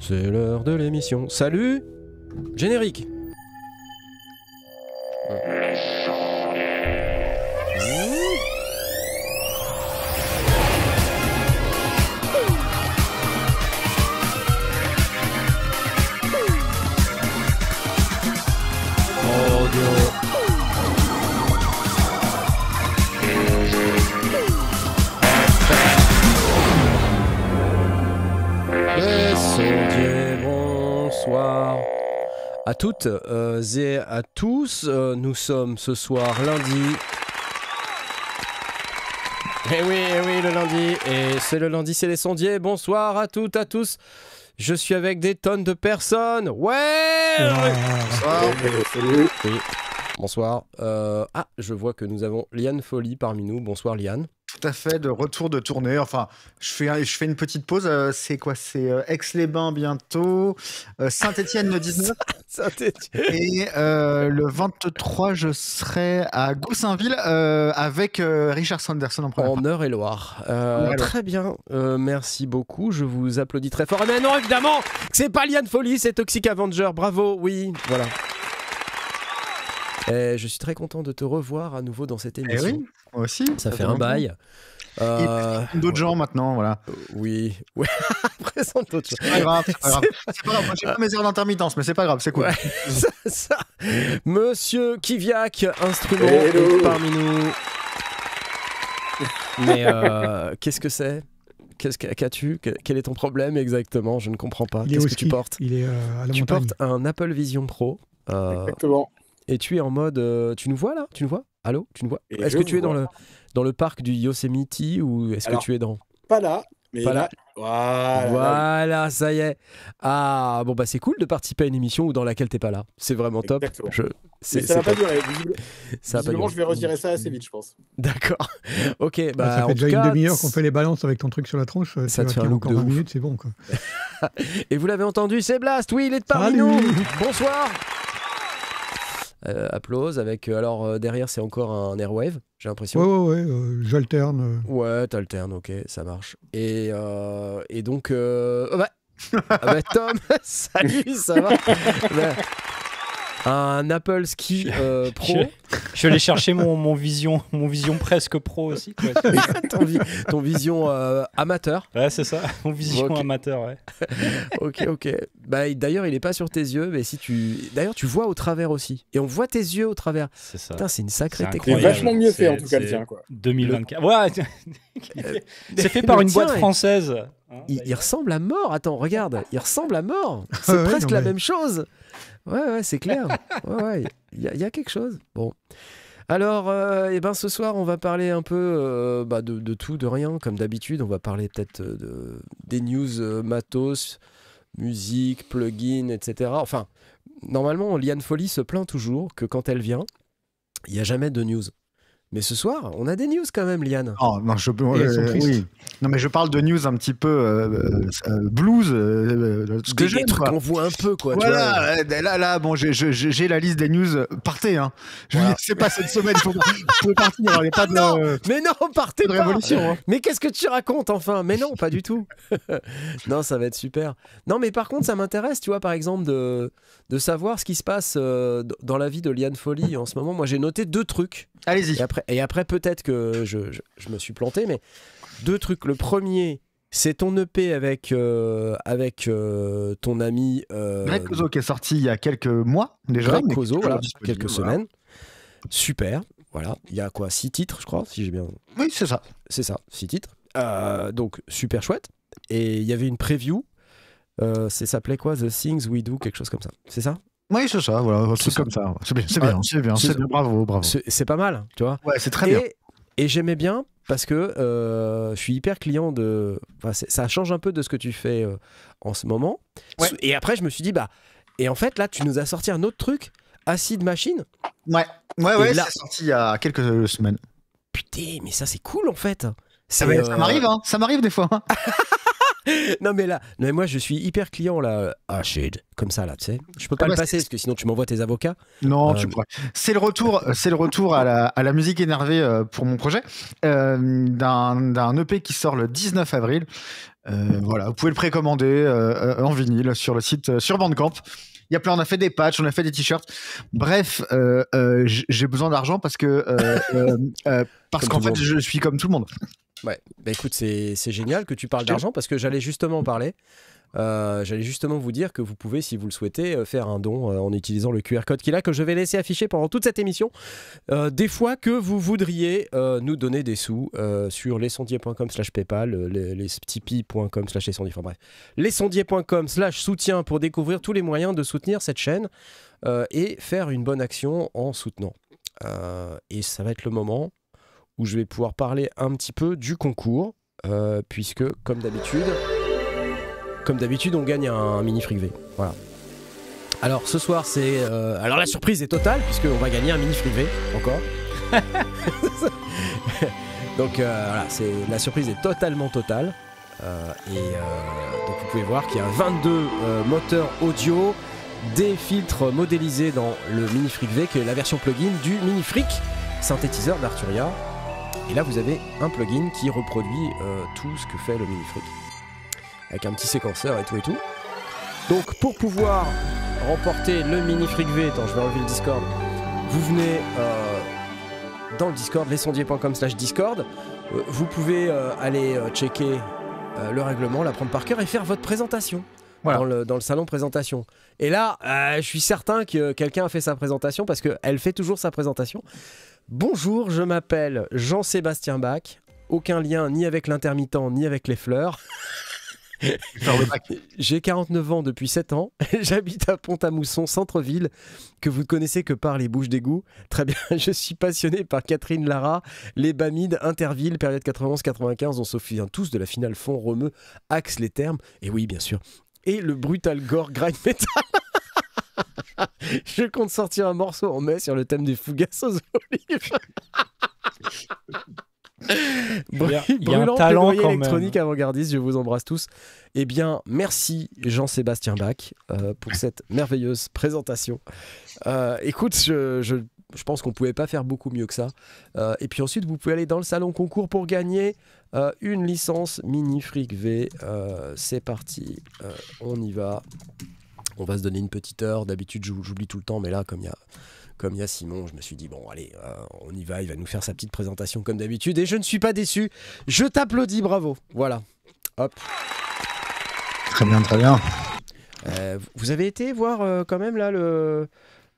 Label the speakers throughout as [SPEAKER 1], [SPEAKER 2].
[SPEAKER 1] C'est l'heure de l'émission. Salut Générique toutes et euh, à tous. Euh, nous sommes ce soir lundi. et eh oui, eh oui, le lundi. Et c'est le lundi, c'est les sondiers. Bonsoir à toutes, à tous. Je suis avec des tonnes de personnes. Ouais
[SPEAKER 2] Bonsoir.
[SPEAKER 3] Bonsoir. Euh, ah, je vois que nous avons Liane Folie parmi nous. Bonsoir Liane. Tout à fait, de retour de tournée. Enfin, je fais, je fais une petite pause. Euh, c'est quoi C'est euh, Aix-les-Bains bientôt, euh, Saint-Etienne le 19. Et le 23, je serai à Goussainville avec Richard Sanderson en première. En heure et loire très bien, merci beaucoup. Je vous
[SPEAKER 1] applaudis très fort. Ah, mais non, évidemment, c'est pas Liane Folly, c'est Toxic Avenger. Bravo, oui, voilà. Et eh, je suis très content de te revoir à nouveau dans cette eh émission aussi. Ça, fait un bail. Euh...
[SPEAKER 3] D'autres gens maintenant, voilà. Euh, oui, ouais. présente d'autres C'est pas grave, c'est pas grave. j'ai pas mes heures d'intermittence, mais c'est pas grave, c'est cool. Monsieur Kiviak,
[SPEAKER 1] instrument, parmi
[SPEAKER 3] nous.
[SPEAKER 4] Mais
[SPEAKER 1] euh, qu'est-ce que c'est Qu'est-ce qu'as-tu Quel est ton problème exactement Je ne comprends pas. Qu'est-ce que tu portes Il est euh, Tu portes un Apple Vision Pro. Exactement. Et tu es en mode. tu nous vois là Tu nous vois Allô Tu me vois Est-ce que tu es dans le, dans le parc du Yosemite ou est-ce que tu es dans. Pas là, mais pas là. Voilà. voilà. ça y est. Ah, bon, bah c'est cool de participer à une émission où dans laquelle tu t'es pas là. C'est vraiment top. Je... ça va pas durer. Ça je vais retirer ça assez vite, je pense. D'accord. Ok, ah, bah. ça fait déjà une demi-heure qu'on fait
[SPEAKER 2] les balances avec ton truc sur la tronche. Euh, ça te fait minutes, c'est bon,
[SPEAKER 1] Et vous l'avez entendu, c'est Blast. Oui, il est parmi nous. Bonsoir. Euh, applause, avec euh, alors euh, derrière c'est encore un Airwave, j'ai l'impression.
[SPEAKER 2] Ouais ouais ouais, j'alterne.
[SPEAKER 1] Ouais, t'alternes, ok, ça marche. Et, et donc, oh, bah, ah bah Tom, salut, ça va. Bah, un Apple Ski euh, Pro. Je, vais aller chercher mon,
[SPEAKER 4] vision, mon vision presque pro aussi.
[SPEAKER 1] ton, vision euh, amateur. Ouais, c'est ça, mon vision amateur, ouais. ok, ok. Bah, d'ailleurs, il est pas sur tes yeux, mais si tu. D'ailleurs, tu vois au travers aussi. Et on voit tes yeux au travers. C'est ça. c'est une sacrée C'est vachement mieux fait, en tout cas, le 2024. Ouais, euh, c'est fait par une boîte française. il, ressemble à mort. Attends, regarde, il ressemble à mort. C'est presque la même chose. Ouais, c'est clair. Il ouais, il y, a, quelque chose. Bon. Alors, euh, eh ben, ce soir, on va parler un peu euh, bah, de, tout, de rien, comme d'habitude. On va parler peut-être euh, de, des news matos, musique, plugins, etc. Enfin, normalement, Liane Folly se plaint toujours que quand elle vient,
[SPEAKER 3] il n'y a jamais de news. Mais ce soir, on a des news quand même, Liane. Oh, non, je, peux. Euh, oui. non, mais je parle de news un petit peu euh, euh, blues. de que qu'on voit un peu, quoi. Voilà, ben là, là, bon, j'ai la liste des news. Partez, hein. Je ne sais pas cette semaine, pour partir. Il n'y a pas de, mais non, partez de révolution. Hein. Mais
[SPEAKER 1] qu'est-ce que tu racontes, enfin Mais non, pas du tout. non, ça va être super. Non, mais par contre, ça m'intéresse, tu vois, par exemple, de, de savoir ce qui se passe dans la vie de Liane Folly en ce moment. Moi, j'ai noté deux trucs. Allez-y et après peut-être que je, me suis planté, mais deux trucs. Le premier, c'est ton EP avec, euh, avec euh, ton ami. Euh, Greg Kozo qui est sorti il y a quelques mois déjà. Greg Kozo, quelques semaines. Super, voilà. Il y a quoi Six titres, je crois, si j'ai bien. Oui, c'est ça. C'est ça, six titres. Euh, donc, super chouette. Et il y avait une preview. ça s'appelait quoi The Things We Do, quelque chose comme ça. C'est ça
[SPEAKER 3] oui, c'est ça, voilà, un truc comme ça. C'est bien, c'est ah, bien, c'est
[SPEAKER 1] bien, bravo, bravo. C'est pas mal, tu vois. Ouais, c'est très bien. Et j'aimais bien parce que euh, je suis hyper client de. Enfin, ça change un peu de ce que tu fais euh, en ce moment. Et après, je me suis dit, bah, et en fait, là, tu nous as sorti un autre truc, Acide Machine. Ouais, ouais, ouais, c'est sorti
[SPEAKER 3] il y a quelques euh, semaines. Putain, mais ça, c'est cool en fait. Ah ben, ça, ça m'arrive, hein, ça m'arrive des fois. Hein.
[SPEAKER 1] non mais là, mais moi je suis hyper client là. Ah shit, comme ça là, tu sais. Je peux pas le passer parce que sinon
[SPEAKER 3] tu m'envoies tes avocats. Non, euh, tu C'est le retour, c'est le retour à la, musique énervée euh, pour mon projet euh, d'un EP qui sort le 19 avril. voilà, vous pouvez le précommander en vinyle sur le site sur Bandcamp y a plein, on a fait des patchs, on a fait des t-shirts. Bref, euh, euh, j'ai besoin d'argent parce que euh, parce qu'en fait, je suis comme tout le monde.
[SPEAKER 4] Ouais,
[SPEAKER 1] bah écoute, c'est génial que tu parles d'argent parce que j'allais justement en parler. Euh, j'allais justement vous dire que vous pouvez, si vous le souhaitez, euh, faire un don euh, en utilisant le QR code qu'il a, que je vais laisser afficher pendant toute cette émission. des fois que vous voudriez nous donner des sous sur lessondiers.com slash Paypal, lestipi.com slash bref, slash soutien pour découvrir tous les moyens de soutenir cette chaîne et faire une bonne action en soutenant. et ça va être le moment où je vais pouvoir parler un petit peu du concours, puisque comme d'habitude d'habitude, on gagne un, mini fric V. Voilà. Alors ce soir, c'est. Euh, alors la surprise est totale, puisque on va gagner un mini fric V, encore. donc euh, voilà, c'est, la surprise est totalement totale. Euh, et donc vous pouvez voir qu'il y a 22 moteurs audio, des filtres modélisés dans le mini fric V, qui est la version plugin du mini fric synthétiseur d'Arturia. Et là, vous avez un plugin qui reproduit tout ce que fait le mini fric avec un petit séquenceur et tout et tout. Donc pour pouvoir remporter le mini fric V, attends je vais enlever le Discord, vous venez euh, dans le Discord, Lesondier.com slash Discord, euh, vous pouvez euh, aller checker le règlement, La prendre par cœur et faire votre présentation. Dans, le, dans, le, salon présentation. Et là, je suis certain que quelqu'un a fait sa présentation parce qu'elle fait toujours sa présentation. Bonjour, je m'appelle Jean-Sébastien Bach. Aucun lien ni avec l'intermittent ni avec les fleurs. J'ai 49 ans depuis 7 ans. J'habite à Pont-à-Mousson, centre-ville, que vous ne connaissez que par les bouches d'égout. Très bien, je suis passionné par Catherine Lara, les Bamides, Interville, période 91-95. On se souvient tous de la finale fond Romeux Axe les termes. Et oui, bien sûr. Et le brutal gore grind je compte sortir un morceau en mai sur le thème des fougasses aux olives. Il un talent électronique avant-gardiste, je vous embrasse tous. Eh bien, merci Jean-Sébastien Bach euh, pour cette merveilleuse présentation. Euh, écoute, je, pense qu'on pouvait pas faire beaucoup mieux que ça. Euh, et puis ensuite, vous pouvez aller dans le salon concours pour gagner une licence Mini Fric V. C'est parti, on y va. On va se donner une petite heure. D'habitude, j'oublie tout le temps, mais là, comme il y a comme il y a Simon, je me suis dit, bon, allez, euh, on y va, il va nous faire sa petite présentation comme d'habitude. Et je ne suis pas déçu. Je t'applaudis, bravo. Voilà. Hop.
[SPEAKER 2] Très bien, très bien.
[SPEAKER 1] Euh, vous avez été voir euh, quand même là le,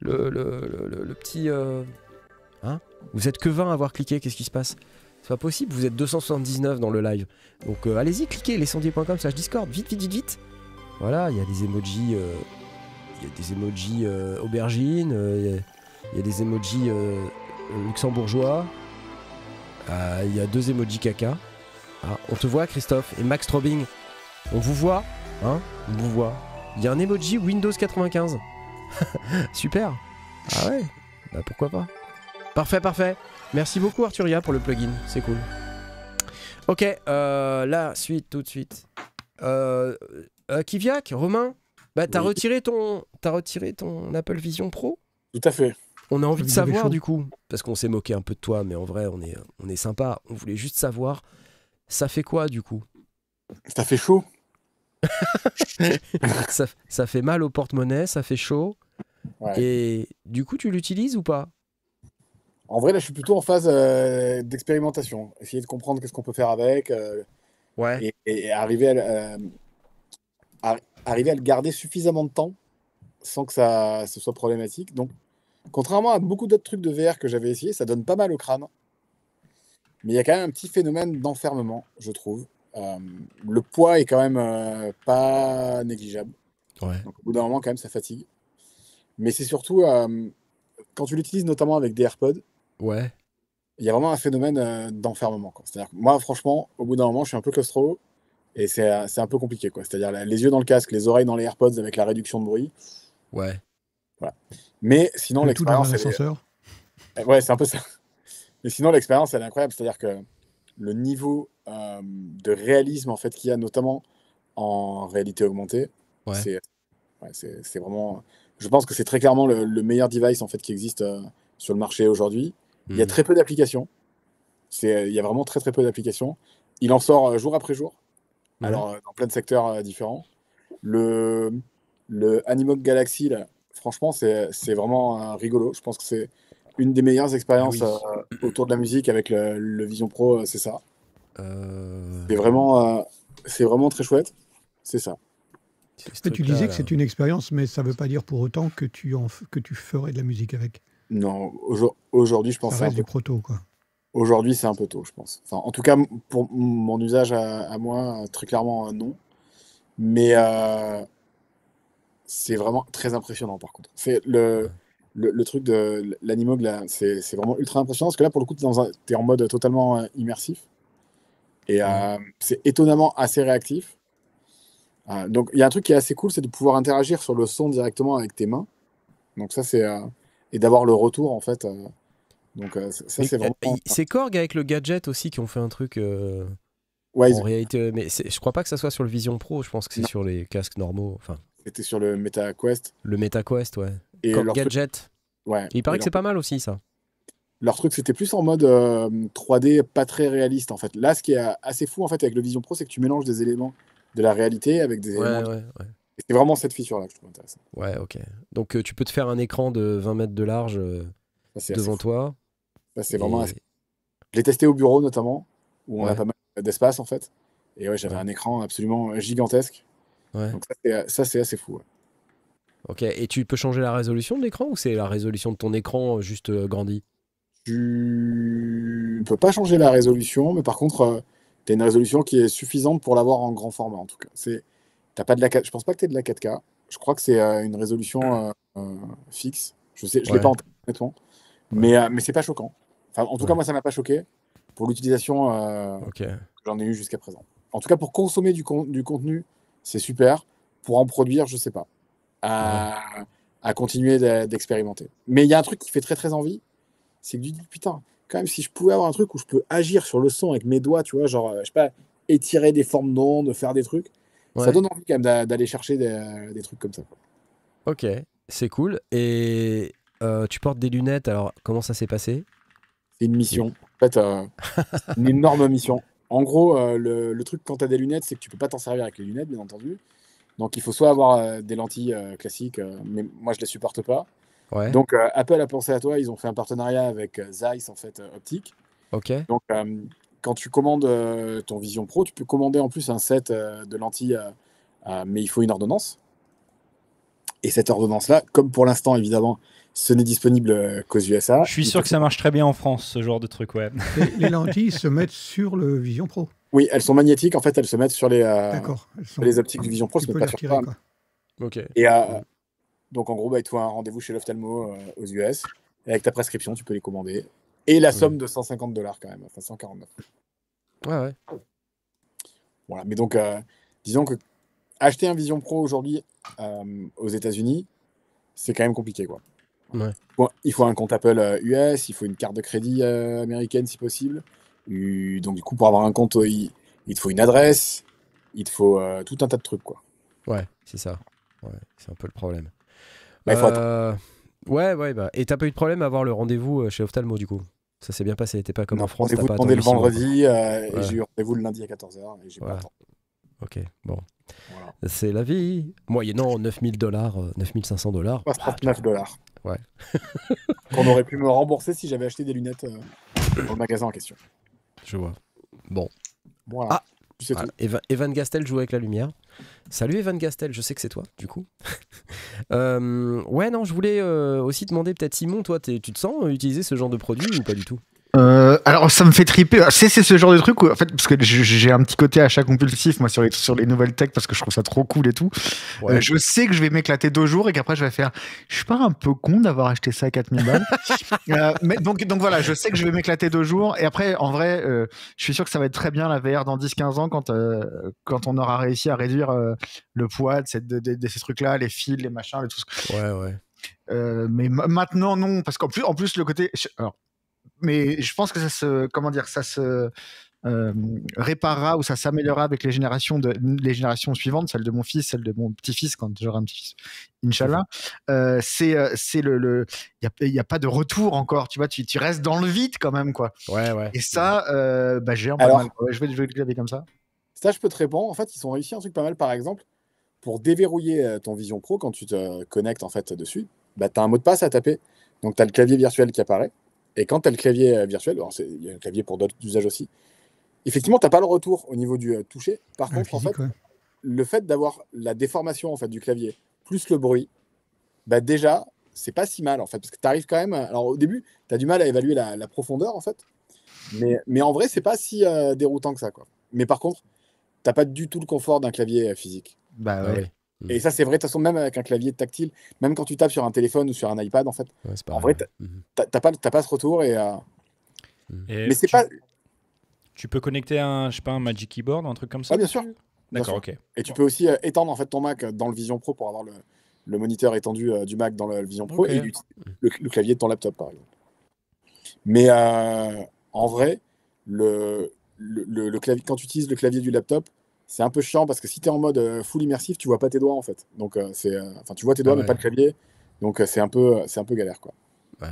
[SPEAKER 1] le, petit. Hein Vous êtes que 20 à avoir cliqué, qu'est-ce qui se passe c'est pas possible, vous êtes 279 dans le live. Donc allez-y, cliquez lescendier.com slash discord, vite, vite, vite, vite. Voilà, il y a des emojis, il y a des emojis aubergine. aubergines, il y a des emojis euh, luxembourgeois. Euh, il y a deux emojis caca. Ah, on te voit, Christophe. Et Max Trobing. On vous voit. Hein On vous voit. Il y a un emoji Windows 95. Super. Ah ouais Bah pourquoi pas. Parfait, parfait. Merci beaucoup, Arturia, pour le plugin. C'est cool. Ok, euh, la suite, tout de suite. Euh, euh Kiviak, Romain, bah, t'as retiré, ton, as retiré ton Apple Vision Pro Tout à fait. On a envie de savoir du coup, parce qu'on s'est moqué un peu de toi, mais en vrai, on est, on est sympa. On voulait juste savoir, ça fait quoi du coup Ça fait chaud. ça, fait mal au porte-monnaie, ça fait chaud. Et du coup, tu l'utilises ou pas
[SPEAKER 5] En vrai, là, je suis plutôt en phase euh, d'expérimentation. Essayer de comprendre qu'est-ce qu'on peut faire avec. Euh, ouais. Et, arriver, à, euh, arriver à le garder suffisamment de temps sans que ça ce soit problématique. Donc, Contrairement à beaucoup d'autres trucs de VR que j'avais essayé, ça donne pas mal au crâne. Mais il y a quand même un petit phénomène d'enfermement, je trouve. Euh, le poids est quand même euh, pas négligeable. Donc, au bout d'un moment, quand même, ça fatigue. Mais c'est surtout euh, quand tu l'utilises notamment avec des AirPods. Ouais. Il y a vraiment un phénomène d'enfermement. C'est-à-dire moi, franchement, au bout d'un moment, je suis un peu claustro et c'est un peu compliqué. C'est-à-dire les yeux dans le casque, les oreilles dans les AirPods avec la réduction de bruit. Ouais. Mais sinon, l'expérience. Est... Eh, ouais, c'est un peu ça. Mais sinon, l'expérience, elle est incroyable. C'est-à-dire que le niveau euh, de réalisme en fait qu'il y a, notamment en réalité augmentée, c'est vraiment. Je pense que c'est très clairement le, meilleur device en fait qui existe euh, sur le marché aujourd'hui. Il y a hmm. très peu d'applications. C'est, il y a vraiment très très peu d'applications. Il en sort euh, jour après jour. Alors dans plein de secteurs différents. Le le Animoc Galaxy là, franchement, c'est vraiment euh, rigolo. Je pense que c'est une des meilleures expériences ah euh, autour de la musique avec le, Vision Pro, euh, c'est ça. C'est vraiment, c'est vraiment très chouette. C'est ça.
[SPEAKER 2] tu disais que c'est une expérience, mais ça ne veut pas dire pour autant que tu, en que tu ferais de la musique avec.
[SPEAKER 5] Non, aujourd'hui, je pense. Ça Aujourd'hui, c'est un peu tôt, je pense. en tout cas, pour mon usage à, moi, très clairement, non. Mais, c'est vraiment très impressionnant, par contre. C'est le, le, truc de l'Animog, là, c'est, vraiment ultra impressionnant parce que là, pour le coup, tu es, en mode totalement euh, immersif. Et euh, c'est étonnamment assez réactif. Euh, donc, il y a un truc qui est assez cool, c'est de pouvoir interagir sur le son directement avec tes mains. Donc, ça, c'est. et d'avoir le retour, en fait. donc, ça, c'est vraiment. C'est
[SPEAKER 1] Korg avec le gadget aussi qui ont fait un truc. Ouais, en réalité, mais je crois pas que ça soit sur le Vision Pro, je pense que c'est sur les casques normaux. Enfin,
[SPEAKER 5] était sur le MetaQuest.
[SPEAKER 1] Le MetaQuest, ouais. Et Comme gadget. Ouais. il paraît que c'est pas mal aussi, ça.
[SPEAKER 5] Leur truc, c'était plus en mode 3D euh, pas très réaliste, en fait. Là, ce qui est assez fou, en fait, avec le Vision Pro, c'est que tu mélanges des éléments de la réalité avec des ouais, éléments. Ouais, C'est vraiment cette feature-là que je trouve intéressante.
[SPEAKER 1] Ouais, ok. Donc, euh, tu peux te faire un écran de 20 mètres de large euh, devant toi. c'est vraiment assez...
[SPEAKER 5] Je l'ai testé au bureau, notamment, où on a pas mal d'espace, en fait. Et ouais, j'avais un écran absolument gigantesque. Ouais. Donc ça, c'est assez fou.
[SPEAKER 1] Ok, et tu peux changer la résolution de l'écran ou c'est la résolution de ton écran euh, juste euh, grandi Tu Tu peux pas changer la résolution, mais par contre, euh, tu as une
[SPEAKER 5] résolution qui est suffisante pour l'avoir en grand format en tout cas. T'as pas de la Je pense pas que tu de la 4K. Je crois que c'est une résolution fixe. Je sais, l'ai pas en tête, honnêtement. Mais, mais c'est pas choquant. en tout cas, moi, ça m'a pas choqué pour l'utilisation que j'en ai eu jusqu'à présent. En tout cas, pour consommer du, du contenu c'est super. Pour en produire, je sais pas. À, continuer d'expérimenter. Mais il y a un truc qui fait très très envie, c'est que tu dis putain, quand même, si je pouvais avoir un truc où je peux agir sur le son avec mes doigts, tu vois, genre, euh, je sais pas, étirer des formes d'ondes, faire des trucs, ça donne envie quand même d'aller chercher euh, des, trucs comme ça.
[SPEAKER 1] Ok, c'est cool. Et euh, tu portes des lunettes, alors comment ça s'est passé C'est une mission.
[SPEAKER 5] En fait, une énorme mission. En gros, euh, le, truc quand tu as des lunettes, c'est que tu peux pas t'en servir avec les lunettes, bien entendu. Donc il faut soit avoir euh, des lentilles euh, classiques, mais moi je les supporte pas. Donc Apple a pensé à toi, ils ont fait un partenariat avec Zeiss en fait optique. Ok. Donc quand tu commandes ton Vision Pro, tu peux commander en plus un set de lentilles, mais il faut une ordonnance. Et cette ordonnance là, comme pour l'instant évidemment ce n'est disponible euh, qu'aux USA. Je suis sûr que ça
[SPEAKER 4] marche très bien en France, ce genre de truc, ouais. les, lentilles se
[SPEAKER 2] mettent sur le Vision Pro.
[SPEAKER 4] Oui, elles sont magnétiques. En fait, elles se mettent sur les, euh, les optiques du Vision Pro, pas sur Ok.
[SPEAKER 5] Et euh, donc, en gros, bah, toi, un rendez-vous chez l'ophtalmo aux US. avec ta prescription, tu peux les commander. Et la somme de 150 dollars quand même, enfin 149. Ouais, ouais. Voilà, mais donc, disons que acheter un Vision Pro aujourd'hui aux États-Unis, c'est quand même compliqué, quoi il faut un compte Apple US, euh, il faut une carte de crédit euh, américaine si possible. donc du coup, pour avoir un compte, euh, il, te faut une adresse, il te faut tout un tas de trucs. quoi. Ouais, c'est ça. c'est un peu le problème.
[SPEAKER 1] Ouais, ouais. Bah. Et t'as pas eu de problème à avoir le rendez-vous chez Ophtalmo du coup ça s'est bien passé, n'était pas comme en France. le vendredi, j'ai eu
[SPEAKER 5] rendez-vous le lundi à 14h.
[SPEAKER 1] Ok, bon. C'est la vie. Moyennant 9000 dollars, 9500 euh, dollars.
[SPEAKER 5] 39 dollars. Ouais. Qu'on aurait pu me rembourser si j'avais acheté des lunettes euh, dans le magasin en
[SPEAKER 1] question. Je vois. Bon. Voilà. Ah. Evan, Evan, Gastel joue avec la lumière. Salut Evan Gastel, je sais que c'est toi, du coup. Euh, ouais, non, je voulais aussi aussi demander, peut-être Simon, toi, tu te sens utiliser ce genre de produit ou pas du tout
[SPEAKER 3] euh, alors, ça me fait triper. C'est ce genre de truc où, en fait, parce que j'ai un petit côté achat compulsif, moi, sur les, sur les nouvelles tech, parce que je trouve ça trop cool et tout. Euh, je sais que je vais m'éclater deux jours et qu'après, je vais faire. Je suis pas un peu con d'avoir acheté ça à 4000 balles. Euh, mais donc, donc voilà, je sais que je vais m'éclater deux jours. Et après, en vrai, je suis sûr que ça va être très bien la VR dans 10-15 ans quand, quand on aura réussi à réduire le poids de, ces trucs-là, les fils, les machins, les tout. Ouais, ouais. mais maintenant non parce qu'en plus en plus le côté mais je pense que ça se, comment dire, ça se euh, réparera ou ça s'améliorera avec les générations de, les générations suivantes, celle de mon fils, celle de mon petit-fils quand j'aurai un petit-fils, Inch'Allah. Euh, c'est, euh, c'est le, il n'y a, pas de retour encore, tu vois, tu, tu, restes dans le vide quand même, quoi. Ouais, ouais. Et ça, bah, j'ai un Je vais jouer le clavier comme ça. Ça, je peux te répondre. En fait, ils ont réussi un truc pas mal, par exemple, pour déverrouiller ton Vision Pro
[SPEAKER 5] quand tu te connectes en fait dessus. Bah, tu as un mot de passe à taper. Donc, tu as le clavier virtuel qui apparaît. Et quand tu as le clavier euh, virtuel, il y a un clavier pour d'autres usages aussi, effectivement, tu n'as pas le retour au niveau du euh, toucher. Par ah, contre, le fait d'avoir la déformation en fait, du clavier plus le bruit, bah déjà, c'est pas si mal en fait, parce que tu arrives quand même. Alors au début, tu as du mal à évaluer la, profondeur en fait, mais, en vrai, c'est pas si euh, déroutant que ça quoi. Mais par contre, tu n'as pas du tout le confort d'un clavier physique. Bah Mm. Et ça, c'est vrai, de toute façon, même avec un clavier tactile, même quand tu tapes sur un téléphone ou sur un iPad, en fait, en vrai, tu n'as mm. pas, pas ce retour.
[SPEAKER 4] Euh, mm. Et, Mais c'est tu... pas. Tu peux connecter un, je sais pas, un Magic Keyboard, un truc comme ça ah, bien sûr. D'accord, ok.
[SPEAKER 5] Et tu peux aussi euh, étendre en fait ton Mac dans le Vision Pro pour avoir le, le moniteur étendu euh, du Mac dans le Vision Pro et le, le, clavier de ton laptop, par exemple. Mais en vrai, le, le, le, clavier, quand tu utilises le clavier du laptop, c'est un peu chiant parce que si tu es en mode euh, full immersif, tu vois pas tes doigts en fait. Donc euh, c'est euh, enfin tu vois tes doigts ah mais pas le clavier. Donc c'est un peu c'est un peu galère quoi. Bah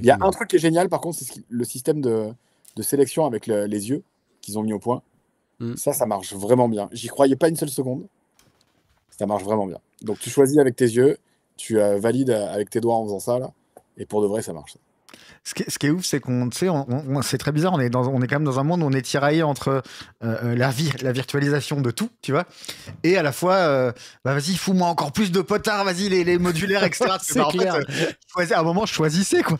[SPEAKER 5] Il y a un truc qui est génial par contre, c'est le système de, sélection avec les yeux qu'ils ont mis au point. Hmm. Ça ça marche vraiment bien. J'y croyais pas une seule seconde. Ça marche vraiment bien. Donc tu choisis avec tes yeux, tu valides avec tes doigts en faisant ça là et pour de vrai ça marche
[SPEAKER 3] ce qui, est ouf, c'est qu'on, tu c'est très bizarre. On est, dans, on est quand même dans un monde où on est tiraillé entre euh, euh, la, vie, la virtualisation de tout, tu vois, et à la fois, euh, bah vas-y, fous-moi encore plus de potards, vas-y, les, modulaires, etc. c'est bah, clair. à un moment, choisissez, quoi.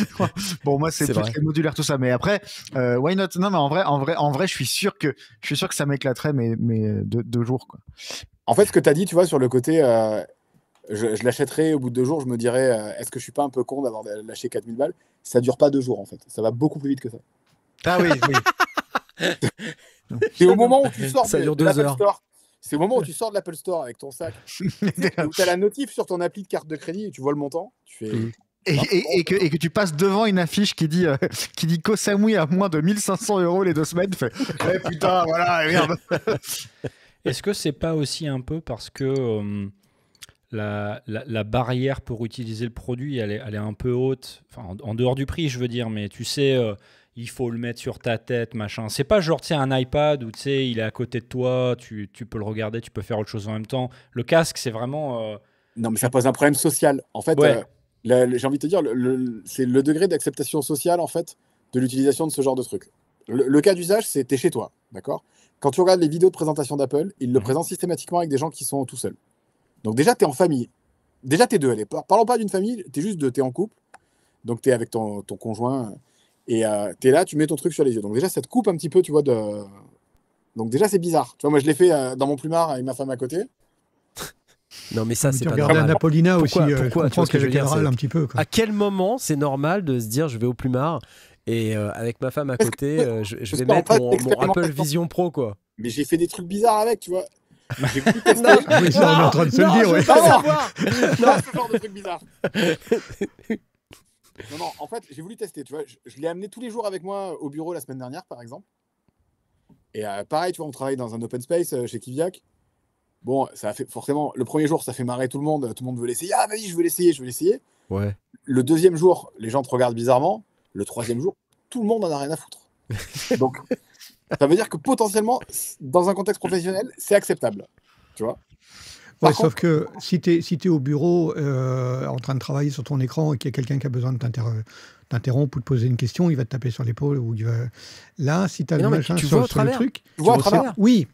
[SPEAKER 3] bon, moi, c'est plus les modulaires, tout ça. Mais après, why not Non, mais en vrai, en vrai, en vrai, je suis sûr que, je suis sûr que ça m'éclaterait, mais, mais deux, jours, quoi. En fait, ce que tu as dit, tu vois, sur le
[SPEAKER 5] côté, je, l'achèterai au bout de deux jours, je me dirais euh, est-ce que je suis pas un peu con d'avoir lâché 4000 balles Ça dure pas deux jours en fait, ça va beaucoup plus vite que ça. Ah oui, oui.
[SPEAKER 3] C'est au moment où tu sors de, l'Apple Store.
[SPEAKER 5] C'est au moment où tu sors de l'Apple Store avec ton sac, où tu as la notif sur ton appli de carte de crédit et tu vois le montant,
[SPEAKER 3] tu fais. Mm. Ah, et, et, que, tu passes devant une affiche qui dit, euh, qui dit Kosamui à moins de 1500 euros les deux semaines. fais
[SPEAKER 4] « eh, putain, voilà, merde. Est-ce que c'est pas aussi un peu parce que euh, la, barrière pour utiliser le produit, elle est, un peu haute. en, dehors du prix, je veux dire, mais tu sais, euh, il faut le mettre sur ta tête, machin. C'est pas genre, tu un iPad où, tu sais, il est à côté de toi, tu, peux le regarder, tu peux faire autre chose en même temps. Le casque, c'est vraiment... Euh,
[SPEAKER 5] non, mais ça pose un problème social. En fait, euh, j'ai envie de te dire, c'est le degré d'acceptation sociale, en fait, de l'utilisation de ce genre de truc. Le, cas d'usage, c'est t'es chez toi, d'accord Quand tu regardes les vidéos de présentation d'Apple, ils le mmh. présentent systématiquement avec des gens qui sont tout seuls. Donc déjà, tu es en famille. Déjà, tu es deux. l'époque. parlons pas d'une famille, tu es juste deux, tu en couple. Donc tu es avec ton, conjoint et euh, tu es là, tu mets ton truc sur les yeux. Donc déjà, ça te coupe un petit peu, tu vois, de... Donc déjà, c'est bizarre. Tu vois, moi, je l'ai fait euh, dans mon plumard avec ma femme à côté.
[SPEAKER 1] Non, mais ça, c'est pas normal. pourquoi, aussi, je un petit peu. À quel moment c'est normal de se dire je vais au plumard et euh, avec ma femme à côté, euh, je, vais mettre mon, mon, Apple Vision
[SPEAKER 5] Pro, quoi. Mais j'ai fait des trucs bizarres avec, tu vois. Bah, j'ai voulu tester. ça, on est en train de se dire, ouais. Non, genre de truc bizarre. non, non, en fait, j'ai voulu tester, tu vois. Je, l'ai amené tous les jours avec moi euh, au bureau la semaine dernière, par exemple. Et euh, pareil, tu vois, on travaille dans un open space euh, chez Kiviak. Bon, ça a fait forcément, le premier jour, ça fait marrer tout le monde. Tout le monde veut l'essayer. Ah, bah y je veux l'essayer, je veux l'essayer. Ouais. Le deuxième jour, les gens te regardent bizarrement. Le troisième jour, tout le monde en a rien à foutre. Donc, ça veut dire que potentiellement, dans un contexte professionnel, c'est acceptable. Tu vois Sauf
[SPEAKER 2] que si tu es, si au bureau euh, en train de travailler sur ton écran et qu'il y a quelqu'un qui a besoin de t'interrompre ou de poser une question, il va te taper sur l'épaule. ou va... Là, si as le machin sur, le truc, tu vois à travers. Oui,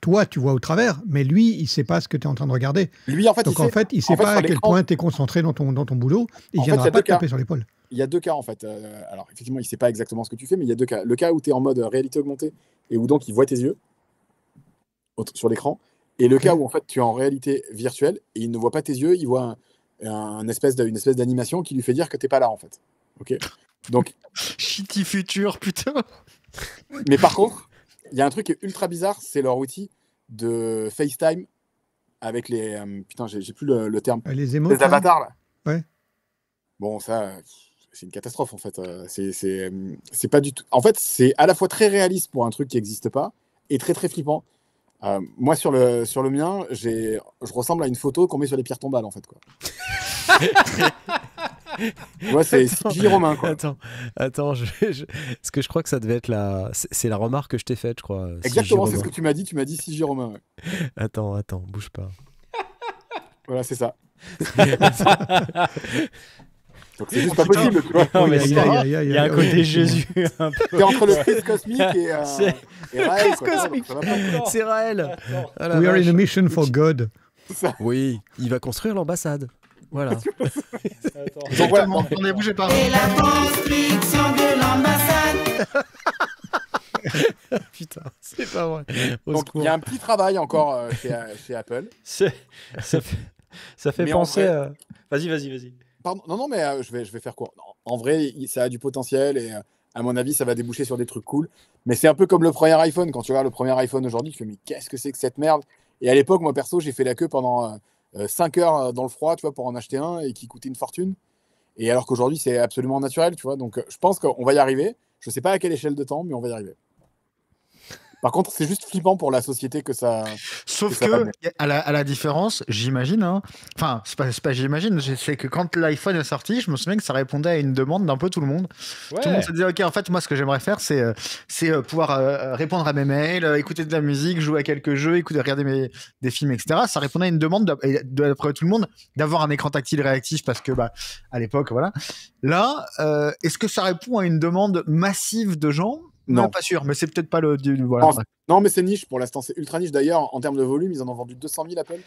[SPEAKER 2] toi, tu vois au travers, mais lui, il ne sait pas ce que tu es en train de regarder. Lui, en fait, Donc, il en fait, il sait pas à quel point tu es concentré dans ton, boulot. il ne viendra pas te taper sur l'épaule.
[SPEAKER 5] Il y a deux cas, en fait. Euh, alors, effectivement, il ne sait pas exactement ce que tu fais, mais il y a deux cas. Le cas où tu es en mode réalité augmentée et où donc il voit tes yeux sur l'écran. Et le cas où, en fait, tu es en réalité virtuelle et il ne voit pas tes yeux, il voit un, espèce une espèce d'animation qui lui fait dire que tu n'es pas là, en fait. OK Donc.
[SPEAKER 3] Shitty futur, putain
[SPEAKER 5] Mais par contre. Il y a un truc qui est ultra bizarre, c'est leur outil de FaceTime avec les. Euh, putain, j'ai plus le, terme. Euh, les Les avatars, là. Ouais. Bon, ça, c'est une catastrophe, en fait. Euh, c'est- pas du tout. En fait, c'est à la fois très réaliste pour un truc qui n'existe pas et très, très flippant. moi, sur le, sur le mien, j'ai- je ressemble à une photo qu'on met sur les pierres tombales, en fait. Quoi. Moi, c'est J. Romain.
[SPEAKER 1] Quoi. Attends, attends je, parce que je crois que ça devait être la. C'est la remarque que je t'ai faite, je crois. Exactement, c'est ce que
[SPEAKER 5] tu m'as dit. Tu m'as dit si Romain.
[SPEAKER 1] Attends, attends, bouge pas.
[SPEAKER 5] voilà, c'est ça. c'est juste pas possible.
[SPEAKER 2] Il y, a un côté Jésus. T'es
[SPEAKER 1] entre le Christ cosmique et. Euh, c'est Raël. cosmique. C'est Raël. Ah We are in a
[SPEAKER 2] mission for God.
[SPEAKER 1] Oui, il va construire l'ambassade. Voilà. Donc on, est bougé par. Et la de l'ambassade.
[SPEAKER 5] Putain, c'est pas vrai. Donc il y a un petit travail encore euh, euh, chez, Apple. Ça
[SPEAKER 4] fait, ça fait penser à. Vas-y, vas-y, vas-y.
[SPEAKER 5] Pardon, non, non, mais euh, je, vais, je vais faire quoi En vrai, ça a du potentiel et à mon avis, ça va déboucher sur des trucs cool. Mais c'est un peu comme le premier iPhone. Quand tu regardes le premier iPhone aujourd'hui, tu te dis mais qu'est-ce que c'est que cette merde Et à l'époque, moi perso, j'ai fait la queue pendant 5 euh, heures euh, dans le froid, tu vois, pour en acheter un et qui coûtait une fortune. Et alors qu'aujourd'hui, c'est absolument naturel, tu vois. Donc, euh, je pense qu'on va y arriver. Je ne sais pas à quelle échelle de temps, mais on va y arriver. Par contre, c'est juste flippant pour la société que ça. Sauf que,
[SPEAKER 3] à, la, différence, j'imagine, hein, enfin, c'est pas, pas j'imagine, c'est que quand l'iPhone est sorti, je me souviens que ça répondait à une demande d'un peu tout le monde. Tout le monde se disait, OK, en fait, moi, ce que j'aimerais faire, c'est euh, euh, pouvoir euh, répondre à mes mails, écouter de la musique, jouer à quelques jeux, écouter, regarder mes, des films, etc. Ça répondait à une demande, d'après tout le monde, d'avoir un écran tactile réactif parce que, bah, à l'époque, voilà. Là, est-ce que ça répond à une demande massive de gens non, pas sûr, mais c'est peut-être pas le. Voilà. Non, mais c'est niche pour l'instant, c'est ultra niche. D'ailleurs, en termes de volume, ils en ont vendu 200 000 Apple.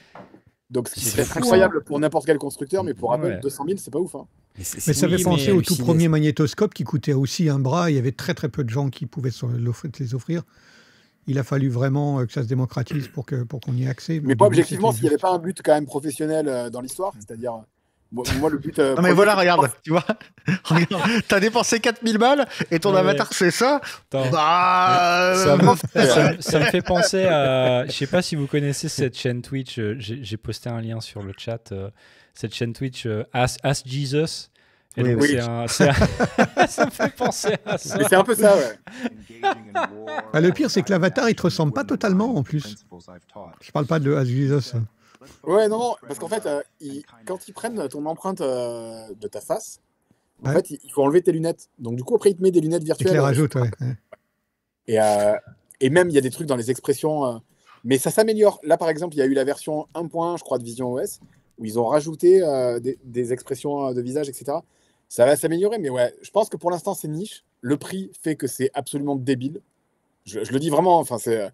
[SPEAKER 5] Donc, ce serait incroyable hein. pour n'importe quel constructeur, mais pour Apple, 200 000, c'est pas ouf. Hein. Mais, ça fait penser au tout premier
[SPEAKER 2] magnétoscope qui coûtait aussi un bras. Il y avait très très peu de gens qui pouvaient se les offrir. Il a fallu vraiment euh, que ça se démocratise pour qu'on pour qu'on y ait accès. mais pas objectivement, s'il n'y
[SPEAKER 5] avait pas un but quand même professionnel euh, dans l'histoire, c'est-à-dire moi, le but. Euh, non, mais voilà,
[SPEAKER 2] regarde, tu vois.
[SPEAKER 3] T'as dépensé 4000 balles et ton avatar, c'est ça Bah. Euh, ça me, fait
[SPEAKER 4] penser à. Je sais pas si vous connaissez cette chaîne Twitch. Euh, j'ai posté un lien sur le chat. Cette chaîne Twitch, Ask, Jesus. Et ça me fait penser à ça. C'est un peu ça, ouais.
[SPEAKER 2] Bah, le pire, c'est que l'avatar, il te ressemble pas totalement en plus. Je parle pas de Ask Jesus.
[SPEAKER 5] Ouais, non, parce qu'en fait, euh, quand ils prennent ton empreinte euh, de ta face, en fait, il faut enlever tes lunettes. Donc, du coup, après, ils te mettent des lunettes virtuelles. Et les rajoute, ouais. Et, même, il y a des trucs dans les expressions. Euh, mais ça s'améliore. Là, par exemple, il y a eu la version 1.1, je crois, de Vision OS, où ils ont rajouté des, expressions de visage, etc. Ça va s'améliorer, mais ouais, je pense que pour l'instant, c'est niche. Le prix fait que c'est absolument débile. je, le dis vraiment, enfin, c'est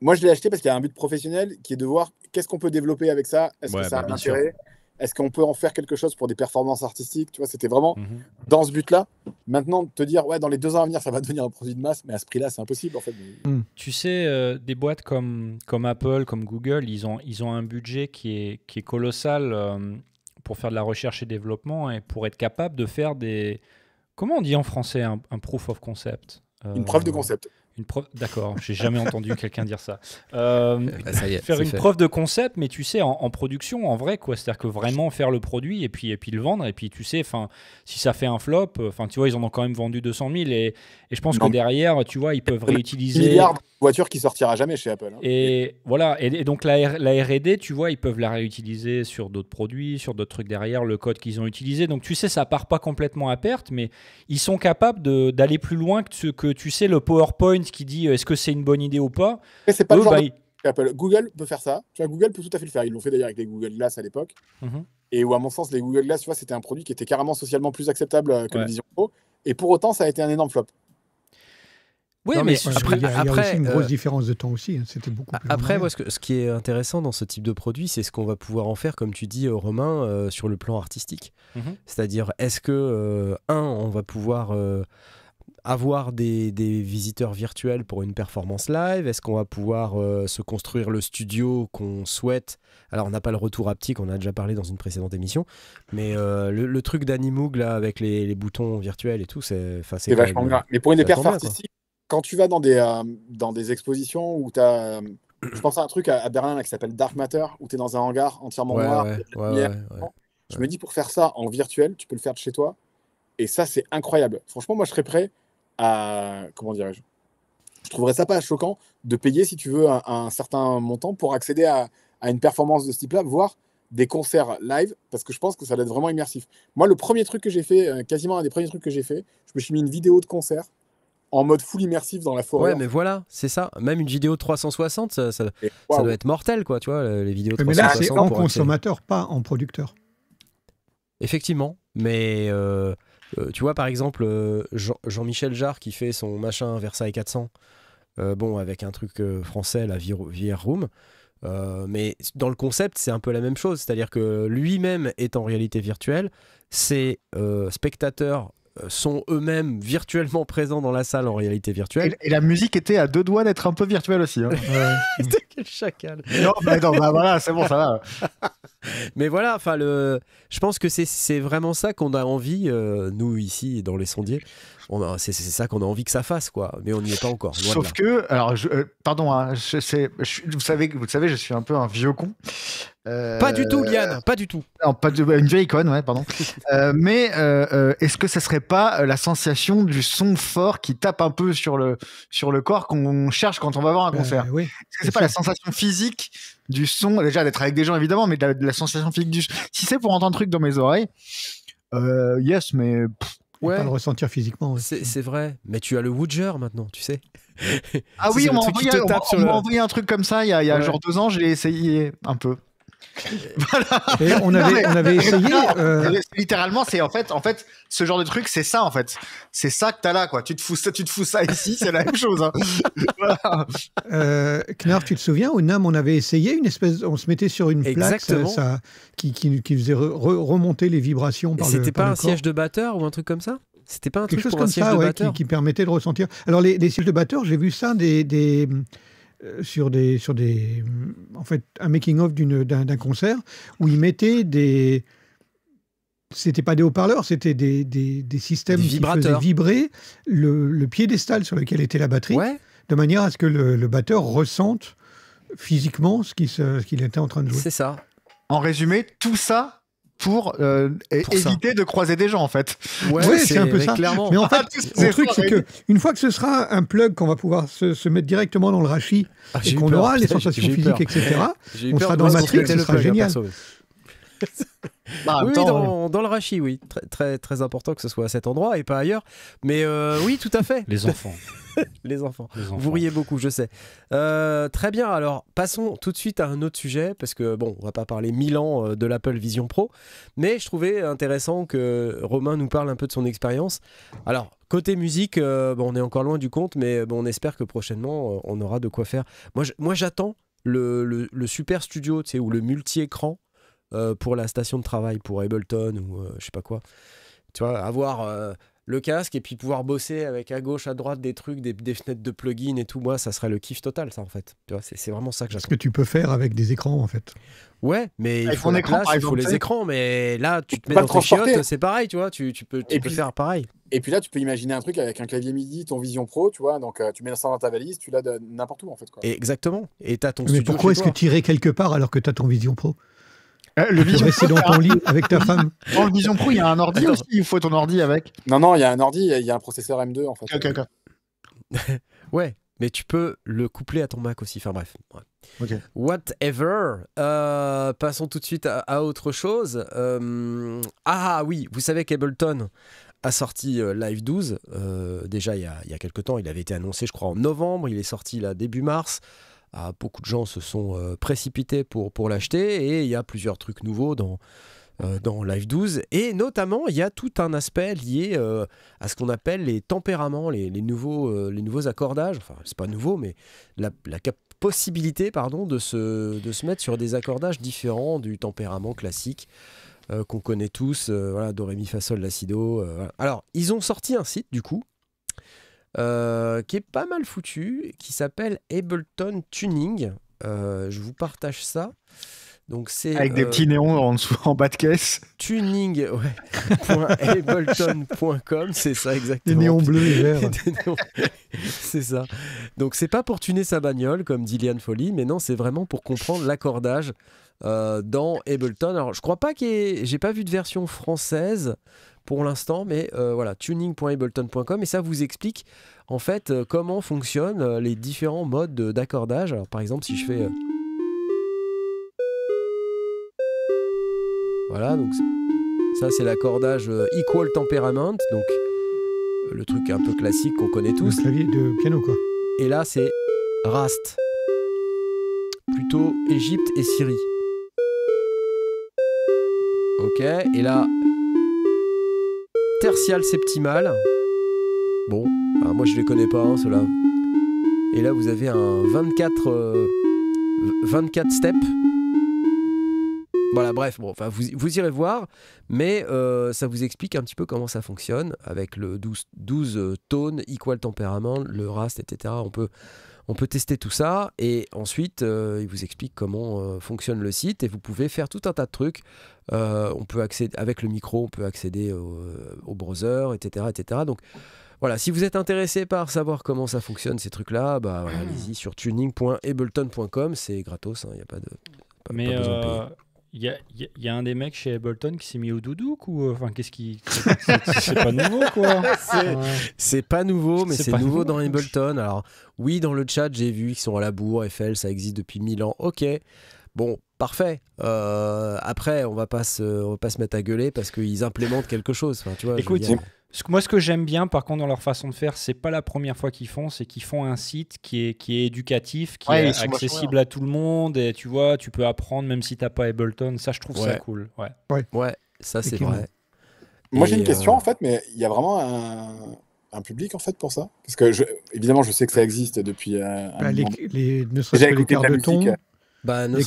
[SPEAKER 5] moi, je l'ai acheté parce qu'il y a un but professionnel qui est de voir qu'est-ce qu'on peut développer avec ça. Est-ce que ça bah, a intérêt Est-ce qu'on peut en faire quelque chose pour des performances artistiques Tu vois, c'était vraiment mhm. dans ce but-là. Maintenant, te dire, ouais, dans les deux ans à venir, ça va devenir un produit de masse, mais à ce prix-là, c'est impossible en fait.
[SPEAKER 4] Mm. Tu sais, euh, des boîtes comme, comme Apple, comme Google, ils ont, ils ont un budget qui est, qui est colossal euh, pour faire de la recherche et développement et pour être capable de faire des. Comment on dit en français un, proof of concept Une preuve de euh, concept. Une preuve. D'accord, j'ai jamais entendu quelqu'un dire ça. Euh, ah, faire une preuve de concept, mais tu sais, en, production, en vrai, quoi. C'est-à-dire que vraiment faire le produit et puis, et puis le vendre. Et puis, tu sais, enfin, si ça fait un flop, euh, enfin, tu vois, ils en ont quand même vendu 200 000. Et, et je pense que derrière, tu vois, ils peuvent réutiliser
[SPEAKER 5] voiture qui sortira jamais chez Apple. Hein.
[SPEAKER 4] Et voilà, et, donc la, RD, tu vois, ils peuvent la réutiliser sur d'autres produits, sur d'autres trucs derrière, le code qu'ils ont utilisé. Donc tu sais, ça part pas complètement à perte, mais ils sont capables d'aller plus loin que, ce, que tu sais, le PowerPoint qui dit euh, est-ce que c'est une bonne idée ou pas. c'est pas Eux, le genre bah,
[SPEAKER 5] Apple. Google peut faire ça. Tu vois, Google peut tout à fait le faire. Ils l'ont fait d'ailleurs avec les Google Glass à l'époque. Mhm. Et où, à mon sens, les Google Glass, tu vois, c'était un produit qui était carrément socialement plus acceptable euh, que Vision Pro. Et pour autant, ça a été un énorme flop. Oui,
[SPEAKER 4] mais, après, il y a,
[SPEAKER 2] une grosse euh, différence de temps aussi. Hein, c'était beaucoup. Plus après, moi,
[SPEAKER 1] ce, qui est intéressant dans ce type de produit, c'est ce qu'on va pouvoir en faire, comme tu dis, euh, Romain, euh, sur le plan artistique. Mhm. C'est-à-dire, est-ce que un, on va pouvoir avoir des, visiteurs virtuels pour une performance live Est-ce qu'on va pouvoir se construire le studio qu'on souhaite Alors, on n'a pas le retour haptique, on a déjà parlé dans une précédente émission, mais le, truc d'Animoog, là, avec les, boutons virtuels et tout, c'est... C'est vachement grave. Mais pour une performance artistique,
[SPEAKER 5] quand tu vas dans des, euh, dans des expositions où tu as. Euh, je pense à un truc à, Berlin qui s'appelle Dark Matter, où tu es dans un hangar entièrement noir. je me dis, pour faire ça en virtuel, tu peux le faire de chez toi. Et ça, c'est incroyable. Franchement, moi, je serais prêt à. Comment dirais-je Je trouverais ça pas choquant de payer, si tu veux, un, certain montant pour accéder à, à une performance de ce type-là, voire des concerts live parce que je pense que ça doit être vraiment immersif. Moi, le premier truc que j'ai fait, euh, quasiment un des premiers trucs que j'ai fait, je me suis mis une vidéo de concert en mode full immersif dans la forêt. Ouais, mais
[SPEAKER 1] voilà, c'est ça. Même une vidéo 360, ça, doit être mortel, quoi, tu vois, les vidéos 360. Mais là, c'est en consommateur,
[SPEAKER 2] pas en producteur.
[SPEAKER 1] Effectivement, mais euh, euh, tu vois, par exemple, euh, Jean-Michel Jarre qui fait son machin Versailles 400, bon, avec un truc français, la VR Room. mais dans le concept, c'est un peu la même chose, c'est-à-dire que lui-même est en réalité virtuelle, ses spectateur... Euh, sont eux-mêmes virtuellement présents dans la salle en réalité virtuelle. Et, la musique était à deux doigts
[SPEAKER 3] d'être un peu virtuelle aussi. Hein. Euh,
[SPEAKER 1] quel chacal. Non, mais bah voilà, c'est bon, ça va. mais voilà, enfin, le... je pense que c'est vraiment ça qu'on a envie, euh, nous ici, dans les sondiers, c'est ça qu'on a envie que ça fasse, quoi. Mais on n'y est pas encore. Sauf
[SPEAKER 3] que, alors, euh, pardon, hein, vous savez, vous savez, je suis un peu un vieux con. Euh, pas du tout, Liane, pas du tout. une vieille icône ouais, pardon. Euh, mais est-ce que ce serait pas la sensation du son fort qui tape un peu sur le, sur le corps qu'on cherche quand on va voir un concert ce c'est pas la sensation physique du son, déjà d'être avec des gens évidemment, mais la, sensation physique du Si c'est pour entendre un truc dans mes oreilles, yes, mais Ouais. Et pas le ressentir physiquement. aussi. C'est vrai. Mais tu as le Woodger maintenant, tu sais. ah oui, on m'a envoyé, envoyé, un truc comme ça il y a, il y a genre deux ans, j'ai essayé un peu voilà. Et on avait, on essayé. Euh, littéralement, c'est en fait, en fait, ce genre de truc, c'est ça en fait. C'est ça que t'as là, quoi. Tu te fous ça, tu te fous ça ici, c'est la même chose. Hein.
[SPEAKER 2] Euh, tu te souviens au NAM, on avait essayé une espèce, on se mettait sur une plaque, ça, qui, qui, faisait remonter les vibrations par C'était pas un siège
[SPEAKER 1] de batteur ou un truc comme ça c'était pas un quelque truc chose pour un siège ça, de qui, qui,
[SPEAKER 2] permettait de ressentir. Alors les, sièges de batteur, j'ai vu ça des, des, euh, sur des, sur des, en fait, un making of d'un concert où ils mettaient des, c'était pas des haut-parleurs, c'était des, systèmes qui faisaient vibrer le, piédestal sur lequel était la batterie, de manière à ce que le, batteur ressente physiquement ce qu'il était en train de jouer. C'est
[SPEAKER 3] ça. En résumé, tout ça pour, euh, éviter de croiser des gens en fait. Oui, c'est un peu ça. Mais en ah, fait, le truc c'est que
[SPEAKER 2] une fois que ce sera un plug qu'on va pouvoir se, mettre directement dans le rachis ah, et qu'on aura les sensations physiques, etc. on sera dans Matrix, ce sera hein, génial.
[SPEAKER 1] Bah, oui, dans, le rachis oui. Très, très, important que ce soit à cet endroit et pas ailleurs. Mais euh, oui, tout à fait. Les enfants. Les enfants. Vous riez beaucoup, je sais. Euh, très bien, alors passons tout de suite à un autre sujet, parce que bon, on va pas parler mille ans euh, de l'Apple Vision Pro, mais je trouvais intéressant que Romain nous parle un peu de son expérience. Alors, côté musique, on est encore loin du compte, mais bon, on espère que prochainement, on aura de quoi faire. Moi, j'attends moi, le, le, le, super studio, tu sais, ou le multi-écran euh, pour la station de travail, pour Ableton ou euh, je sais pas quoi. Tu vois, avoir euh, le casque et puis pouvoir bosser avec à gauche, à droite des trucs, des, des fenêtres de plugins et tout, moi, ça serait le kiff total, ça, en fait. Tu vois, c'est vraiment ça que j'attends. Ce que tu peux faire avec des écrans, en fait. Ouais, mais il faut, écran, il faut les écrans, mais là, tu, te mets dans tes chiottes, c'est pareil, tu vois, tu, tu peux, faire
[SPEAKER 5] pareil. Et puis là, tu peux imaginer un truc avec un clavier MIDI, ton Vision Pro, tu vois, donc tu mets ça dans ta valise, tu l'as
[SPEAKER 3] n'importe où, en fait. exactement. Et ton Mais pourquoi est-ce que tu
[SPEAKER 2] irais quelque part alors que tu as ton Vision Pro euh, le Vision Pro, ton lit avec ta femme.
[SPEAKER 3] Dans Vision Pro, il y a un ordi aussi. Il faut ton ordi avec.
[SPEAKER 5] Non, non, il y a un ordi. Il y a un processeur M2 en fait.
[SPEAKER 1] ouais, mais tu peux le coupler à ton Mac aussi. Enfin bref. Whatever. Euh, passons tout de suite à, autre chose. Euh, ah, ah oui, vous savez qu'Ableton a sorti Live 12 déjà il y, a, quelques temps. Il avait été annoncé, je crois, en novembre. Il est sorti là début mars. Ah, beaucoup de gens se sont euh, précipités pour, pour l'acheter et il y a plusieurs trucs nouveaux dans, euh, dans Live 12. Et notamment, il y a tout un aspect lié euh, à ce qu'on appelle les tempéraments, les, nouveaux, les nouveaux accordages. Enfin, c'est pas nouveau, mais la, possibilité pardon, de, se, de se mettre sur des accordages différents du tempérament classique. qu'on connaît tous, voilà, Do, Ré, Mi, Alors, ils ont sorti un site, du coup, euh, qui est pas mal foutu, qui s'appelle Ableton Tuning. Euh, je vous partage ça. Donc c'est avec des euh, petits
[SPEAKER 3] néons en dessous en bas de caisse.
[SPEAKER 1] Tuning, c'est ça exactement. Des néons bleus et verts. c'est ça. Donc c'est pas pour tuner sa bagnole comme dit Liane Folly, mais non, c'est vraiment pour comprendre l'accordage dans Ableton. Alors je crois pas que j'ai pas vu de version française pour l'instant, mais euh, voilà, tuning.ableton.com et ça vous explique en fait euh, comment fonctionnent euh, les différents modes d'accordage. Alors par exemple, si je fais voilà, donc ça c'est l'accordage equal temperament, donc le truc un peu classique qu'on connaît tous. La clavier de piano quoi. Et là c'est Rast, plutôt Égypte et Syrie. Ok, et là Commercial Septimal, Bon, bah, moi je les connais pas, hein, ceux-là. Et là, vous avez un 24, 24 euh, steps. Voilà, bref, bon, enfin, vous, vous irez voir, mais euh, ça vous explique un petit peu comment ça fonctionne avec le 12, 12 tones, equal tempérament, le rast, etc. On peut, on peut tester tout ça et ensuite euh, il vous explique comment fonctionne le site et vous pouvez faire tout un tas de trucs euh, on peut accéder, avec le micro, on peut accéder au, euh, browser, etc., etc. Donc voilà, si vous êtes intéressé par savoir comment ça fonctionne ces trucs-là, bah, voilà, ah. allez-y sur tuning.ableton.com, c'est gratos, il hein, n'y a pas de.
[SPEAKER 4] Mais Il euh, y a, un des mecs chez Ableton qui s'est mis au doudouk ou enfin qu'est-ce qui c'est pas nouveau quoi c'est
[SPEAKER 1] pas nouveau mais c'est nouveau, dans
[SPEAKER 4] Ableton alors oui dans le chat
[SPEAKER 1] j'ai vu qu'ils sont à la bourre FL ça existe depuis 1000 ans ok Bon, parfait. Euh, après, on va pas se, on va pas se mettre à gueuler parce qu'ils implémentent quelque chose. tu vois, Écoute,
[SPEAKER 4] moi ce que j'aime bien, par contre, dans leur façon de faire, c'est pas la première fois qu'ils font, c'est qu'ils font un site qui est, qui est éducatif, qui est accessible à tout le monde, et tu vois, tu peux apprendre même si t'as pas Ableton. Ça, je trouve ça cool. Ouais. Ouais, ça c'est vrai. Moi, j'ai une euh, question en fait, mais il y a
[SPEAKER 5] vraiment un public en fait pour ça Parce que je, évidemment, je sais que ça existe depuis. Euh, bah, un les, les, ne bah, les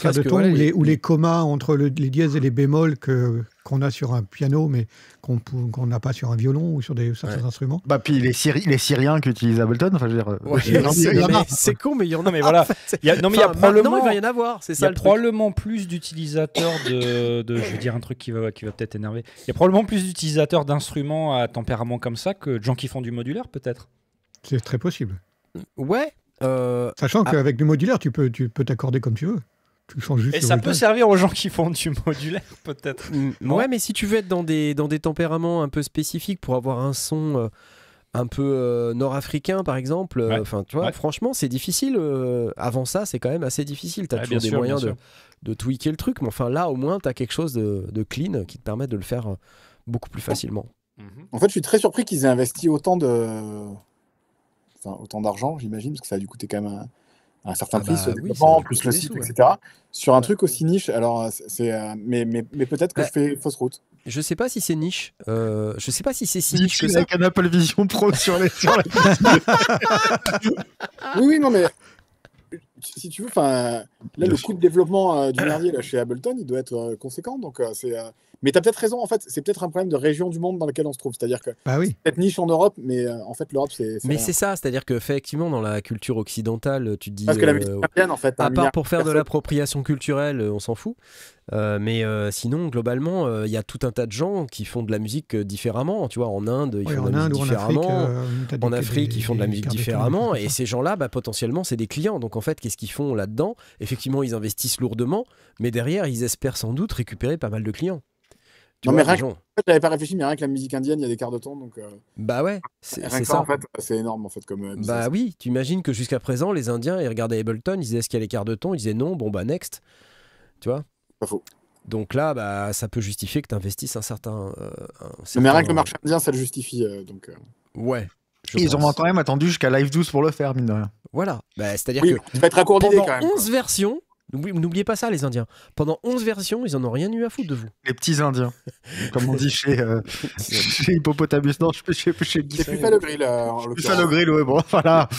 [SPEAKER 5] les, ou
[SPEAKER 2] commas entre les dièses et les bémols que, qu'on a sur un piano, mais qu'on n'a pas sur un violon ou sur des, certains instruments.
[SPEAKER 3] Bah, puis les, les Syriens qui Ableton, enfin, je veux dire. Euh, c'est
[SPEAKER 4] con, mais il y en a. mais voilà. Y a, non, mais il y a probablement. Il va c'est ça. Y plus d'utilisateurs de, Je vais dire un truc qui va, qui va peut-être énerver. Il y a probablement plus d'utilisateurs d'instruments à tempérament comme ça que de gens qui font du modulaire, peut-être.
[SPEAKER 2] C'est très possible.
[SPEAKER 4] Ouais, euh,
[SPEAKER 2] Sachant ah. qu'avec du modulaire, tu peux tu peux t'accorder comme tu veux. et ça peut servir aux gens qui font du
[SPEAKER 4] modulaire, peut-être. Mm,
[SPEAKER 2] ouais,
[SPEAKER 1] mais si tu veux être dans des, dans des tempéraments un peu spécifiques pour avoir un son euh, un peu euh, nord-africain, par exemple, enfin, tu vois, franchement, c'est difficile. avant ça, c'est quand même assez difficile. Tu as toujours des moyens de, tweaker le truc, mais enfin, là, au moins, tu as quelque chose de, clean qui te permet de le faire beaucoup plus facilement. Mm-hmm. En fait, je suis très
[SPEAKER 5] surpris qu'ils aient investi
[SPEAKER 1] autant de, autant d'argent, j'imagine, parce que ça a dû coûter quand même
[SPEAKER 5] un, certain ah prix, plus bah le site, etc. Sur un truc aussi niche, alors euh, c'est, euh,
[SPEAKER 1] mais, mais, peut-être que fait bah, je fais fausse route. Je sais pas si c'est niche. Euh, je sais pas si c'est si niche, que ça. Avec
[SPEAKER 3] un Apple Vision Pro sur les. oui, oui, non mais
[SPEAKER 5] si tu veux, là, le coût de développement euh, du merdier là, chez Ableton, il doit être euh, conséquent. Donc, euh, c'est, Mais tu as peut-être raison, en fait, c'est peut-être un problème de région du monde dans laquelle on se trouve. C'est-à-dire que
[SPEAKER 2] bah
[SPEAKER 1] oui.
[SPEAKER 5] peut-être niche en Europe, mais en fait, l'Europe, c'est. mais c'est
[SPEAKER 1] ça, c'est-à-dire que, effectivement, dans la culture occidentale, tu te dis. Parce que la musique en fait. Hein, à part pour faire de l'appropriation culturelle, on s'en fout. Euh, mais euh, sinon, globalement, euh, il y a tout un tas de gens qui font de la musique différemment. Tu vois, en Inde, ils font de la musique différemment. en Afrique, qui ils font de la musique différemment. Et ces gens-là, bah, potentiellement, c'est des clients. Donc en fait, qu'est-ce qu'ils font là-dedans Effectivement, ils investissent lourdement, mais derrière, ils espèrent sans doute récupérer pas mal de clients. Tu non, mais rien
[SPEAKER 5] j'avais pas réfléchi, mais rien que la musique indienne, il y a des quarts de temps. Donc,
[SPEAKER 1] Bah ouais, c'est ça. En
[SPEAKER 5] c'est énorme en fait comme. bah
[SPEAKER 1] oui, tu imagines que jusqu'à présent, les Indiens, ils regardaient Ableton, ils disaient est-ce qu'il y a les quarts de temps Ils disaient non, bon bah next. Tu vois donc là, bah, ça peut justifier que tu investisses un certain, euh, Mais rien que le marché indien, ça le justifie. Euh, donc, euh. Ouais. Ils ont quand
[SPEAKER 3] même attendu jusqu'à Live 12 pour le faire, mine de rien.
[SPEAKER 1] Voilà. Bah, C'est-à-dire que. tu va être raccourci quand même. 11 versions, N'oubliez pas ça, les Indiens. Pendant 11 versions, ils en ont
[SPEAKER 3] rien eu à foutre de vous. Les petits Indiens, comme on dit chez, euh, chez Hippopotamus. Non, je sais plus chez qui. C'est plus Grill. Plus euh, grill ouais, bon, voilà.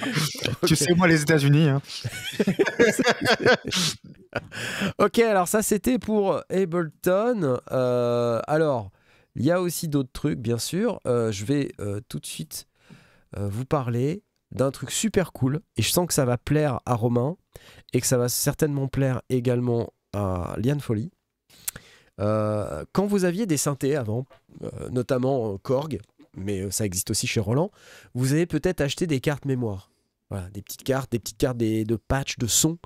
[SPEAKER 3] tu sais, moi, les États-Unis. Hein.
[SPEAKER 1] ok, alors ça, c'était pour Ableton. Euh, alors, il y a aussi d'autres trucs, bien sûr. je vais tout de suite vous parler d'un truc super cool. Et je sens que ça va plaire à Romain et que ça va certainement plaire également à Liane Folly. Euh, quand vous aviez des synthés avant, euh, notamment euh, Korg, mais ça existe aussi chez Roland, vous avez peut-être acheté des cartes mémoire. des petites cartes, des petites cartes de patchs, de son,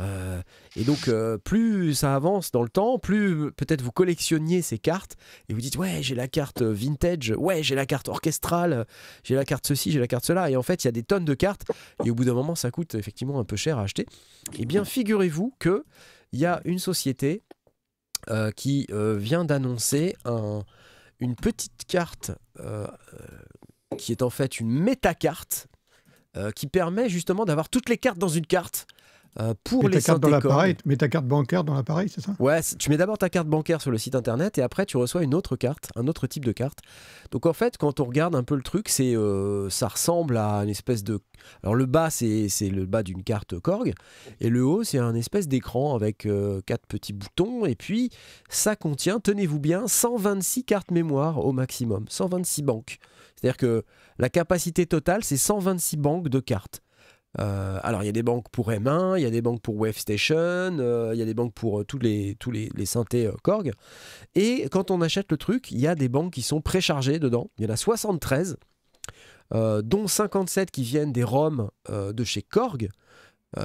[SPEAKER 1] euh, et donc, euh, plus ça avance dans le temps, plus peut-être vous collectionniez ces cartes et vous dites Ouais, j'ai la carte euh, vintage, ouais, j'ai la carte orchestrale, j'ai la carte ceci, j'ai la carte cela. Et en fait, il y a des tonnes de cartes et au bout d'un moment, ça coûte effectivement un peu cher à acheter. Et eh bien, figurez-vous que il y a une société qui vient d'annoncer une petite carte qui est en fait une méta carte qui permet justement d'avoir toutes les cartes dans une carte euh, pour mets ta carte
[SPEAKER 2] ta carte bancaire dans l'appareil, c'est ça Ouais,
[SPEAKER 1] tu mets d'abord ta carte bancaire sur le site internet et après tu reçois une autre carte, un autre type de carte. Donc en fait, quand on regarde un peu le truc, c'est euh, ça ressemble à une espèce de. Alors le bas, c'est le bas d'une carte Korg et le haut, c'est un espèce d'écran avec euh, quatre petits boutons et puis ça contient, tenez-vous bien, 126 cartes mémoire au maximum, 126 banques. C'est-à-dire que la capacité totale, c'est 126 banques de cartes. Euh, alors, il y a des banques pour M1, il y a des banques pour WaveStation, euh, il y a des banques pour euh, tous, les, tous les, synthés Korg. Et quand on achète le truc, il y a des banques qui sont préchargées dedans. Il y en a 73, dont 57 qui viennent des ROM de chez Korg.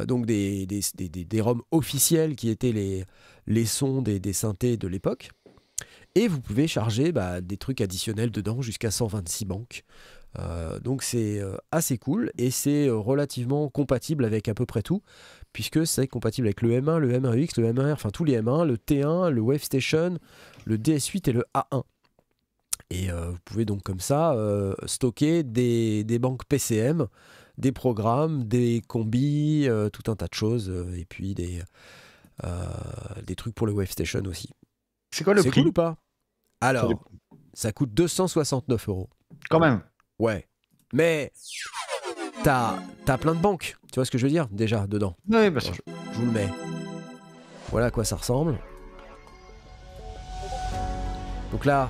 [SPEAKER 1] Donc des, des, des, ROM officiels qui étaient les, les sons des, des synthés de l'époque. Et vous pouvez charger bah, des trucs additionnels dedans jusqu'à 126 banques. Euh, donc c'est euh, assez cool et c'est euh, relativement compatible avec à peu près tout, puisque c'est compatible avec le M1, le m 1 x le M1R, enfin tous les M1, le T1, le Wavestation, le DS8 et le A1. Et vous pouvez donc comme ça stocker des, des, banques PCM, des programmes, des combis, tout un tas de choses, et puis des, des trucs pour le Wavestation aussi. C'est quoi le prix cool ou pas Alors, ça coûte 269 euros. Quand même. Ouais. Mais t'as plein de banques, tu vois ce que je veux dire déjà dedans. Oui, bien sûr. Je, vous le mets. Voilà à quoi ça ressemble. Donc là,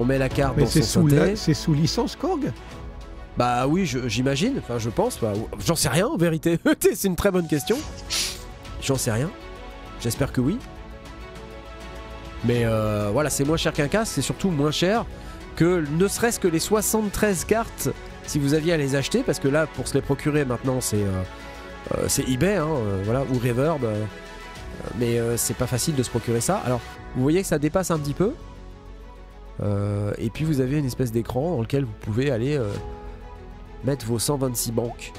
[SPEAKER 1] on met la carte dans son
[SPEAKER 2] C'est sous licence Korg
[SPEAKER 1] Bah oui, j'imagine. Enfin, je pense. Bah, j'en sais rien en vérité. C'est une très bonne question. J'en sais rien. J'espère que oui. Mais euh, voilà, c'est moins cher qu'un casque, c'est surtout moins cher que ne serait-ce que les 73 cartes, si vous aviez à les acheter, parce que là, pour se les procurer maintenant, c'est euh, euh eBay, hein, euh, voilà, ou Reverb, euh, mais c'est pas facile de se procurer ça. Alors, vous voyez que ça dépasse un petit peu, et puis vous avez une espèce d'écran dans lequel vous pouvez aller mettre vos 126 banques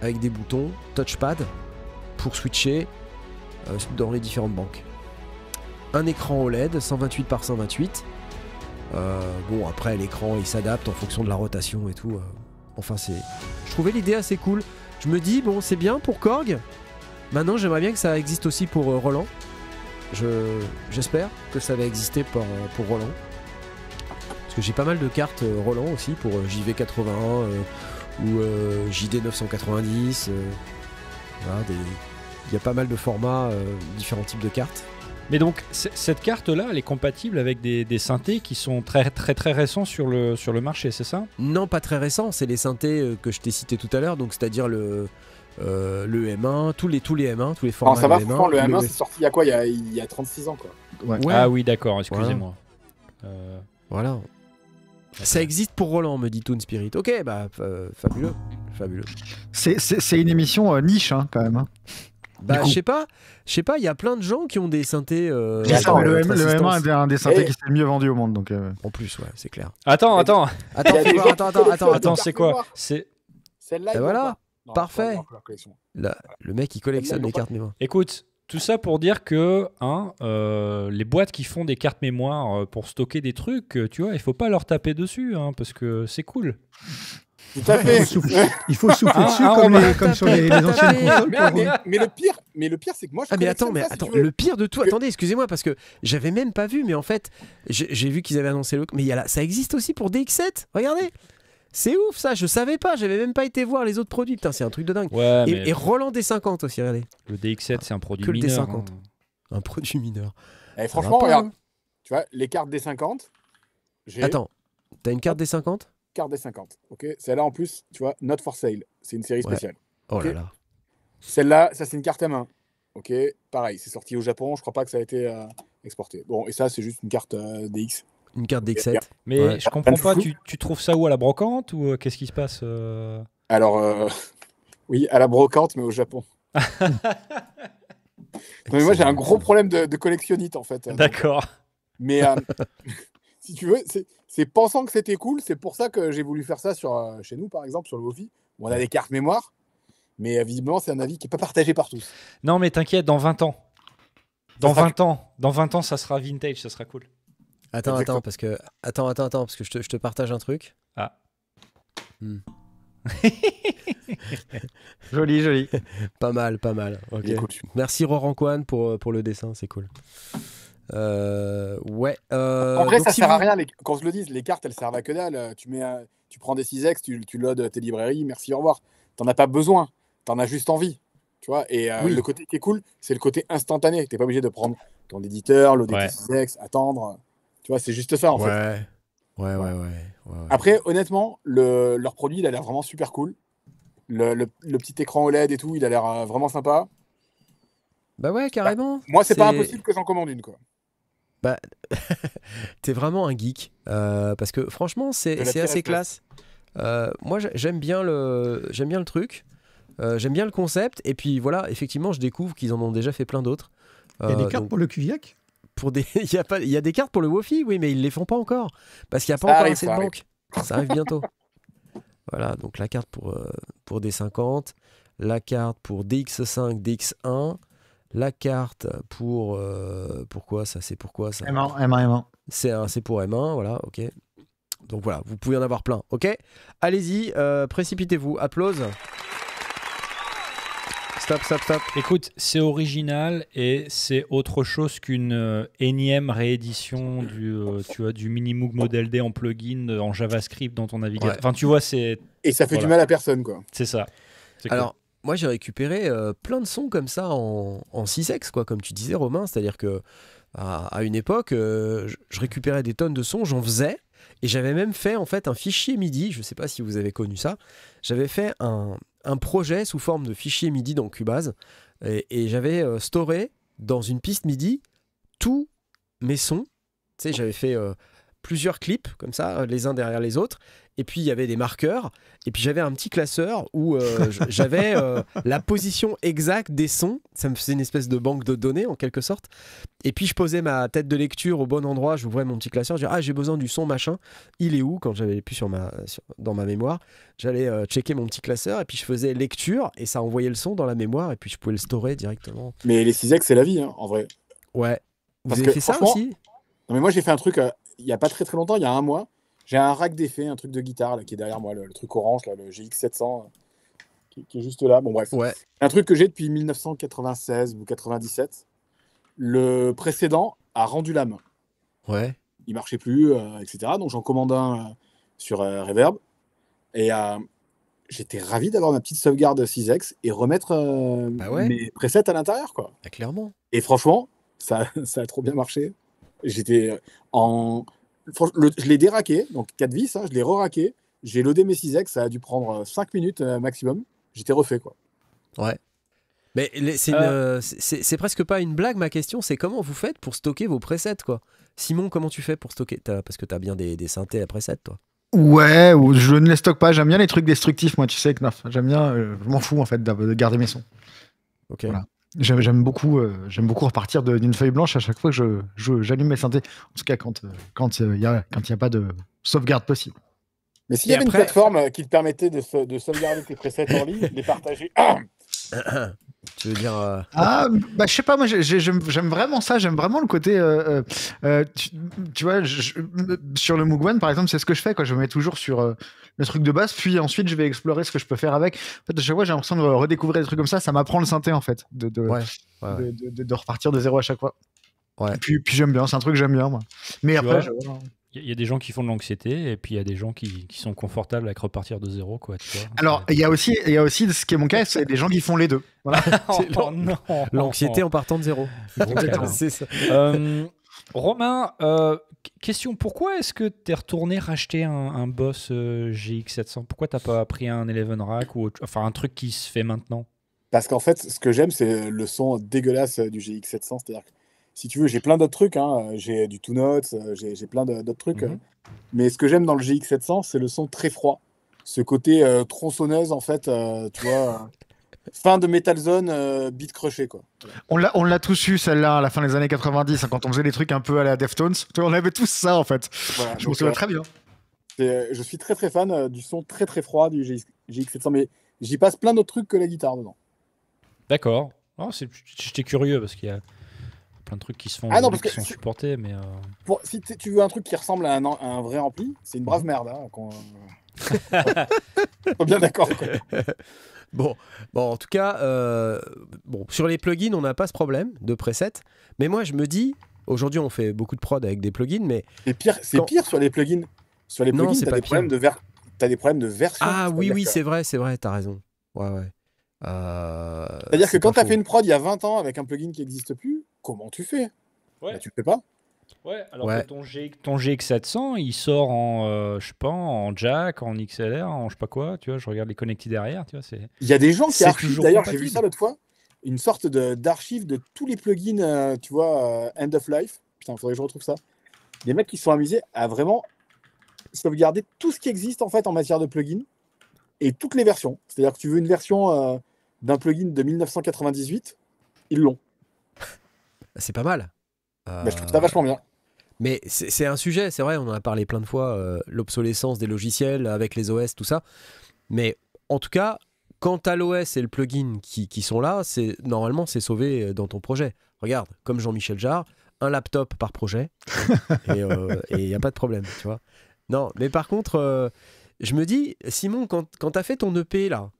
[SPEAKER 1] avec des boutons touchpad pour switcher dans les différentes banques. Un écran OLED 128 par 128 euh, bon, après, l'écran, il s'adapte en fonction de la rotation et tout. Euh. Enfin, c'est. Je trouvais l'idée assez cool. Je me dis, bon, c'est bien pour Korg. Maintenant, j'aimerais bien que ça existe aussi pour euh, Roland. J'espère que ça va exister pour, Roland. Parce que j'ai pas mal de cartes Roland aussi pour JV81 ou JD990.
[SPEAKER 4] Il y a pas mal de formats, différents types de cartes. Mais donc cette carte là, elle est compatible avec des, synthés qui sont très très très récents sur le sur le marché, c'est ça
[SPEAKER 1] Non, pas très récents. C'est les synthés euh, que je t'ai cités tout à l'heure, donc c'est-à-dire le euh, le M1, tous les tous les M1, tous les formats. Non, ça va, franchement, le M1 c'est sorti
[SPEAKER 5] il y a quoi il y a, 36 ans quoi.
[SPEAKER 1] Ah oui, d'accord. Excusez-moi. Voilà. Euh, ça existe pour Roland, me dit Toon Spirit. Ok, bah fabuleux, fabuleux. C'est
[SPEAKER 3] une émission niche hein, quand même. Hein.
[SPEAKER 1] Bah, je sais pas, je sais pas, il y a plein de gens qui ont des
[SPEAKER 3] synthés. Euh,
[SPEAKER 4] le, M, 1 est un des synthés qui s'est
[SPEAKER 3] le mieux vendu au monde, donc. Euh, en plus, ouais, c'est clair.
[SPEAKER 4] Attends, attends, attends, attends, attends, c'est quoi C'est celle-là. Bah voilà, parfait. le mec, il ça des cartes mémoire. Écoute, tout ça pour dire que hein, euh, les boîtes qui font des cartes mémoire pour stocker des trucs, tu vois, il faut pas leur taper dessus, hein, parce que c'est cool fait. Il faut souffler, ah, dessus ah, comme, sur les, anciennes consoles. Mais, le pire,
[SPEAKER 1] mais le pire, c'est que moi, je ah mais attends, mais attends, le pire de tout. Attendez, excusez-moi parce que j'avais même pas vu, mais en fait, j'ai vu qu'ils avaient annoncé le. Mais il y a là, ça existe aussi pour DX7. Regardez. C'est ouf ça, je savais pas, j'avais même pas été voir les autres produits. Putain, c'est un truc de dingue. et, Roland D50 aussi, regardez.
[SPEAKER 4] Le DX7, c'est un produit que mineur. Le D50. Hein. Un produit
[SPEAKER 1] mineur. Et eh, franchement, regarde, hein.
[SPEAKER 5] tu vois, les cartes D50. Attends,
[SPEAKER 1] t'as une carte D50
[SPEAKER 5] carte des 50. Ok, Celle-là, en plus, tu vois, Not for Sale. C'est une série spéciale. Oh là là. Celle-là, ça, c'est une carte à main. Ok, pareil, c'est sorti au Japon. Je crois pas que ça a été euh, exporté. Bon, et ça, c'est juste une carte euh, DX. Une carte DX7. Mais je comprends pas, tu,
[SPEAKER 4] trouves ça où à la brocante ou euh, qu'est-ce qui se passe
[SPEAKER 5] Alors, oui, à la brocante, mais au Japon. moi, j'ai un gros problème de, de collectionnite en fait. D'accord. Mais si tu veux, c'est pensant que c'était cool, c'est pour ça que j'ai voulu faire ça euh, chez nous, par exemple, sur le Wofi, où on a des cartes mémoire. Mais euh, visiblement, c'est un avis qui n'est pas partagé par tous.
[SPEAKER 4] Non, mais t'inquiète, dans 20 ans. Dans 20 ans, dans 20 ans, ça sera vintage, ça sera cool. Attends, attends, parce que attends, attends, attends, parce que je
[SPEAKER 1] te, partage un truc.
[SPEAKER 4] Ah.
[SPEAKER 3] Hmm.
[SPEAKER 1] joli, joli. pas mal, pas mal. Merci Roran Kwan pour, euh, pour le dessin, c'est cool. Euh, ouais. Euh, en vrai, ça sert à
[SPEAKER 5] rien. Les... quand se le dise, les cartes, elles servent à que dalle. Euh, tu, mets, tu prends des 6X, tu, tu loads euh, tes librairies, merci, au revoir.
[SPEAKER 1] T'en as pas besoin.
[SPEAKER 5] T'en as juste envie. Tu vois Et le côté qui est cool, c'est le côté instantané. T'es pas obligé de prendre ton éditeur, loader ouais. tes 6X, attendre. Tu vois, c'est juste ça, en ouais.
[SPEAKER 1] fait. Ouais, ouais, ouais.
[SPEAKER 5] ouais Après, honnêtement, le... leur produit, il a l'air vraiment super cool. Le... Le... petit écran OLED et tout, il a l'air vraiment sympa. Bah ouais, bah, carrément. moi, c'est pas impossible que j'en commande une, quoi.
[SPEAKER 1] Bah, t'es vraiment un geek. Euh, parce que franchement, c'est assez classe. Euh, moi, j'aime bien, le, bien le truc. Euh, j'aime bien le concept. Et puis voilà, effectivement, je découvre qu'ils en ont déjà fait plein d'autres. Il y a des cartes pour le Cuviac pour des... il, y a pas... il y a des cartes pour le Wofi, oui, mais ils les font pas encore. Parce qu'il n'y a pas encore assez de banques. Ça arrive bientôt. voilà, donc la carte pour, pour D50, la carte pour DX5, DX1. La carte pour. Euh, pourquoi ça C'est pourquoi ça M1, M1, C'est, pour M1, voilà, ok. Donc voilà, vous pouvez en avoir plein, ok Allez-y, euh, précipitez-vous, applause.
[SPEAKER 4] Stop, stop, stop. Écoute, c'est original et c'est autre chose qu'une euh, énième réédition mmh. du, tu vois, du Moog Model D en plugin en JavaScript dans ton navigateur. Enfin, tu vois, c'est. Et ça fait du mal à personne,
[SPEAKER 1] quoi. C'est ça. C'est Alors, moi j'ai récupéré euh, plein de sons comme ça en, en 6 quoi, comme tu disais Romain, c'est-à-dire que à, une époque, euh, je récupérais des tonnes de sons, j'en faisais, et j'avais même fait en fait un fichier MIDI, je ne sais pas si vous avez connu ça, j'avais fait un, projet sous forme de fichier MIDI dans Cubase, et, j'avais euh, storé dans une piste MIDI tous mes sons, tu sais, j'avais fait plusieurs clips comme ça, euh, les uns derrière les autres. Et puis il y avait des marqueurs. Et puis j'avais un petit classeur où euh, j'avais euh, la position exacte des sons. Ça me faisait une espèce de banque de données en quelque sorte. Et puis je posais ma tête de lecture au bon endroit. J'ouvrais mon petit classeur. Je disais ah j'ai besoin du son machin. Il est où Quand j'avais plus sur ma dans ma mémoire, j'allais checker mon petit classeur et puis je faisais lecture et ça envoyait le son dans la mémoire et puis je pouvais le storer directement.
[SPEAKER 5] Mais les 6 c'est la vie hein, en vrai. Ouais.
[SPEAKER 1] Vous avez fait ça aussi
[SPEAKER 5] non mais moi j'ai fait un truc il n'y a pas très très longtemps, il y a un mois, j'ai un rack d'effets, un truc de guitare là, qui est derrière moi, le, truc orange, là, le GX700, euh, qui, est juste là. Bon, bref. Un truc que j'ai depuis 1996 ou 97. Le précédent a rendu la main. Ouais. Il marchait plus, euh, etc. Donc j'en commande un euh, sur Reverb. Et j'étais ravi d'avoir ma petite sauvegarde 6X et remettre bah mes presets à l'intérieur. quoi. Bah, clairement. Et franchement, ça a trop bien marché. J'étais en. je l'ai déraqué, donc 4 vis, hein, je l'ai re-raqué. J'ai loadé mes 6 ex ça a dû prendre 5 euh, minutes euh, maximum. J'étais refait, quoi.
[SPEAKER 1] Ouais. Mais euh. c'est presque pas une blague, ma question, c'est comment vous faites pour stocker vos presets, quoi Simon, comment tu fais pour stocker Parce que t'as bien des, synthés à presets, toi.
[SPEAKER 3] Ouais, je ne les stocke pas. J'aime bien les trucs destructifs, moi, tu sais, que non. J'aime bien, je m'en fous, en fait, de garder mes sons. Ok. Voilà. J'aime beaucoup, euh, j'aime beaucoup repartir d'une feuille blanche à chaque fois que j'allume je, j'allume mes synthés. En tout cas, quand il euh, quand, n'y euh, a, a, pas de sauvegarde possible. Mais s'il y avait une
[SPEAKER 5] plateforme qui te permettait de, de sauvegarder tes presets en ligne, les partager.
[SPEAKER 3] Tu veux dire. Euh, ah, bah, je sais pas, moi j'aime vraiment ça, j'aime vraiment le côté. Euh, euh, tu, vois, sur le Mugwan par exemple, c'est ce que je fais, quoi. Je me mets toujours sur le truc de base, puis ensuite je vais explorer ce que je peux faire avec. En fait, à chaque fois, j'ai l'impression de redécouvrir des trucs comme ça, ça m'apprend le synthé en fait, de, de, de, repartir de zéro à chaque fois. Et puis, puis j'aime bien, c'est un truc que j'aime bien, moi. Mais après,
[SPEAKER 4] il y a des gens qui font de l'anxiété et puis il y a des gens qui, sont confortables avec repartir de zéro. Quoi,
[SPEAKER 3] Alors, il y, a aussi, y a aussi, ce qui est mon cas, c'est des gens qui font les deux.
[SPEAKER 4] Oh, l'anxiété en partant de zéro. Euh, Romain, euh, question pourquoi est-ce que tu es retourné racheter un, boss euh, GX700 Pourquoi t'as pas pris un Eleven Rack ou enfin un truc qui se fait maintenant
[SPEAKER 5] Parce qu'en fait, ce que j'aime, c'est le son dégueulasse du GX700. C'est-à-dire que si tu veux, j'ai plein d'autres trucs. Hein. J'ai du Two Notes, euh, j'ai plein d'autres trucs. Mmh euh. Mais ce que j'aime dans le GX700, c'est le son très froid. Ce côté euh, tronçonneuse, en fait, tu vois. fin de Metal Zone, beat on quoi.
[SPEAKER 3] On l'a tous eu, celle-là, à la fin des années 90, hein, quand on faisait des trucs un peu à la Deftones. On avait tous ça, en fait. je me souviens très bien.
[SPEAKER 5] Je suis très, très fan du son très, très froid du GX, 700 Mais j'y passe plein d'autres trucs que la guitare dedans.
[SPEAKER 4] D'accord. J'étais curieux parce qu'il y a plein de trucs qui se font ah non, parce que sont supportés, mais. Euh,
[SPEAKER 5] Pour, si tu veux un truc qui ressemble à un, vrai ampli, c'est une brave merde. Hein, euh,
[SPEAKER 1] est bien d'accord. Bon, bon, en tout cas, euh, bon, sur les plugins, on n'a pas ce problème de preset, Mais moi, je me dis, aujourd'hui, on fait beaucoup de prod avec des plugins, mais c'est pire, c'est pire sur les plugins. Sur les plugins, non, c'est des problèmes de
[SPEAKER 5] as des problèmes de version. Ah oui, oui, c'est
[SPEAKER 1] vrai, c'est vrai, t'as raison. Ouais, ouais.
[SPEAKER 4] C'est-à-dire que quand tu as fait une
[SPEAKER 5] prod il y a 20 ans avec un plugin qui n'existe plus, comment tu fais ouais. Bah, tu le
[SPEAKER 4] fais pas. Ouais, alors ton, GX700, il sort en, euh, je en jack, en XLR, en je sais pas quoi, tu vois, je regarde les connectés derrière, tu vois, Il y a des gens qui archivent, d'ailleurs, j'ai vu ça
[SPEAKER 5] l'autre fois, une sorte d'archive de, tous les plugins, euh, tu vois, euh, end of life, putain, il faudrait que je retrouve ça. Des mecs qui sont amusés à vraiment sauvegarder tout ce qui existe, en fait, en matière de plugins, et toutes les versions. C'est-à-dire que tu veux une version d'un plugin de 1998, ils l'ont c'est pas mal. Mais bah, je trouve ça vachement bien. Euh,
[SPEAKER 1] mais c'est un sujet, c'est vrai, on en a parlé plein de fois, euh, l'obsolescence des logiciels avec les OS, tout ça. Mais en tout cas, quant à l'OS et le plugin qui, sont là, c'est normalement c'est sauvé euh, dans ton projet. Regarde, comme Jean-Michel Jarre, un laptop par projet et il n'y a pas de problème, tu vois. Non, mais par contre, je me dis, Simon, quand, quand tu as fait ton EP là,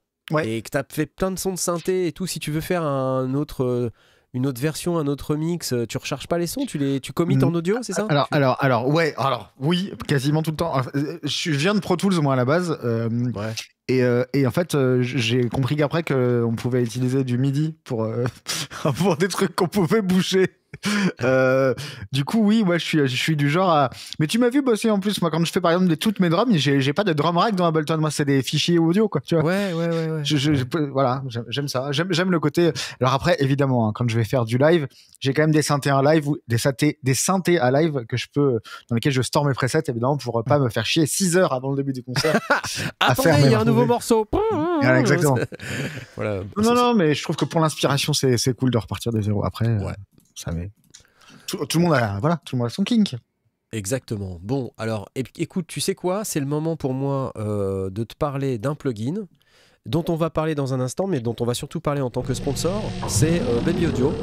[SPEAKER 1] et que tu as fait plein de sons de synthé et tout, si tu veux faire un autre une autre version, un autre mix, euh, tu recharges pas
[SPEAKER 3] les sons, tu les tu commites en audio, c'est ça Alors alors alors ouais, alors oui, quasiment tout le temps. Euh, je viens de Pro Tools moi à la base. Euh, ouais. et, et, en fait, j'ai compris qu'après qu'on pouvait utiliser du MIDI pour, pour des trucs qu'on pouvait boucher. Euh, du coup, oui, moi, je suis, je suis du genre à. Mais tu m'as vu bosser en plus. Moi, quand je fais par exemple de toutes mes drums, j'ai pas de drum rack dans Ableton. Moi, c'est des fichiers audio, quoi. Tu vois ouais, ouais, ouais. Je, je, voilà, j'aime ça. J'aime le côté. Alors après, évidemment, hein, quand je vais faire du live, j'ai quand même des synthés à live ou des synthés, des synthés à live que je peux, dans lesquels je store mes presets, évidemment, pour pas me faire chier 6 heures avant le début du concert. Attendez, il y a un nouveau
[SPEAKER 1] morceau. exactement.
[SPEAKER 3] voilà, non, non, mais je trouve que pour l'inspiration, c'est cool de repartir de zéro après. Euh, ouais tout, le monde a, voilà, tout le monde son kink. Exactement. Bon, alors écoute, tu sais quoi
[SPEAKER 1] C'est le moment pour moi euh, de te parler d'un plugin dont on va parler dans un instant, mais dont on va surtout parler en tant que sponsor. C'est euh, Baby Audio.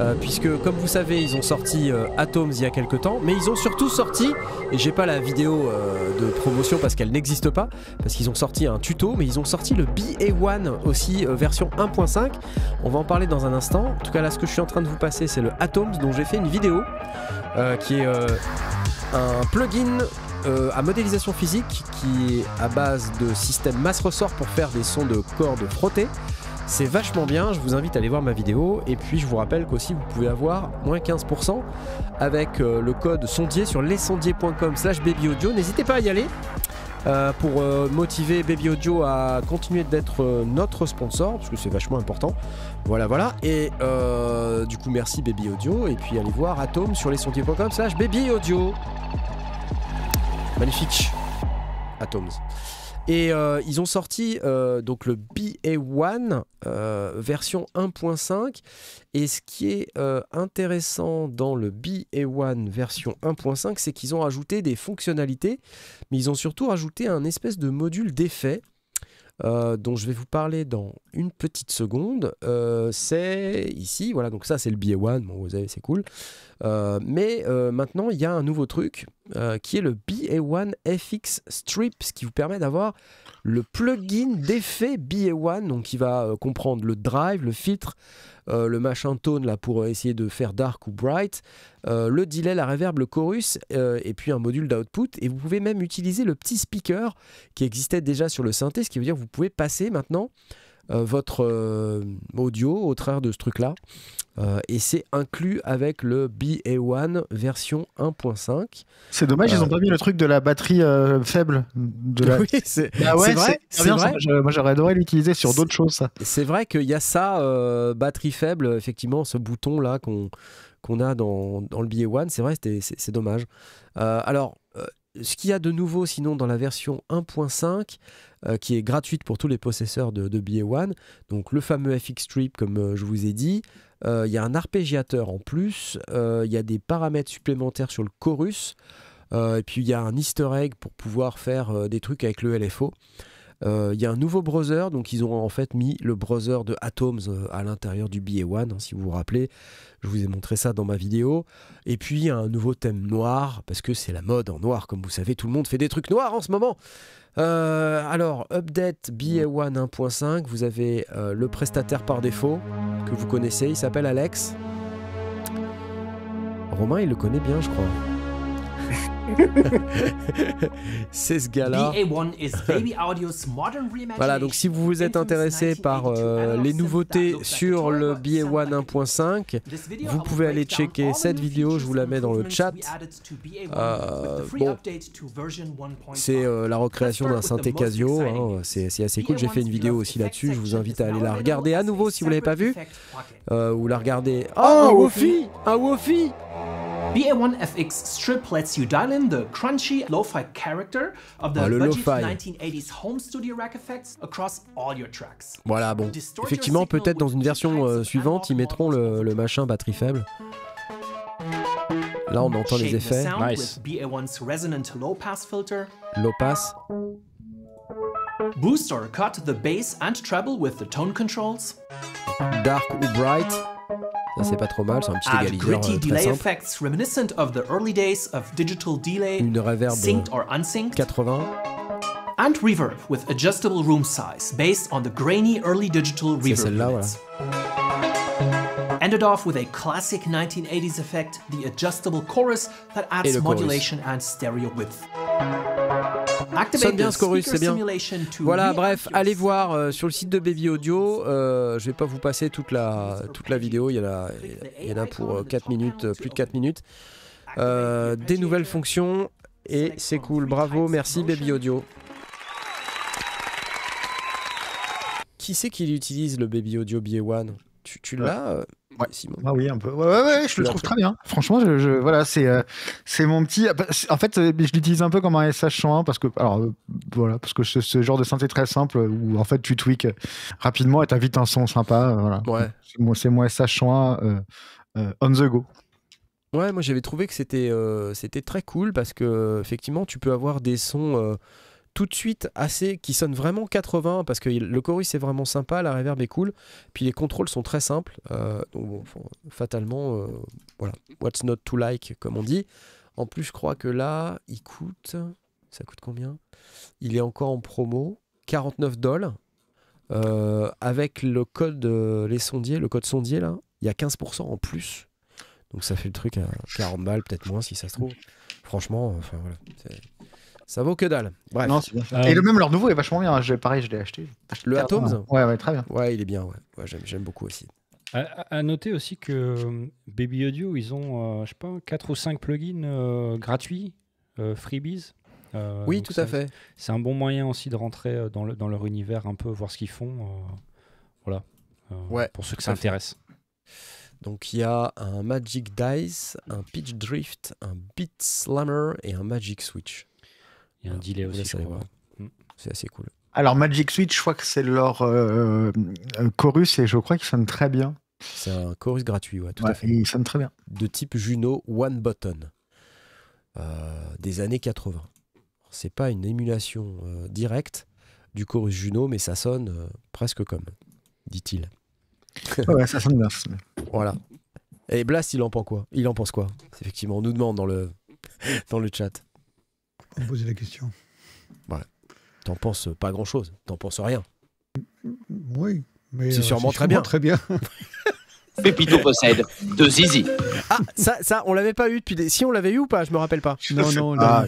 [SPEAKER 1] Euh, puisque comme vous savez ils ont sorti euh, Atoms il y a quelques temps mais ils ont surtout sorti et j'ai pas la vidéo euh, de promotion parce qu'elle n'existe pas parce qu'ils ont sorti un tuto mais ils ont sorti le BA1 aussi version 1.5 on va en parler dans un instant en tout cas là ce que je suis en train de vous passer c'est le Atoms dont j'ai fait une vidéo qui est un plugin à modélisation physique qui est à base de système masse ressort pour faire des sons de cordes frottées. C'est vachement bien, je vous invite à aller voir ma vidéo. Et puis je vous rappelle qu'aussi vous pouvez avoir moins 15% avec euh, le code sondier sur lessondiers.com slash audio. N'hésitez pas à y aller. Euh, pour euh, motiver Baby Audio à continuer d'être notre sponsor, parce que c'est vachement important. Voilà, voilà. Et du coup, merci Baby Audio. Et puis allez voir Atom sur sondiers.com slash Baby Audio. Magnifique. Atoms. Et euh, ils ont sorti euh, donc le BA1 euh, version 1.5. Et ce qui est intéressant dans le BA1 version 1.5, c'est qu'ils ont ajouté des fonctionnalités, mais ils ont surtout ajouté un espèce de module d'effet euh, dont je vais vous parler dans une petite seconde. Euh, c'est ici, voilà, donc ça c'est le BA1, vous savez, c'est cool. Euh, mais maintenant, il y a un nouveau truc qui est le BA1 FX Strip, ce qui vous permet d'avoir le plugin d'effet BA1, donc qui va comprendre le drive, le filtre, le machin tone là pour essayer de faire dark ou bright, euh, le delay, la reverb, le chorus euh, et puis un module d'output. Et vous pouvez même utiliser le petit speaker qui existait déjà sur le synthé, ce qui veut dire que vous pouvez passer maintenant euh, votre audio au travers de ce truc-là. et c'est inclus avec le BA1 version 1.5.
[SPEAKER 3] C'est dommage, ils ont pas mis le truc de la batterie faible. De la... Oui, c'est bah vrai. moi, j'aurais adoré l'utiliser sur d'autres choses.
[SPEAKER 1] C'est vrai qu'il y a ça, batterie faible, effectivement, ce bouton-là qu'on qu'on a dans, le billet 1 C'est vrai, c'est dommage. Euh, alors, euh, ce qu'il y a de nouveau sinon dans la version 1.5, euh, qui est gratuite pour tous les possesseurs de, de 1 donc le fameux FX Trip comme je vous ai dit, il y a un arpégiateur en plus, il y a des paramètres supplémentaires sur le chorus, et puis il y a un easter egg pour pouvoir faire des trucs avec le LFO. Euh, il y a un nouveau browser, donc ils ont en fait mis le browser de Atoms euh, à l'intérieur du BA1, hein, si vous vous rappelez. Je vous ai montré ça dans ma vidéo. Et puis un nouveau thème noir, parce que c'est la mode en noir, comme vous savez, tout le monde fait des trucs noirs en ce moment. Euh, alors, update BA1 1.5, vous avez le prestataire par défaut, que vous connaissez, il s'appelle Alex. Romain, il le connaît bien, je crois. c'est ce gars-là. voilà, donc si vous vous êtes intéressé par euh, les nouveautés sur le BA1 1.5, vous pouvez aller checker cette vidéo, je vous la mets dans le chat. Euh, bon,
[SPEAKER 2] c'est euh, la recréation d'un synthé Casio,
[SPEAKER 1] hein. c'est assez cool. J'ai fait une vidéo aussi là-dessus, je vous invite à aller la regarder à nouveau si vous ne l'avez pas vue. Euh, ou la regarder. Oh, un Wofi Un Wofi BA1FX strip lets you dial Marlin, the crunchy lo-fi character
[SPEAKER 5] of the ah, budget 1980s home studio rack effects across all your tracks.
[SPEAKER 1] Voilà, bon. Effectivement, peut-être dans une version euh, suivante, ils mettront le, le machin batterie faible. Là, on entend les effets. Nice.
[SPEAKER 5] low pass filter. Low pass. Boost or cut the bass and treble with the tone controls.
[SPEAKER 1] Dark ou bright. Ça c'est pas trop mal, c'est un petit égaliseur
[SPEAKER 5] euh, of digital delay, Une reverb euh, synced or unsynced. 80. And reverb with adjustable room size based on the grainy early digital reverb. Units. Voilà. Ended off with a classic 1980s effect, the adjustable chorus that adds modulation chorus. and stereo width.
[SPEAKER 3] C'est bien Scorus, c'est bien. Voilà,
[SPEAKER 1] bref, allez voir euh, sur le site de Baby Audio. Je euh, je vais pas vous passer toute la, toute la vidéo, il y en a, pour 4 euh, minutes, plus de 4 minutes. des nouvelles fonctions et c'est cool. Bravo, merci Baby Audio. Qui c'est qui utilise le Baby Audio BA1 tu l'as ah oui, un peu. Ouais, ouais, je, le trouve très bien.
[SPEAKER 3] Franchement, je, euh, c'est mon petit. Ah, bah, en fait, euh, je l'utilise un peu comme un sh 1 parce que alors euh, voilà, parce que ce, genre de synthé très simple où en fait tu tweaks rapidement et t'as vite un son sympa. voilà. C'est mon, sh 1 on the go.
[SPEAKER 1] Ouais, moi j'avais trouvé que c'était c'était très cool parce que effectivement tu peux avoir des sons tout de suite assez qui sonne vraiment 80 parce que le chorus est vraiment sympa, la reverb est cool, puis les contrôles sont très simples. Euh, donc fatalement, euh, voilà, what's not to like comme on dit. En plus, je crois que là, il coûte, ça coûte combien Il est encore en promo, 49 dollars. Euh, avec le code les sondiers, le code sondier là, il y a 15% en plus. Donc ça fait le truc à 40 balles, peut-être moins si ça se trouve. Franchement, enfin voilà.
[SPEAKER 3] Ça vaut que dalle. Bref. Euh, et le même, leur nouveau est vachement bien. pareil, je l'ai acheté. Le atom. ouais, très bien. Ouais, il est bien. Ouais. J'aime beaucoup aussi.
[SPEAKER 4] À, noter aussi que euh, Baby Audio, ils ont, euh, je sais pas, 4 ou 5 plugins gratuits, freebies. oui, tout à fait. C'est un bon moyen aussi de rentrer dans, le, dans leur univers un peu, voir ce qu'ils font. voilà.
[SPEAKER 1] ouais, pour ceux que ça intéresse. Donc il y a un Magic Dice, un Pitch Drift, un Beat Slammer et un Magic Switch. Il y a un delay aussi. Mm. C'est assez cool.
[SPEAKER 3] Alors Magic Switch, je crois que c'est leur euh, euh, chorus et je crois qu'ils sonnent très bien. C'est un chorus gratuit, ouais, tout à fait. Ils sonnent très bien. De type
[SPEAKER 1] Juno One Button euh, des années 80. C'est pas une émulation directe du chorus Juno, mais ça sonne presque comme, dit-il. ouais, ça sonne bien. voilà. Et Blast, il en pense quoi Il en pense quoi Effectivement, on nous demande dans le, dans le chat
[SPEAKER 2] poser la question.
[SPEAKER 1] T'en penses pas grand-chose, t'en penses rien. Oui, mais c'est euh, sûrement, très bien. Très bien. Pépito possède de zizi. Ah, ça, ça on l'avait pas eu depuis des... Si on l'avait eu ou pas, je me rappelle pas. Non, non, ah.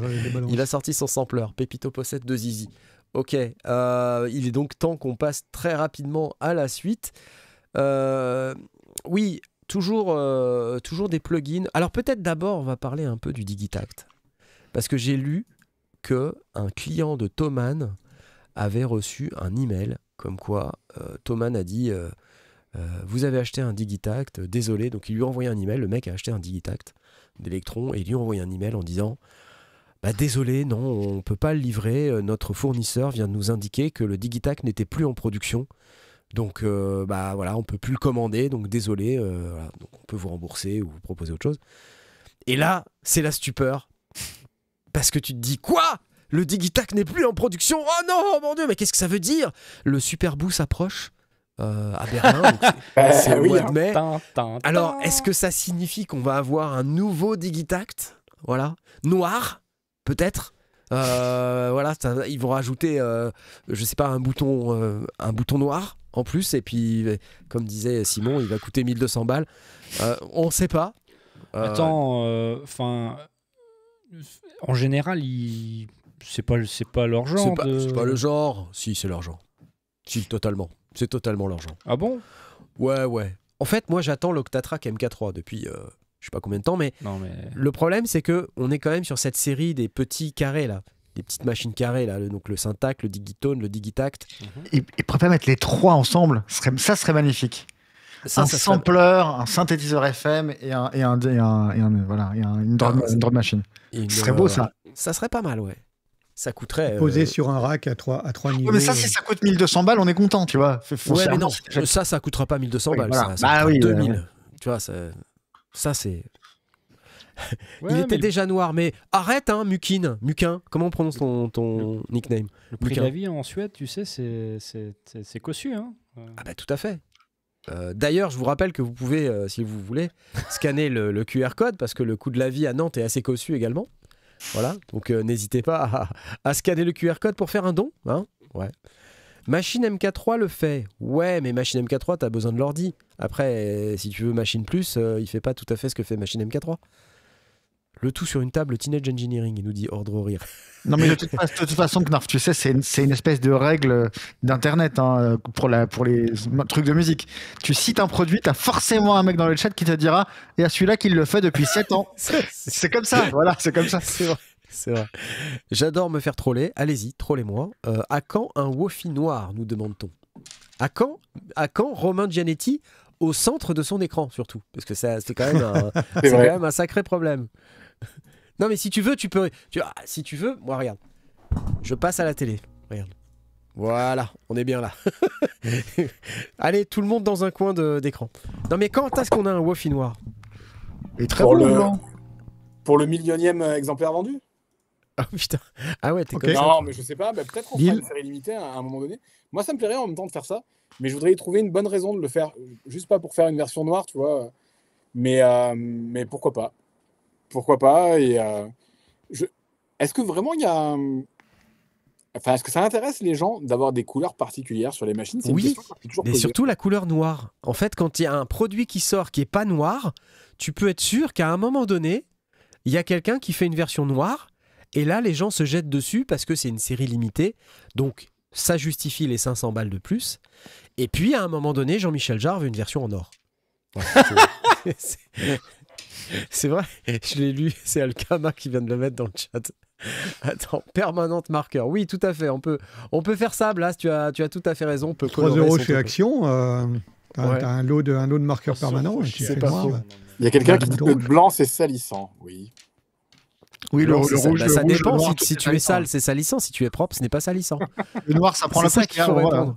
[SPEAKER 1] il a sorti son sampleur. Pépito possède de zizi. Ok, euh, il est donc temps qu'on passe très rapidement à la suite. Euh, oui, toujours, toujours des plugins. Alors peut-être d'abord, on va parler un peu du Digitact. Parce que j'ai lu que un client de Thoman avait reçu un email comme quoi euh, Thoman a dit euh, euh, vous avez acheté un Digitact, désolé. Donc il lui a envoyé un email, le mec a acheté un Digitact d'électron et il lui a envoyé un email en disant bah, désolé, non, on ne peut pas le livrer. Notre fournisseur vient de nous indiquer que le Digitact n'était plus en production. Donc, bah voilà, on peut plus le commander. Donc, désolé, donc on peut vous rembourser ou vous proposer autre chose. Et là, c'est la stupeur. Parce que tu te dis quoi Le Digitac n'est plus en production Oh non, oh mon Dieu, mais qu'est-ce que ça veut dire Le Superboo s'approche euh, à Berlin. C'est le bah mois hein. de mai. Alors, est-ce que ça signifie qu'on va avoir un nouveau Digitact Voilà. Noir, peut-être euh, voilà, ils vont rajouter, je euh, je sais pas, un bouton, un bouton noir en plus. Et puis, comme disait Simon, il va coûter 1200 balles. on ne sait pas. Attends,
[SPEAKER 4] enfin, en général,
[SPEAKER 1] c'est pas, pas leur genre. C'est pas, le genre. Si, c'est leur genre. Si, totalement. C'est totalement leur genre. Ah bon Ouais, ouais. En fait, moi, j'attends l'Octatrack MK3 depuis. Euh, je sais pas combien de temps, mais, le problème c'est que on est quand même sur cette série des petits carrés là, des petites machines carrées là, donc le Syntax, le Digitone, le Digitact. et, mettre les
[SPEAKER 3] trois ensemble, ça serait magnifique un sampler, un synthétiseur FM et un, voilà, une, drum, ah, machine. Ce serait beau euh, ça. Ça serait pas mal, ouais
[SPEAKER 1] ça coûterait. Posé euh,
[SPEAKER 3] sur un rack à 3, à niveaux. mais ça, si euh. ça coûte 1200 balles, on est content, tu vois. Ouais, mais non,
[SPEAKER 1] ça, ça coûtera pas 1200 balles. Ça, bah oui, 2000. Tu vois, ça, ça c'est. il était déjà noir, mais arrête, hein, Mukin. Mukin, comment on prononce ton, ton nickname
[SPEAKER 4] Le prix Mukin. la vie en Suède, tu sais, c'est cossu. Hein.
[SPEAKER 1] Ah, bah tout à fait. Euh, d'ailleurs, je vous rappelle que vous pouvez, euh, si vous voulez, scanner le, QR code parce que le coût de la vie à Nantes est assez cossu également. Voilà, donc euh, n'hésitez pas à, scanner le QR code pour faire un don. Hein. Machine MK3 le fait. Ouais, mais Machine MK3, t'as besoin de l'ordi. Après, si tu veux Machine Plus, il fait pas tout à fait ce que fait
[SPEAKER 3] Machine MK3. Le tout sur une table Teenage Engineering, il nous dit Ordre au rire. Non, mais de toute, façon, tu sais, c'est une, espèce de règle euh, d'Internet hein, euh, pour, les trucs de musique. Tu cites un produit, t'as forcément un mec dans le chat qui te dira et à a celui-là qui le fait depuis 7 ans. c'est comme ça, voilà, c'est comme ça. C'est vrai. J'adore
[SPEAKER 1] me faire troller. Allez-y, trollez-moi. Euh, à quand un Wofi noir nous demande-t-on à quand, à quand Romain Gianetti au centre de son écran, surtout Parce que c'est quand même un sacré problème. non, mais si tu veux, tu peux. Tu... si tu veux, moi, regarde. Je passe à la télé. Regarde. Voilà, on est bien là. Allez, tout le monde dans un coin d'écran. Non, mais quand est-ce qu'on a un Wofi noir
[SPEAKER 5] Et très pour le...
[SPEAKER 1] millionième euh, exemplaire vendu ah putain. Ah
[SPEAKER 5] ouais, t'es okay. Non, mais je sais pas. Peut-être on fera une série limitée à un moment donné. Moi, ça me plairait en même temps de faire ça. Mais je voudrais y trouver une bonne raison de le faire. Juste pas pour faire une version noire, tu vois. Mais, euh, mais pourquoi pas pourquoi pas et euh, je... Est-ce que vraiment il y a Enfin, est-ce que ça intéresse les gens d'avoir des couleurs particulières sur les machines Oui,
[SPEAKER 1] mais surtout la couleur noire. En fait, quand il y a un produit qui sort qui est pas noir, tu peux être sûr qu'à un moment donné, il y a quelqu'un qui fait une version noire, et là, les gens se jettent dessus parce que c'est une série limitée, donc ça justifie les 500 balles de plus. Et puis, à un moment donné, Jean-Michel Jarre veut une version en or. C'est vrai, je l'ai lu, c'est Alkama qui vient de le mettre dans le chat. Attends, permanente marqueur. Oui, tout à fait. On peut, on peut faire ça, Blas. Tu as, tu as tout à fait raison. On peut 3 euros chez Action.
[SPEAKER 2] Euh, t'as un, lot de, un lot de marqueurs permanents. Il y a quelqu'un qui dit que
[SPEAKER 5] blanc, c'est salissant. Oui.
[SPEAKER 2] Oui, le, rouge, ça dépend. si, tu es sale,
[SPEAKER 5] c'est
[SPEAKER 1] salissant. Si tu es propre, ce n'est pas salissant. le noir, ça prend la ça qu'il hein,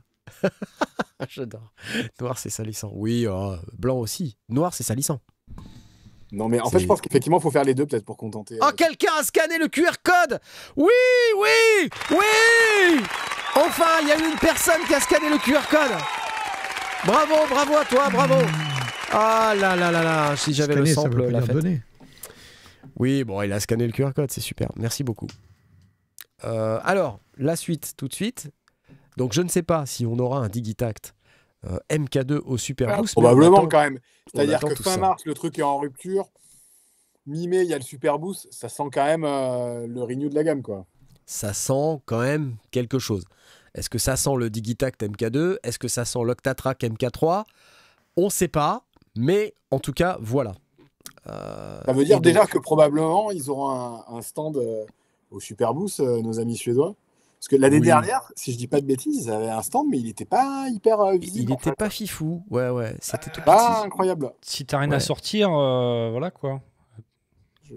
[SPEAKER 1] J'adore. Noir, c'est salissant. Oui, euh, blanc aussi. Noir, c'est salissant. Non, mais en fait, je pense qu'effectivement, il faut faire les deux peut-être pour contenter. Ah, oh, quelqu'un a scanné le QR code Oui, oui, oui Enfin, il y a une personne qui a scanné le QR code Bravo, bravo à toi, bravo Ah là là là là, si j'avais le sample, de la Oui, bon, il a scanné le QR code, c'est super, merci beaucoup. Euh, alors, la suite tout de suite. Donc je ne sais pas si on aura un Digitact euh, MK2 au Super ah, Probablement quand même. C'est-à-dire que fin mars,
[SPEAKER 5] le truc est en rupture. Mi-mai, il y a le Super Boost. Ça sent quand même euh, le renew de la gamme. quoi.
[SPEAKER 1] Ça sent quand même quelque chose. Est-ce que ça sent le Digitact MK2 Est-ce que ça sent l'Octatrack MK3 On ne sait pas, mais en tout cas, voilà. Euh, ça veut dire déjà que
[SPEAKER 5] probablement, ils auront un, stand au Superboost, nos amis suédois. Parce que l'année dernière, si je dis pas de bêtises, ils avaient un stand, mais il n'était pas hyper visible.
[SPEAKER 1] Euh, il n'était pas fifou. Ouais, ouais. C'était tout pas
[SPEAKER 4] incroyable. Si t'as rien à sortir, euh, voilà quoi.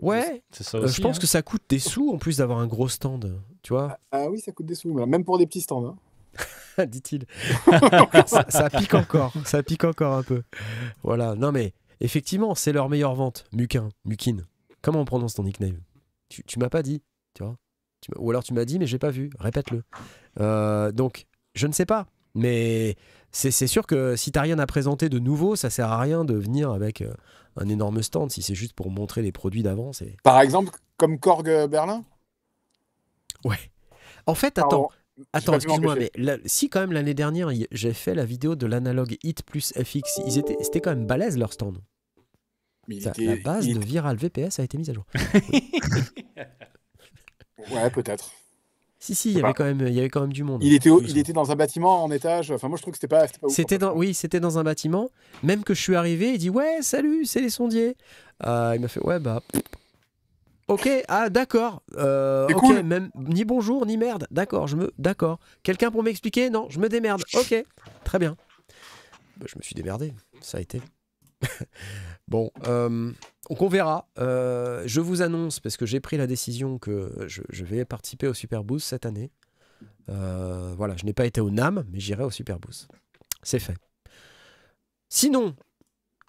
[SPEAKER 1] Ouais, euh, je pense hein. que ça coûte des sous en plus d'avoir un gros stand, tu vois.
[SPEAKER 5] Ah, ah oui, ça coûte des sous, même pour des petits stands. Hein. Dit-il. ça,
[SPEAKER 1] pique encore, ça pique encore un peu. Voilà, non mais effectivement, c'est leur meilleure vente. Mukin, Mukin. Comment on prononce ton nickname Tu, tu m'as pas dit, tu vois ou alors tu m'as dit, mais j'ai pas vu. Répète-le. Euh, donc, je ne sais pas. Mais c'est sûr que si t'as rien à présenter de nouveau, ça sert à rien de venir avec euh, un énorme stand si c'est juste pour montrer les produits d'avant.
[SPEAKER 5] Par exemple, comme Korg euh, Berlin
[SPEAKER 1] Ouais. En fait, attends. attends, excuse-moi, mais si quand même l'année dernière, j'ai fait la vidéo de l'analogue Hit plus FX, ils étaient, c'était quand même balèze leur stand.
[SPEAKER 3] la base
[SPEAKER 1] de Viral VPS a été mise à jour. Ouais, peut-être. Si, si, il y, avait quand même, il y avait quand même du monde. Il hein, était, il était dans un bâtiment en étage. Enfin, moi, je trouve que c'était pas. C'était dans, oui, c'était dans un bâtiment. Même que je suis arrivé, il dit Ouais, salut, c'est les sondiers. Euh, il m'a fait Ouais, bah. Ok, ah, d'accord. Euh, ok, même ni bonjour, ni merde. D'accord, je me. D'accord. Quelqu'un pour m'expliquer Non, je me démerde. Ok, très bien. Bah, je me suis démerdé. Ça a été. bon, euh, donc on verra. Euh, je vous annonce, parce que j'ai pris la décision que je, vais participer au Super Boost cette année. Euh, voilà, je n'ai pas été au NAM, mais j'irai au Super Boost. C'est fait. Sinon,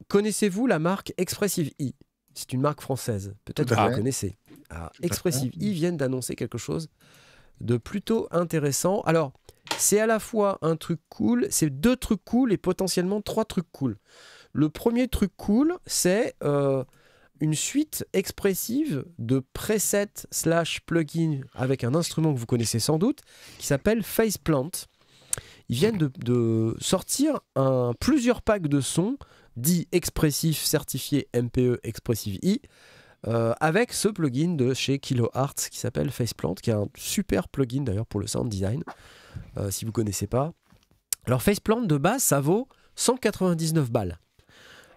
[SPEAKER 1] connaissez-vous la marque Expressive E C'est une marque française. Peut-être que vous la connaissez. Ah, Expressive E viennent d'annoncer quelque chose de plutôt intéressant. Alors, c'est à la fois un truc cool, c'est deux trucs cool et potentiellement trois trucs cool. Le premier truc cool, c'est euh, une suite expressive de presets slash plugins avec un instrument que vous connaissez sans doute qui s'appelle Faceplant. Ils viennent de, sortir un, plusieurs packs de sons dits expressifs certifiés MPE Expressive I euh, avec ce plugin de chez Arts qui s'appelle Faceplant qui est un super plugin d'ailleurs pour le sound design euh, si vous connaissez pas. Alors Faceplant de base ça vaut 199 balles.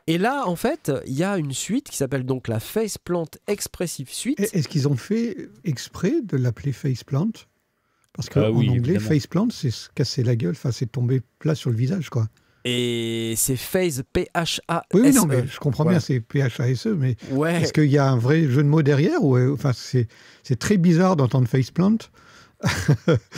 [SPEAKER 1] Et là, en fait, il y a une suite qui s'appelle donc
[SPEAKER 2] la Faceplant Expressive Suite. Est-ce qu'ils ont fait exprès de l'appeler Faceplant Parce qu'en ah anglais, Faceplant, c'est casser la gueule, enfin, c'est tomber plat sur le visage, quoi.
[SPEAKER 1] Et c'est Face, P-H-A-S-E. E. Oui, non, mais je comprends bien, c'est
[SPEAKER 2] P-H-A-S-E, mais est-ce qu'il y a un vrai jeu de mots derrière ou, euh, enfin, C'est très bizarre d'entendre Faceplant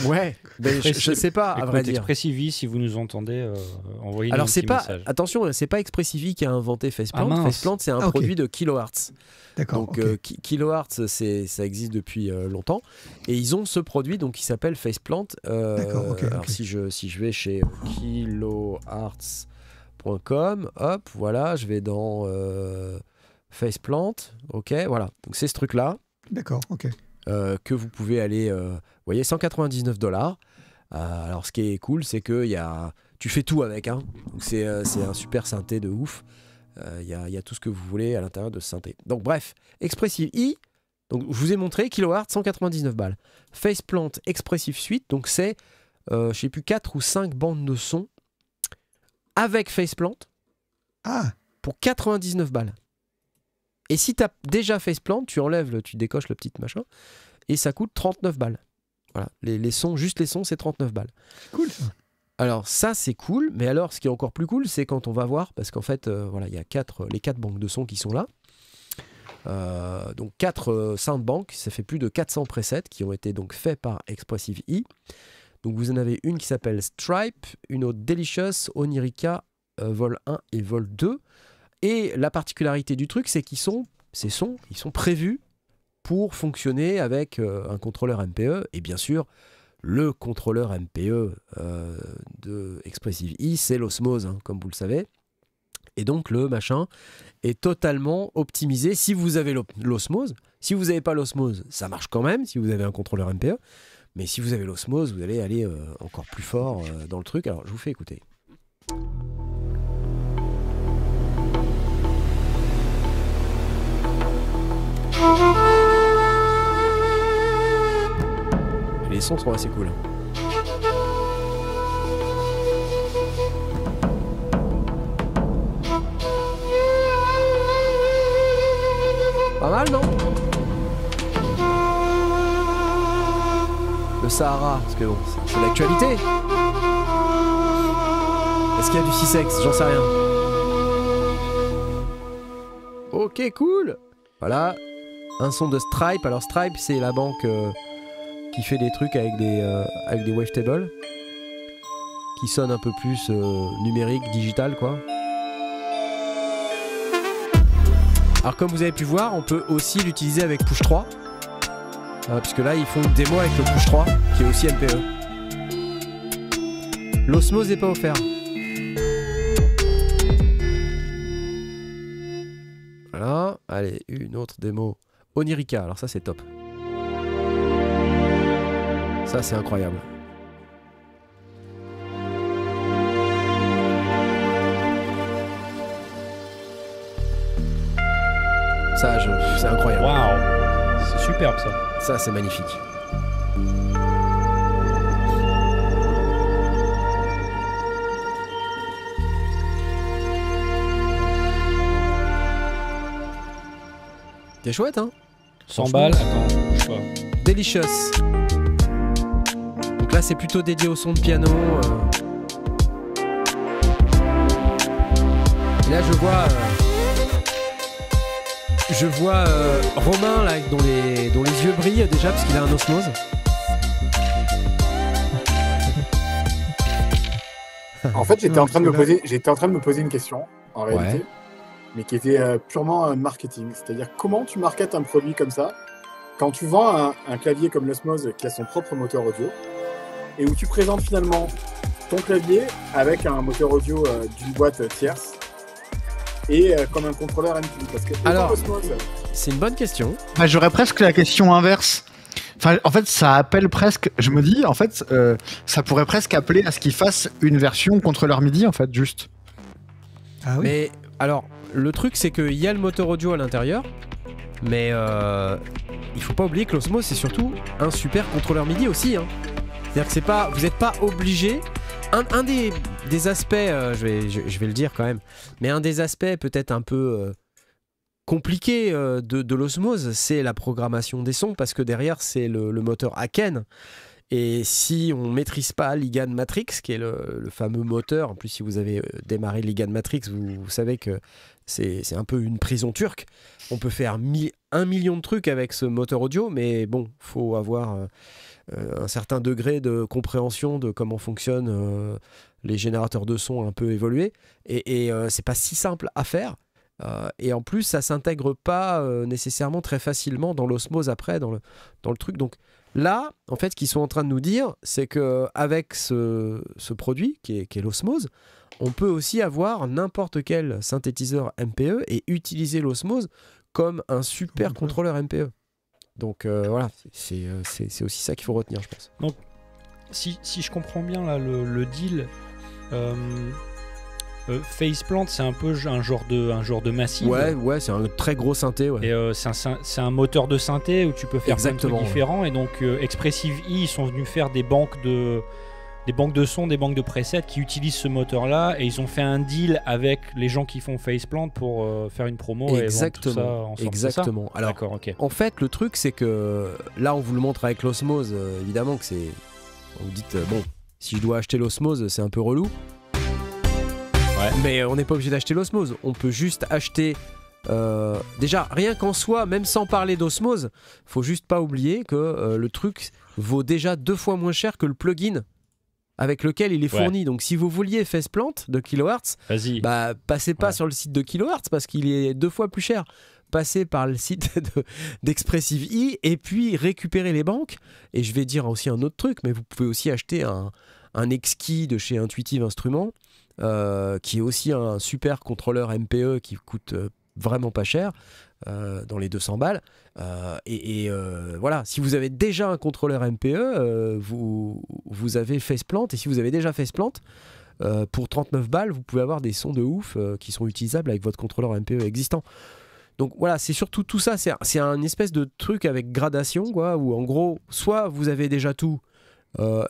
[SPEAKER 4] ouais, je, sais pas, à vrai dire. Expressivi, si vous nous entendez, euh,
[SPEAKER 1] envoyez Alors, c'est pas, attention, c'est pas Expressivi qui a inventé Faceplant. Ah, Faceplant, c'est un ah, produit de kilohertz. D'accord. Donc, okay. Euh, ça existe depuis euh, longtemps. Et ils ont ce produit donc, qui s'appelle Faceplant. Euh, D'accord, Alors, si je, si je vais chez kiloarts.com hop, voilà, je vais dans Faceplant. Ok, voilà. Donc, c'est ce truc-là. D'accord, ok. Euh, que vous pouvez aller, euh, vous voyez, 199 dollars. Euh, alors ce qui est cool, c'est que y a, tu fais tout avec. Hein. C'est un super synthé de ouf. Il y, a tout ce que vous voulez à l'intérieur de ce synthé. Donc bref, Expressive I, donc je vous ai montré, kilowatt 199 balles. Faceplant Expressive Suite, donc c'est, je sais plus, 4 ou 5 bandes de son avec Faceplant. Ah Pour 99 balles. Et si tu as déjà plan, tu enlèves, tu décoches le petit machin, et ça coûte 39 balles. Voilà, les, sons, juste les sons, c'est 39 balles. Cool. Alors ça c'est cool, mais alors ce qui est encore plus cool, c'est quand on va voir, parce qu'en fait, euh, voilà, il y a quatre, les quatre banques de sons qui sont là. Euh, donc 4 banques euh, banques, ça fait plus de 400 presets qui ont été donc faits par Expressive E. Donc vous en avez une qui s'appelle Stripe, une autre Delicious, Onirica, Vol 1 et Vol 2. Et la particularité du truc, c'est qu'ils sont, ces sons, ils sont prévus pour fonctionner avec euh, un contrôleur MPE et bien sûr le contrôleur MPE euh, de Expressive I, c'est l'osmose, hein, comme vous le savez. Et donc le machin est totalement optimisé. Si vous avez l'osmose, si vous n'avez pas l'osmose, ça marche quand même, si vous avez un contrôleur MPE. Mais si vous avez l'osmose, vous allez aller euh, encore plus fort euh, dans le truc. Alors je vous fais écouter. Les sons sont assez cool. Pas mal, non Le Sahara, parce que bon, c'est l'actualité. Est-ce qu'il y a du C-Sex J'en sais rien. Ok, cool Voilà, un son de Stripe. Alors Stripe, c'est la banque euh, qui fait des trucs avec des, euh, avec des wavetables qui sonne un peu plus euh, numérique, digital, quoi. Alors comme vous avez pu voir, on peut aussi l'utiliser avec Push 3, puisque là ils font une démo avec le Push 3, qui est aussi MPE. L'osmose n'est pas offert. Voilà, allez, une autre démo. Onirica, alors ça c'est top. Ça c'est incroyable. Ça, c'est incroyable. Waouh, c'est superbe ça. Ça, c'est magnifique. C'est chouette, hein 100 balles, attends, bouge pas. Delicious. Donc là, c'est plutôt dédié au son de piano. Euh. là, je vois. Euh, je vois euh, Romain là, dont les, dont les yeux brillent déjà parce qu'il a un osmose. En fait, j'étais en, train de me
[SPEAKER 5] poser, j'étais en train de me poser une question, en réalité mais qui était euh, purement euh, marketing. C'est-à-dire comment tu marketes un produit comme ça quand tu vends un, clavier comme l'Osmose qui a son propre moteur audio et où tu présentes finalement ton clavier avec un moteur audio euh, d'une boîte tierce et comme un contrôleur MP. Alors,
[SPEAKER 1] c'est une bonne question.
[SPEAKER 3] Bah, j'aurais presque la question inverse. en fait, ça appelle presque. Je me dis, en fait, ça pourrait presque appeler à ce qu'ils fassent une version contrôleur MIDI, en fait, juste.
[SPEAKER 1] Ah oui. Mais alors, le truc, c'est qu'il y a le moteur audio à l'intérieur, mais il euh, il faut pas oublier que l'osmose, c'est surtout un super contrôleur MIDI aussi. Hein. C'est-à-dire que c'est pas, vous n'êtes pas obligé. Un, des, aspects, euh, je, vais, le dire quand même, mais un des aspects peut-être un peu euh, compliqué de, l'osmose, c'est la programmation des sons, parce que derrière, c'est le, moteur Aken. Et si on maîtrise pas Ligan Matrix, qui est le, fameux moteur, en plus si vous avez démarré Ligan Matrix, vous savez que c'est un peu une prison turque. On peut faire un million de trucs avec ce moteur audio, mais bon, faut avoir euh, euh, un certain degré de compréhension de comment fonctionnent euh, les générateurs de son un peu évolués. Et, et c'est pas si simple à faire. et en plus, ça s'intègre pas nécessairement très facilement dans l'osmose après, dans le, truc. Donc là, en fait, ce qu'ils sont en train de nous dire, c'est qu'avec ce, produit qui est l'osmose, on peut aussi avoir n'importe quel synthétiseur MPE et utiliser l'osmose comme un super contrôleur MPE. Donc euh, voilà, euh, c'est aussi ça qu'il faut retenir, je
[SPEAKER 4] pense. Donc, si, je comprends bien là, le, deal, euh, Faceplant, c'est un peu un genre de, un genre de massif. Ouais, c'est un très gros synthé. Et c'est un, moteur de synthé où tu peux faire des trucs différents. Et donc, Expressive E, ils sont venus faire des banques de des banques de sons, des banques de presets qui utilisent ce moteur-là et ils ont fait un deal avec les gens qui font Faceplant pour euh, faire une promo exactement, et tout ça Exactement.
[SPEAKER 1] Alors, en fait, le truc, c'est que euh, là, on vous le montre avec l'osmose, euh, évidemment que c'est. Vous dites, bon, si je dois acheter l'osmose, c'est un peu relou. Mais on n'est pas obligé d'acheter l'osmose, on peut juste acheter déjà, rien qu'en soi, même sans parler d'osmose, faut juste pas oublier que le truc vaut déjà deux fois moins cher que le plugin avec lequel il est fourni. Donc si vous vouliez Face de Kilohertz, bah, passez pas sur le site de Kilohertz parce qu'il est deux fois plus cher. Passez par le site d'Expressive E I et puis récupérez les banques. Et je vais dire aussi un autre truc, mais vous pouvez aussi acheter un, un de chez Intuitive Instruments, euh, qui est aussi un super contrôleur MPE qui coûte euh, vraiment pas cher. Euh, dans les 200 balles. Euh, et, euh, voilà, si vous avez déjà un contrôleur MPE, vous, vous avez faceplant. Et si vous avez déjà faceplant, pour 39 balles, vous pouvez avoir des sons de ouf qui sont utilisables avec votre contrôleur MPE existant. Donc voilà, c'est surtout tout ça. C'est un espèce de truc avec gradation, quoi, où en gros, soit vous avez déjà tout.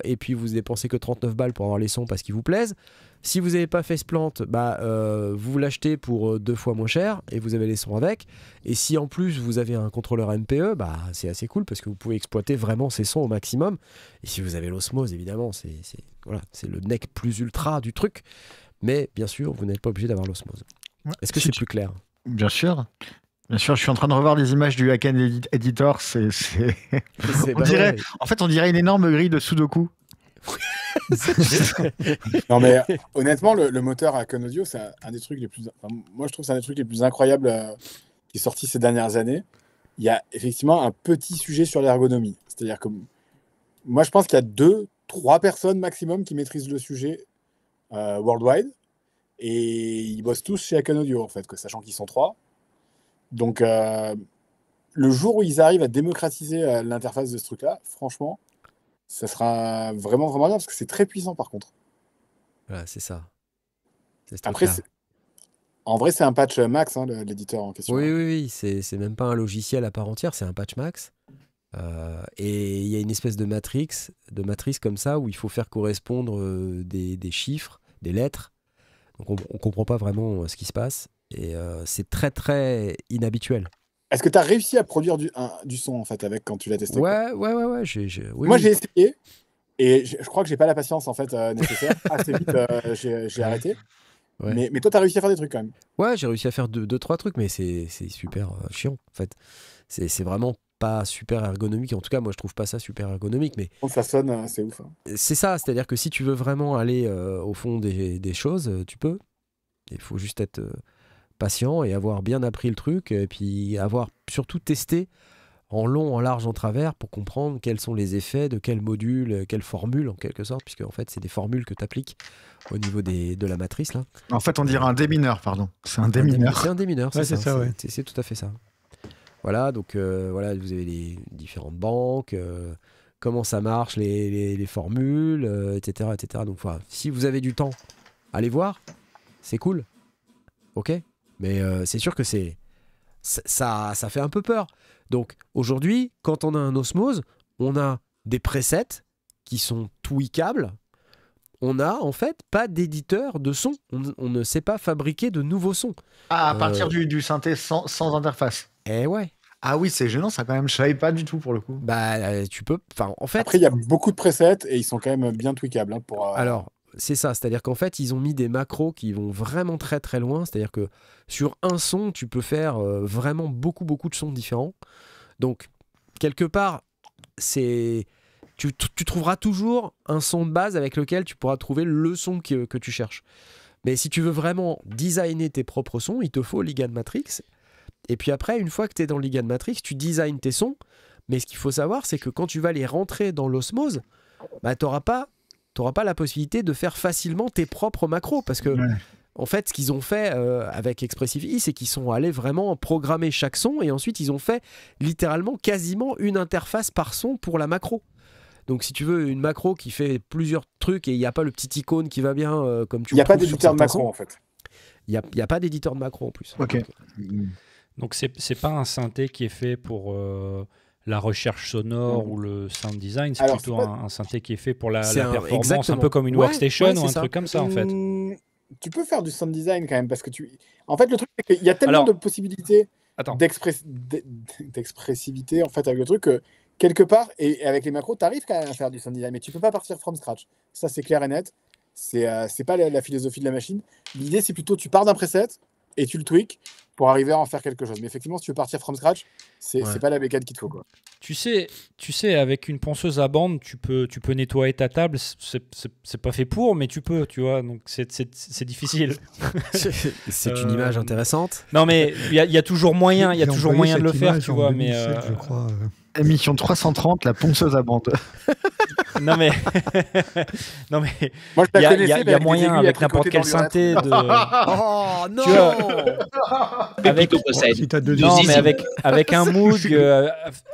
[SPEAKER 1] et puis vous dépensez que 39 balles pour avoir les sons parce qu'ils vous plaisent, si vous n'avez pas Faceplant, bah, euh, vous l'achetez pour euh, deux fois moins cher et vous avez les sons avec. Et si en plus vous avez un contrôleur MPE, bah, c'est assez cool parce que vous pouvez exploiter vraiment ces sons au maximum. Et si vous avez l'osmose, évidemment, c'est voilà, le nec plus ultra du truc. Mais
[SPEAKER 3] bien sûr, vous n'êtes pas obligé d'avoir l'osmose. Est-ce que c'est plus clair Bien sûr. Bien sûr, je suis en train de revoir les images du Hacken Editor. on dirait, en fait, on dirait une énorme grille de Sudoku. non mais
[SPEAKER 5] honnêtement, le, moteur à Audio, c'est un des trucs les plus. moi, je trouve c'est un des trucs les plus incroyables euh, qui est sorti ces dernières années. Il y a effectivement un petit sujet sur l'ergonomie, c'est-à-dire que moi, je pense qu'il y a deux, trois personnes maximum qui maîtrisent le sujet euh, worldwide et ils bossent tous chez Canaudio Audio en fait, que, sachant qu'ils sont trois. Donc euh, le jour où ils arrivent à démocratiser l'interface de ce truc-là, franchement, ça sera vraiment vraiment bien parce que c'est très puissant par contre. Voilà, c'est ça. Après, en vrai, c'est un patch max, hein, l'éditeur en
[SPEAKER 1] question. Oui, oui, oui, c'est même pas un logiciel à part entière, c'est un patch max. Euh, et il y a une espèce de matrix, de matrice comme ça, où il faut faire correspondre euh, des, des chiffres, des lettres. Donc on, ne comprend pas vraiment euh, ce qui se passe. Et c'est très, très inhabituel. Est-ce que tu as réussi à produire du, son en fait avec quand tu l'as testé Ouais, ouais, ouais, ouais. Moi, j'ai essayé
[SPEAKER 5] et je, crois que j'ai pas la patience en fait euh, nécessaire. Assez vite, euh, j'ai arrêté. Mais, toi, tu as réussi à faire des trucs quand même.
[SPEAKER 1] Ouais, j'ai réussi à faire deux, trois trucs, mais c'est super euh, chiant en fait. C'est vraiment pas super ergonomique. En tout cas, moi, je trouve pas ça super ergonomique. Mais
[SPEAKER 5] ça sonne, c'est ouf. Hein.
[SPEAKER 1] C'est ça, c'est-à-dire que si tu veux vraiment aller au fond des, choses, tu peux. Il faut juste être patient et avoir bien appris le truc, et puis avoir surtout testé en long, en large, en travers pour comprendre quels sont les effets de quel module, quelle formule en quelque sorte, puisque en fait c'est des formules que tu appliques au niveau des, de la matrice. Là.
[SPEAKER 3] En fait on dirait un démineur, pardon. C'est un démineur. C'est un démineur, c'est ça. C'est tout à fait ça.
[SPEAKER 1] Voilà, donc euh, voilà, vous avez les différentes banques, euh, comment ça marche, les, formules, etc., euh, etc. Donc voilà, si vous avez du temps, allez voir, c'est cool. Ok mais euh, c'est sûr que c'est ça, ça fait un peu peur. Donc aujourd'hui, quand on a un osmose, on a des presets qui sont tweakables. On n'a, en fait pas d'éditeur de son.
[SPEAKER 3] On, ne sait pas fabriquer de nouveaux sons. Ah, à euh, partir du, synthé sans, interface. Eh ouais. Ah oui, c'est gênant, ça quand même. Je savais pas du tout pour le coup. Bah, euh, tu peux. Enfin, en fait. Après, il y a beaucoup
[SPEAKER 1] de presets et ils sont quand même bien tweakables hein, pour. Alors, c'est ça, c'est-à-dire qu'en fait, ils ont mis des macros qui vont vraiment très très loin, c'est-à-dire que sur un son, tu peux faire euh, vraiment beaucoup beaucoup de sons différents. Donc, quelque part, c'est tu, trouveras toujours un son de base avec lequel tu pourras trouver le son que, tu cherches. Mais si tu veux vraiment designer tes propres sons, il te faut Ligan Matrix. Et puis après, une fois que tu es dans Ligan Matrix, tu designes tes sons. Mais ce qu'il faut savoir, c'est que quand tu vas les rentrer dans l'osmose, bah, tu n'auras pas tu n'auras pas la possibilité de faire facilement tes propres macros parce que. En fait, ce qu'ils ont fait euh, avec Expressive E, c'est qu'ils sont allés vraiment programmer chaque son et ensuite ils ont fait littéralement quasiment une interface par son pour la macro. Donc si tu veux une macro qui fait plusieurs trucs et il n'y a pas le petit icône qui va bien euh, comme tu Il n'y a pas d'éditeur de macro en fait. Il n'y a, y a, pas d'éditeur de macro en plus. Ok. Mm.
[SPEAKER 4] Donc c'est pas un synthé qui est fait pour. Euh, la recherche sonore mhm. ou le sound design, c'est plutôt un, synthé qui est fait pour la, performance, un peu comme une workstation ou un truc comme ça en fait.
[SPEAKER 5] Mmh, tu peux faire du sound design quand même parce que tu. En fait, le truc, il y a tellement de possibilités d'expressivité en fait avec le truc que quelque part et avec les macros, tu arrives quand même à faire du sound design, mais tu peux pas partir from scratch. Ça, c'est clair et net. C'est euh, c'est pas la, philosophie de la machine. L'idée, c'est plutôt tu pars d'un preset et tu le tweaks pour arriver à en faire quelque chose. Mais effectivement, si tu veux partir from scratch, c'est pas la mécanique qu'il te faut. Quoi.
[SPEAKER 4] Tu, sais, tu sais, avec une ponceuse à bande, tu peux, tu peux nettoyer ta table. C'est pas fait pour, mais tu peux, tu vois. Donc c'est difficile. c'est une euh, image intéressante. Non, mais il y, a toujours moyen, il y a toujours moyen de le faire, tu vois. Mais, euh, je crois.
[SPEAKER 3] Euh. Mission 330, la ponceuse à bande. non mais,
[SPEAKER 4] non mais, Il y, a, moyen avec n'importe quelle synthé de. oh non. avec, avec un Moog, euh,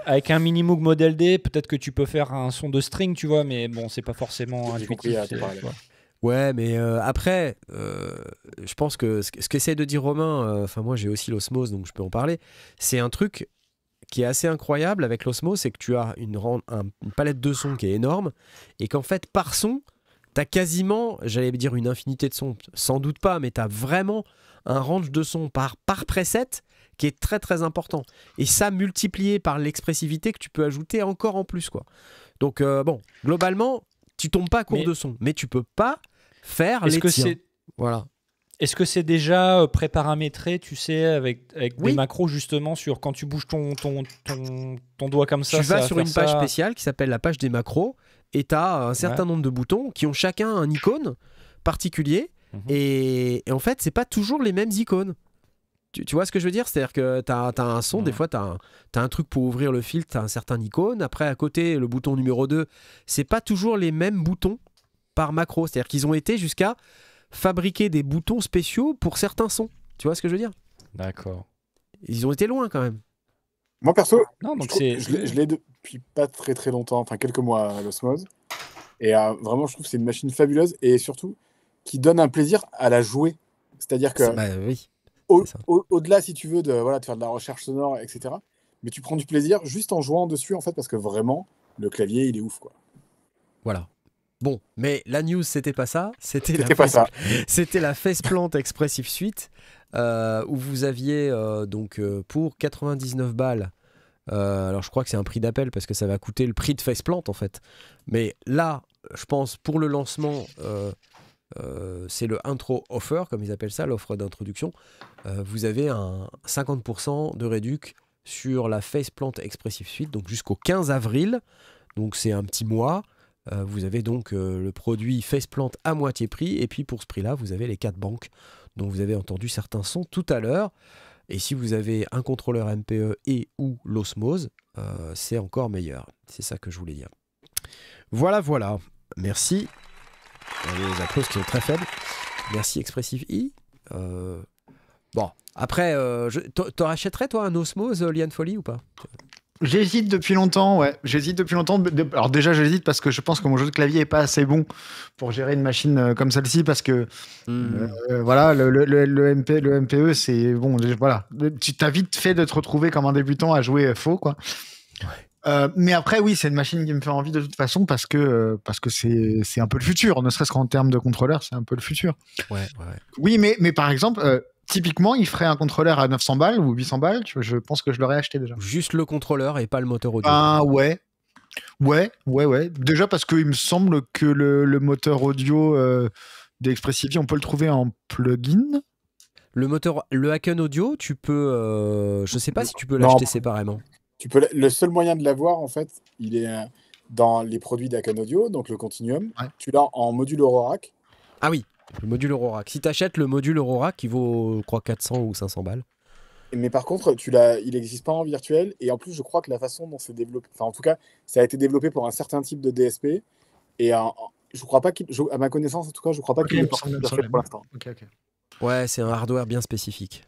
[SPEAKER 4] avec un mini Moog modèle D, peut-être que tu peux faire un son de string, tu vois, mais bon, c'est pas forcément intuitif. Ouais, mais euh, après, euh,
[SPEAKER 1] je pense que ce qu'essaie de dire Romain, enfin moi j'ai aussi l'osmose, donc je peux en parler, c'est un truc qui est assez incroyable avec l'Osmo, c'est que tu as une, palette de sons qui est énorme et qu'en fait, par son, tu as quasiment, j'allais dire une infinité de sons, sans doute pas, mais tu as vraiment un range de sons par, par preset qui est très très important. Et ça multiplié par l'expressivité que tu peux ajouter encore en plus. quoi. Donc euh, bon, globalement, tu tombes pas court de son, mais tu peux pas faire les que Voilà.
[SPEAKER 4] Est-ce que c'est déjà euh, préparamétré, tu sais, avec, avec des macros justement sur quand tu bouges ton, ton, ton, doigt comme ça Tu vas sur une page spéciale
[SPEAKER 1] qui s'appelle la page des macros et tu as un certain nombre de boutons qui ont chacun un icône particulier mhm. et, en fait, c'est pas toujours les mêmes icônes. Tu, vois ce que je veux dire C'est-à-dire que tu as, un son, des fois tu as, un truc pour ouvrir le filtre, tu as un certain icône. Après, à côté, le bouton numéro 2, c'est pas toujours les mêmes boutons par macro. C'est-à-dire qu'ils ont été jusqu'à fabriquer des boutons spéciaux pour certains sons. Tu vois ce que je veux dire D'accord. Ils ont été loin quand même. Moi perso, non, donc je, je l'ai depuis pas très très longtemps, enfin quelques mois à l'osmose.
[SPEAKER 5] Et euh, vraiment, je trouve c'est une machine fabuleuse et surtout qui donne un plaisir à la jouer. C'est-à-dire que bah, oui. au-delà, si tu veux, de, voilà, de faire de la recherche sonore, etc. Mais tu prends du plaisir juste en jouant dessus, en fait, parce que vraiment, le clavier, il est ouf. quoi.
[SPEAKER 1] Voilà. Bon, mais la news, c'était pas ça. C'était la, ça, C'était la faceplant expressive suite euh, où vous aviez euh, donc euh, pour 99 balles. alors je crois que c'est un prix d'appel parce que ça va coûter le prix de faceplant en fait. Mais là, je pense pour le lancement, c'est le intro offer comme ils appellent ça, l'offre d'introduction. vous avez un 50% de réduc sur la faceplant expressive suite donc jusqu'au 15 avril. Donc c'est un petit mois. Euh, vous avez donc euh, le produit Faceplant à moitié prix. Et puis pour ce prix-là, vous avez les quatre banques dont vous avez entendu certains sons tout à l'heure. Et si vous avez un contrôleur MPE et ou l'osmose, euh, c'est encore meilleur. C'est ça que je voulais dire. Voilà, voilà. Merci. Les applaudissements sont très faibles. Merci Expressive
[SPEAKER 3] I. bon, après, tu t'en rachèterais toi un osmose, Liane Folly, ou pas J'hésite depuis longtemps, ouais. J'hésite depuis longtemps. Alors déjà, j'hésite parce que je pense que mon jeu de clavier est pas assez bon pour gérer une machine euh, comme celle-ci, parce que hmm. euh, euh, voilà, le, MP, le MPE, e, c'est bon. Voilà, tu t'as vite fait de te retrouver comme un débutant à jouer faux, quoi. mais après, oui, c'est une machine qui me fait envie de toute façon parce que parce que c'est un peu le futur, ne serait-ce qu'en termes de contrôleur, c'est un peu le futur. Oui, mais mais par exemple, typiquement, il ferait un contrôleur à 900 balles ou 800 balles. Je pense que je l'aurais acheté déjà. Juste le contrôleur et pas le moteur audio. Ah ouais. Ouais, ouais, ouais. Déjà parce qu'il me semble que le, moteur audio euh, on peut le trouver en plugin.
[SPEAKER 1] Le moteur, le Hacken Audio, tu peux. Je euh, je sais pas si tu peux l'acheter séparément.
[SPEAKER 5] Tu peux, le seul moyen de l'avoir, en fait, il est euh, dans les produits d'Hacken Audio, donc le Continuum. Tu l'as en module Aurorac.
[SPEAKER 1] Ah oui. Le module Aurora. Si t'achètes le module Aurora, il vaut, je crois, 400 ou 500 balles.
[SPEAKER 5] Mais par contre, tu il n'existe pas en virtuel. Et en plus, je crois que la façon dont c'est développé, enfin, en tout cas, ça a été développé pour un certain type de DSP. Et euh, je crois pas qu'il, à ma connaissance, en tout cas, je crois pas qu'il est pour l'instant.
[SPEAKER 3] Ouais, c'est un hardware bien spécifique.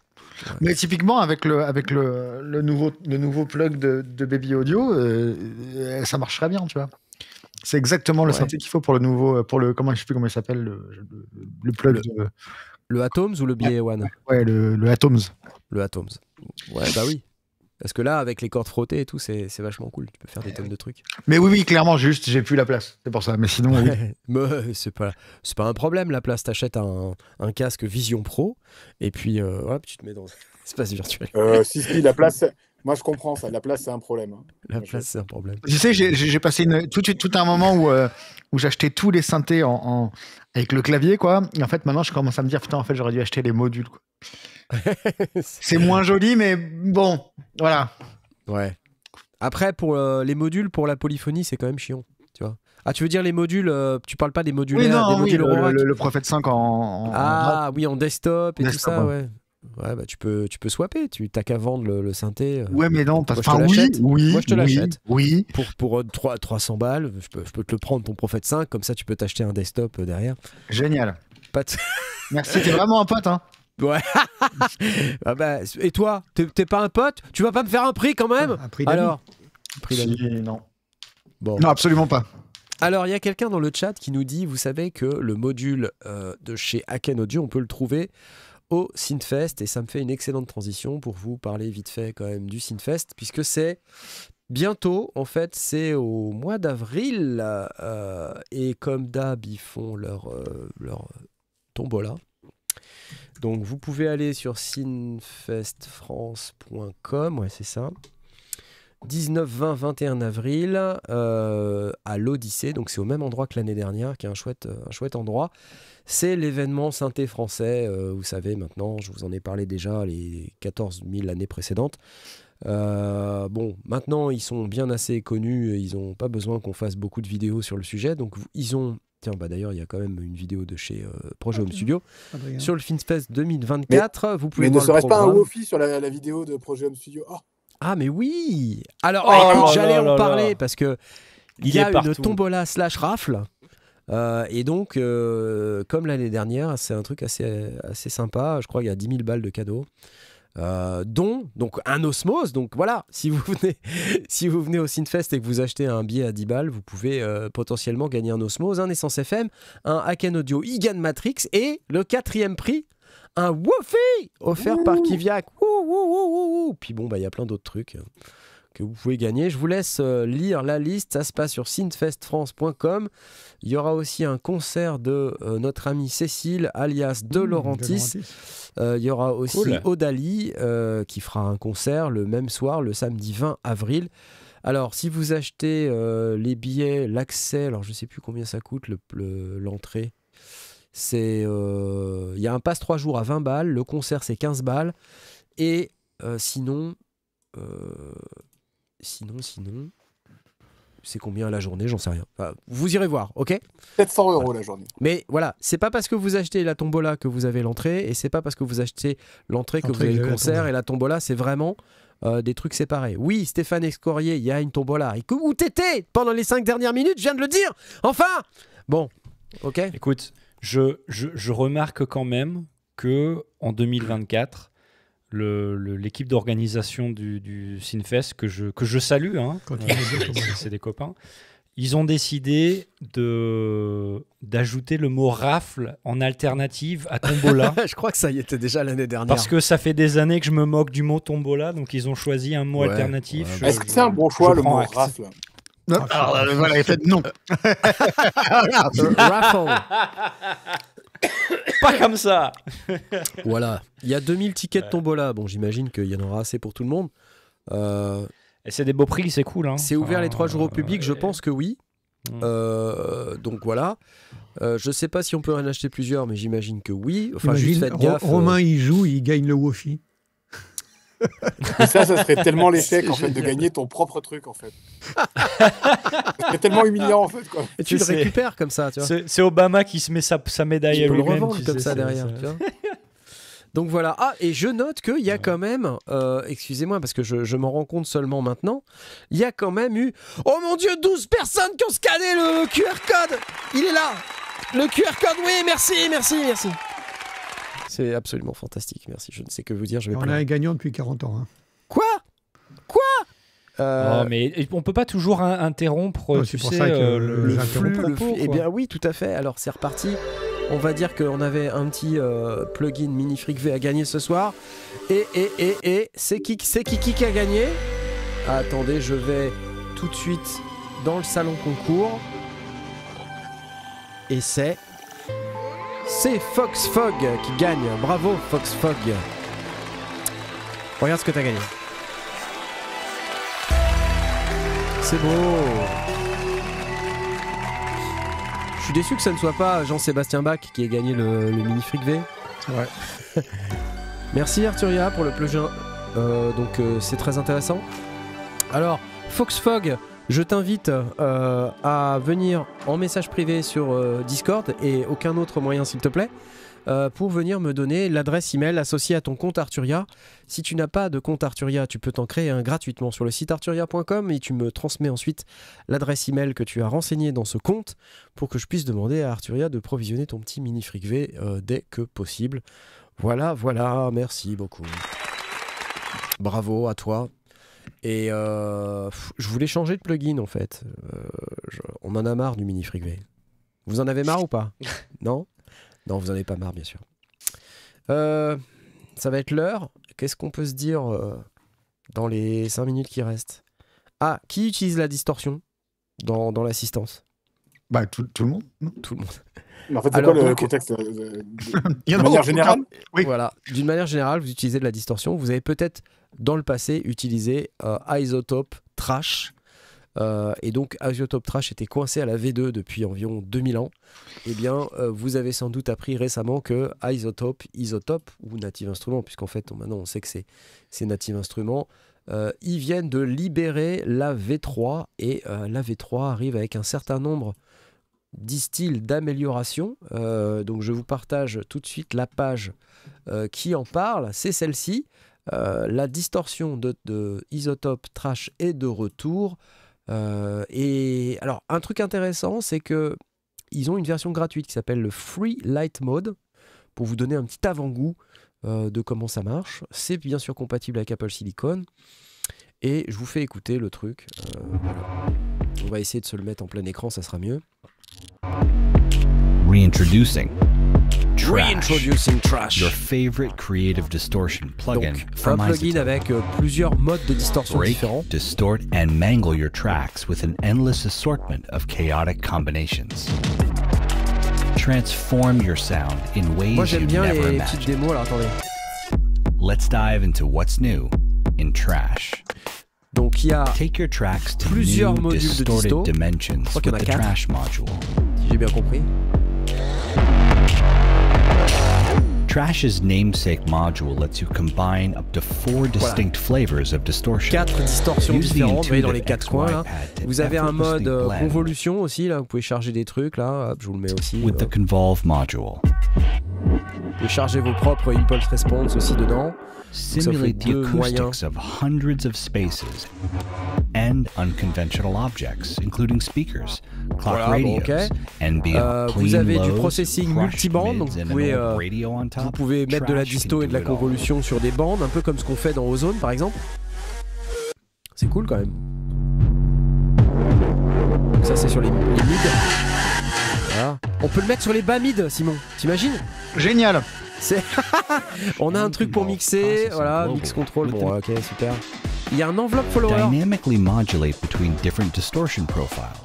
[SPEAKER 3] Mais typiquement, avec le, avec le, nouveau, nouveau plug de, Baby Audio, euh, ça marcherait bien, tu vois. C'est exactement le ouais. synthé qu'il faut pour le nouveau, euh, pour le comment je sais plus comment il s'appelle le, le, plug. Le, de... Atoms ou le BA1 Ouais, le, le Atoms. Le Atoms. Ouais, bah oui. Parce que
[SPEAKER 1] là, avec les cordes frottées et tout, c'est vachement cool. Tu peux faire des tonnes de trucs.
[SPEAKER 3] Mais oui, oui, clairement, juste,
[SPEAKER 1] j'ai plus la place. C'est pour ça. Mais sinon, oui. c'est pas, pas un problème, la place. T'achètes un, un, casque Vision Pro et puis euh, tu te mets dans l'espace virtuel. Euh, si, si, la place,
[SPEAKER 5] moi, je comprends ça. La place, c'est un problème. Hein.
[SPEAKER 3] La place, c'est un problème. Tu sais, j'ai passé tout, tout, un moment où, euh, où j'achetais tous les synthés en, avec le clavier, quoi. Et en fait, maintenant, je commence à me dire, putain, en fait, j'aurais dû acheter les modules, c'est moins joli, mais bon, voilà. Ouais.
[SPEAKER 1] Après, pour euh, les modules, pour la polyphonie, c'est quand même chiant, tu vois. Ah, tu veux dire les modules, euh, tu parles pas des modulaires, modules le, le,
[SPEAKER 3] Prophète 5 en. ah,
[SPEAKER 1] oui, en desktop et tout ça, ouais. Ouais, bah tu peux, tu peux swapper, tu t'as qu'à vendre le, synthé. Euh, ouais, mais non, parce que oui, oui, moi je te l'achète. Oui. Pour, pour 3, euh, 300 balles, je peux, te le prendre ton Prophète 5, comme ça tu peux t'acheter un desktop euh, derrière. Génial. Merci, t'es vraiment un pote, hein. Ouais. Ah, bah, et toi, t'es pas un pote Tu vas pas me faire un prix
[SPEAKER 3] quand même Un prix Alors prix Non. Bon. Non, absolument pas.
[SPEAKER 1] Alors, il y a quelqu'un dans le chat qui nous dit vous savez que le module de chez Aken Audio, on peut le trouver au SinFest Et ça me fait une excellente transition pour vous parler vite fait quand même du SinFest puisque c'est bientôt, en fait, c'est au mois d'avril. Euh, et comme d'hab, ils font leur, euh, leur tombola. Donc vous pouvez aller sur sinfestfrance.com, ouais c'est ça. 19, 20, 21 avril euh, à l'Odyssée, donc c'est au même endroit que l'année dernière, qui est un chouette, un chouette endroit c'est l'événement synthé français. Euh, vous savez maintenant, je vous en ai parlé déjà les 14 000 années précédentes. Euh, bon, maintenant ils sont bien assez connus, ils n'ont pas besoin qu'on fasse beaucoup de vidéos sur le sujet. Donc ils ont, tiens, bah d'ailleurs il y a quand même une vidéo de chez euh, Projet Home ah, Studio ah, bah, hein. sur le Finspace 2024. vous pouvez. Mais ne serait-ce pas un Wofi
[SPEAKER 5] sur la, vidéo de Projet Home Studio ah.
[SPEAKER 1] ah mais oui. Alors, oh j'allais en parler parce que il y a une tombola slash rafle euh, et donc, euh, comme l'année dernière, c'est un truc assez, assez sympa. Je crois qu'il y a 10 000 balles de cadeaux. Euh, dont donc un osmose donc voilà si vous venez si vous venez au Sinfest et que vous achetez un billet à 10 balles vous pouvez potentiellement gagner un osmose un essence FM un Haken Audio Egan Matrix et le quatrième prix un woofy offert par Kiviak Puis bon, bah il y a plein d'autres trucs que vous pouvez gagner. Je vous laisse euh, lire la liste, ça se passe sur synfestfrance.com. Il y aura aussi un concert de euh, notre amie Cécile, alias De mmh, Laurentis. Euh, il y aura aussi cool. qui fera un concert le même soir, le samedi 20 avril. Alors, si vous achetez les billets, l'accès, alors je ne sais plus combien ça coûte l'entrée. c'est il y a un passe 3 jours à 20 balles, le concert c'est 15 balles et sinon Sinon, sinon, c'est combien la journée J'en sais rien. vous irez voir, ok
[SPEAKER 5] 700 euros la journée.
[SPEAKER 1] Mais voilà, c'est pas parce que vous achetez la tombola que vous avez l'entrée, et c'est pas parce que vous achetez l'entrée que vous avez le concert et la tombola. C'est vraiment euh, des trucs séparés. Oui, Stéphane Escorier, il y a une tombola. où t'étais pendant les 5 dernières minutes Je viens de le dire
[SPEAKER 4] Enfin Bon, ok Écoute, je, je, je remarque quand même que en 2024, l'équipe d'organisation du, du Sinfest que je, que je salue, hein. c'est des copains, ils ont décidé de d'ajouter le mot rafle en alternative à tombola. je crois que ça y était déjà l'année dernière. Parce que ça fait des années que je me moque du mot tombola, donc ils ont choisi un mot alternatif. Est-ce que c'est un bon choix le mot rafle non. Alors, ah, voilà, fait non. raffle. pas comme ça
[SPEAKER 1] Voilà. Il y a 2000 tickets de tombola. Bon, j'imagine qu'il y en aura assez pour tout le monde. Euh, Et c'est des beaux prix, c'est cool. Hein. c'est ouvert les trois jours au public, je euh, pense que oui. Mm. Euh, donc voilà. Je je sais pas si on peut en acheter plusieurs, mais j'imagine que oui. Enfin, juste faites gaffe. Romain,
[SPEAKER 2] il joue, il gagne le Wofi. ça, ça serait tellement l'échec en fait de gagner ton
[SPEAKER 5] propre truc en fait.
[SPEAKER 2] c'est tellement humiliant en fait Et tu le
[SPEAKER 4] récupères comme ça, tu vois. C'est Obama qui se met sa, médaille à lui comme ça derrière.
[SPEAKER 1] Donc voilà. Ah, et je note qu'il y a quand même, euh, excusez-moi parce que je, je m'en rends compte seulement maintenant, il y a quand même eu, oh mon dieu, 12 personnes qui ont scanné le QR code Il est là Le QR code, oui, merci, merci, merci c'est absolument fantastique, merci. Je ne sais que vous dire. Je vais On a un
[SPEAKER 2] gagnant depuis 40 ans. Hein. Quoi
[SPEAKER 1] Quoi euh, mais on peut
[SPEAKER 2] pas toujours interrompre, C'est pour ça que euh, le,
[SPEAKER 1] le, flux. eh bien oui, tout à fait. Alors c'est reparti. On va dire qu'on avait un petit euh, plugin mini fric V à gagner ce soir. Et et et c'est qui c'est qui qui a gagné Attendez, je vais tout de suite dans le salon concours. Et c'est c'est Fox Fogg qui gagne. Bravo Fox Fogg. Regarde ce que t'as gagné. C'est beau. Je suis déçu que ça ne soit pas Jean-Sébastien Bach qui ait gagné le, mini fric V. Ouais. Merci Arturia pour le plugin. Euh, donc euh, c'est très intéressant. Alors, Fox Fogg, je t'invite euh, à venir en message privé sur euh, Discord et aucun autre moyen s'il te plaît. Euh, pour venir me donner l'adresse email associée à ton compte Arturia. Si tu n'as pas de compte Arturia, tu peux t'en créer un gratuitement sur le site arturia.com et tu me transmets ensuite l'adresse email que tu as renseignée dans ce compte pour que je puisse demander à Arturia de provisionner ton petit mini fric V dès que possible. Voilà, voilà, merci beaucoup. Bravo à toi et euh, je voulais changer de plugin en fait. Euh, on en a marre du mini freeway. Vous en avez marre ou pas Non Non, vous en avez pas marre bien sûr. Euh, ça va être l'heure. Qu'est-ce qu'on peut se dire dans les 5 minutes qui restent Ah, qui utilise la distorsion dans, l'assistance Bah tout, le monde. tout le monde en D'une euh, manière générale hein. Voilà. D'une manière générale, vous utilisez de la distorsion. Vous avez peut-être, dans le passé, utilisé euh, Isotope Trash. Euh, et donc Isotope Trash était coincé à la V2 depuis environ 2000 ans, eh bien vous avez sans doute appris récemment que Isotope, Isotope ou Native Instrument, puisqu'en fait maintenant on sait que c'est Native Instrument, ils viennent de libérer la V3 et la V3 arrive avec un certain nombre disent d'amélioration. Euh, donc je vous partage tout de suite la page euh, qui en parle, c'est celle-ci. Euh, la distorsion de, isotope trash est de retour. et alors un truc intéressant, c'est que ils ont une version gratuite qui s'appelle le Free Light Mode pour vous donner un petit avant-goût de comment ça marche. C'est bien sûr compatible avec Apple Silicon. Et je vous fais écouter le truc. On va essayer de se le mettre en plein écran, ça sera mieux.
[SPEAKER 4] Reintroducing Trash. Reintroducing Trash. Your favorite creative distortion plugin Donc, from un plugin
[SPEAKER 1] avec euh, plusieurs modes de distorsion Break, différents.
[SPEAKER 4] distort and mangle your tracks with an endless assortment of chaotic combinations. Transform your sound in ways Moi, j'aime bien you've never les, les petites démos, alors attendez. Let's dive into what's new in Trash. Donc il y a plusieurs modules de disto. Je crois qu'il y en a quatre, si j'ai bien compris. Trash's namesake module lets you combine up to four distinct voilà. flavors of distortion. Quatre distorsions différentes, vous voyez dans les quatre coins là. Vous avez un mode euh, convolution aussi là, vous pouvez charger des trucs là, je vous le mets aussi. With the euh. convolve module
[SPEAKER 1] et chargez vos propres impulse response aussi dedans. Euh, vous avez du
[SPEAKER 4] processing multiband, donc vous euh, pouvez, mettre de la
[SPEAKER 1] disto et de la convolution sur des bandes, un peu comme ce qu'on fait dans Ozone par exemple. C'est cool quand même. ça c'est sur les, les on peut le mettre sur les bas mid, Simon. T'imagines Génial. on a un truc pour mixer, ah, voilà, mix control. Bon, ok, super. Il y a un enveloppe follower.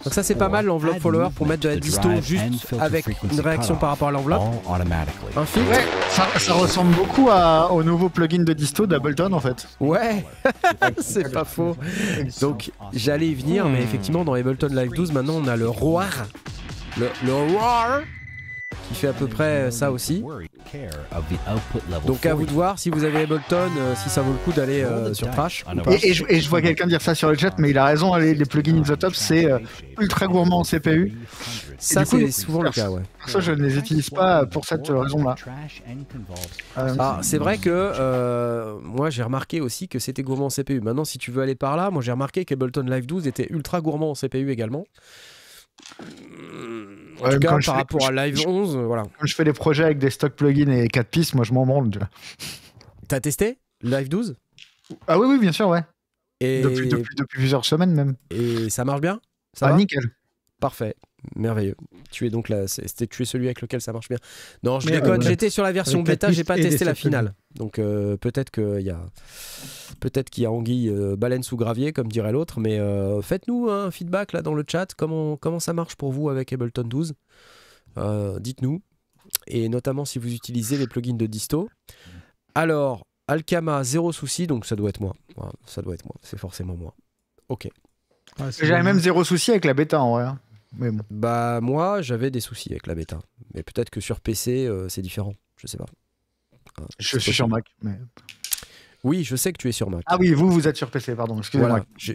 [SPEAKER 1] Donc ça c'est pas mal l'enveloppe follower pour mettre de la disto juste avec une réaction par rapport à l'enveloppe. Un Ouais,
[SPEAKER 3] ça, ressemble beaucoup au nouveau plugin de disto d'Ableton en fait. Ouais, c'est
[SPEAKER 1] pas faux. Donc
[SPEAKER 3] j'allais y venir, mais effectivement dans Ableton Live 12 maintenant on a le ROAR
[SPEAKER 1] le, le roar qui fait à peu près euh, ça aussi. Donc à vous de voir si vous avez Ableton, euh, si ça vaut le coup d'aller euh, sur Trash. Et, je, vois quelqu'un
[SPEAKER 3] dire ça sur le chat, mais il a raison, hein, les, plugins in the top, c'est ultra gourmand en CPU. Ça, c'est souvent le cas, ouais. Ça, je ne les utilise pas pour cette raison-là. Ah, c'est vrai
[SPEAKER 1] que moi, j'ai remarqué aussi que c'était gourmand en CPU. Maintenant, si tu veux aller par là, moi, j'ai remarqué qu'Ableton Live 12 était ultra gourmand en CPU également. En tout cas, par rapport à Live 11, euh, voilà.
[SPEAKER 3] Quand je fais des projets avec des stock plugins et 4 pistes, moi je m'en branle. T'as testé Live 12 Ah oui, oui, bien sûr, ouais. Depuis,
[SPEAKER 1] plusieurs semaines même. Et ça marche bien ça ah, nickel. Parfait merveilleux. Tu es donc c'était tu celui avec lequel ça marche bien. Non, je déconne. Euh, j'étais sur la version bêta, j'ai pas testé la finale. Donc euh, peut-être qu'il y a, peut-être qu'il y a anguille, euh, baleine sous gravier, comme dirait l'autre. Mais faites-nous un feedback là dans le chat. Comment comment ça marche pour vous avec Ableton 12 Dites-nous. Et notamment si vous utilisez les plugins de Disto. Alors Alkama, zéro souci, donc ça doit être moi. ça doit être moi. C'est forcément moi. Ok.
[SPEAKER 2] J'avais même zéro
[SPEAKER 3] souci avec la bêta en vrai. Hein. Bah
[SPEAKER 1] moi, j'avais des soucis avec la bêta. Mais peut-être que sur PC, euh, c'est différent. Je sais pas. Hein, je suis sur Mac. Oui, je sais que tu es sur Mac.
[SPEAKER 3] Ah oui, vous, vous êtes sur PC, pardon. Excusez-moi.
[SPEAKER 1] je,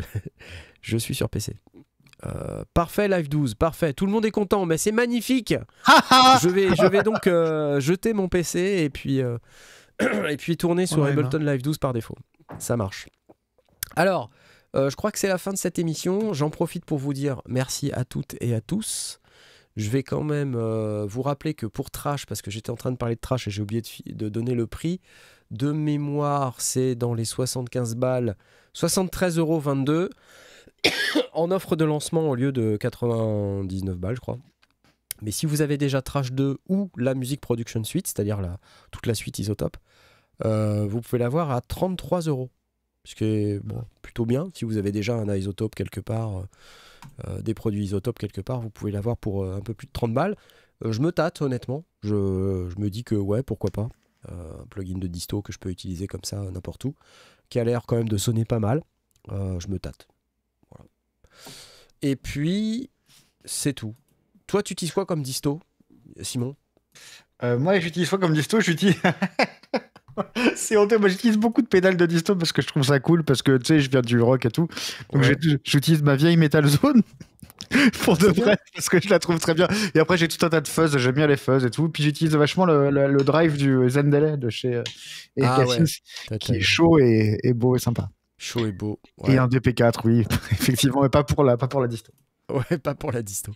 [SPEAKER 1] je, suis sur PC. Euh, parfait Live 12, parfait. Tout le monde est content, mais c'est magnifique. je vais, je vais donc euh, jeter mon PC et puis, et puis tourner sur Ableton hein. Live 12 par défaut. Ça marche. Alors, euh, je crois que c'est la fin de cette émission. J'en profite pour vous dire merci à toutes et à tous. Je vais quand même euh, vous rappeler que pour Trash, parce que j'étais en train de parler de Trash et j'ai oublié de, donner le prix, de mémoire, c'est dans les 75 balles, 73,22 euros en offre de lancement au lieu de 99 balles, je crois. Mais si vous avez déjà Trash 2 ou la Music Production Suite, c'est-à-dire toute la suite isotope, euh, vous pouvez l'avoir à 33 euros. Ce qui bon, plutôt bien. Si vous avez déjà un isotope quelque part, euh, euh, des produits isotopes quelque part, vous pouvez l'avoir pour euh, un peu plus de 30 balles. je me tâte honnêtement. Je, me dis que ouais, pourquoi pas. un plugin de disto que je peux utiliser comme ça n'importe où, qui a l'air quand même de sonner pas mal. je me tâte. Et puis, c'est tout. Toi, tu utilises quoi comme disto,
[SPEAKER 3] Simon Moi, j'utilise quoi comme disto J'utilise... c'est honteux. Moi, j'utilise beaucoup de pédales de disto parce que je trouve ça cool, parce que tu sais, je viens du rock et tout. Donc, j'utilise ma vieille Metal Zone pour de vrai, parce que je la trouve très bien. Et après, j'ai tout un tas de fuzz, j'aime bien les fuzz et tout. Puis, j'utilise vachement le, drive du Zendele de chez euh, ah Cassis qui est chaud et, beau et sympa. Chaud et beau. Et un DP4, oui, effectivement, mais pas pour la, pas pour la disto. Ouais, pas pour la disto.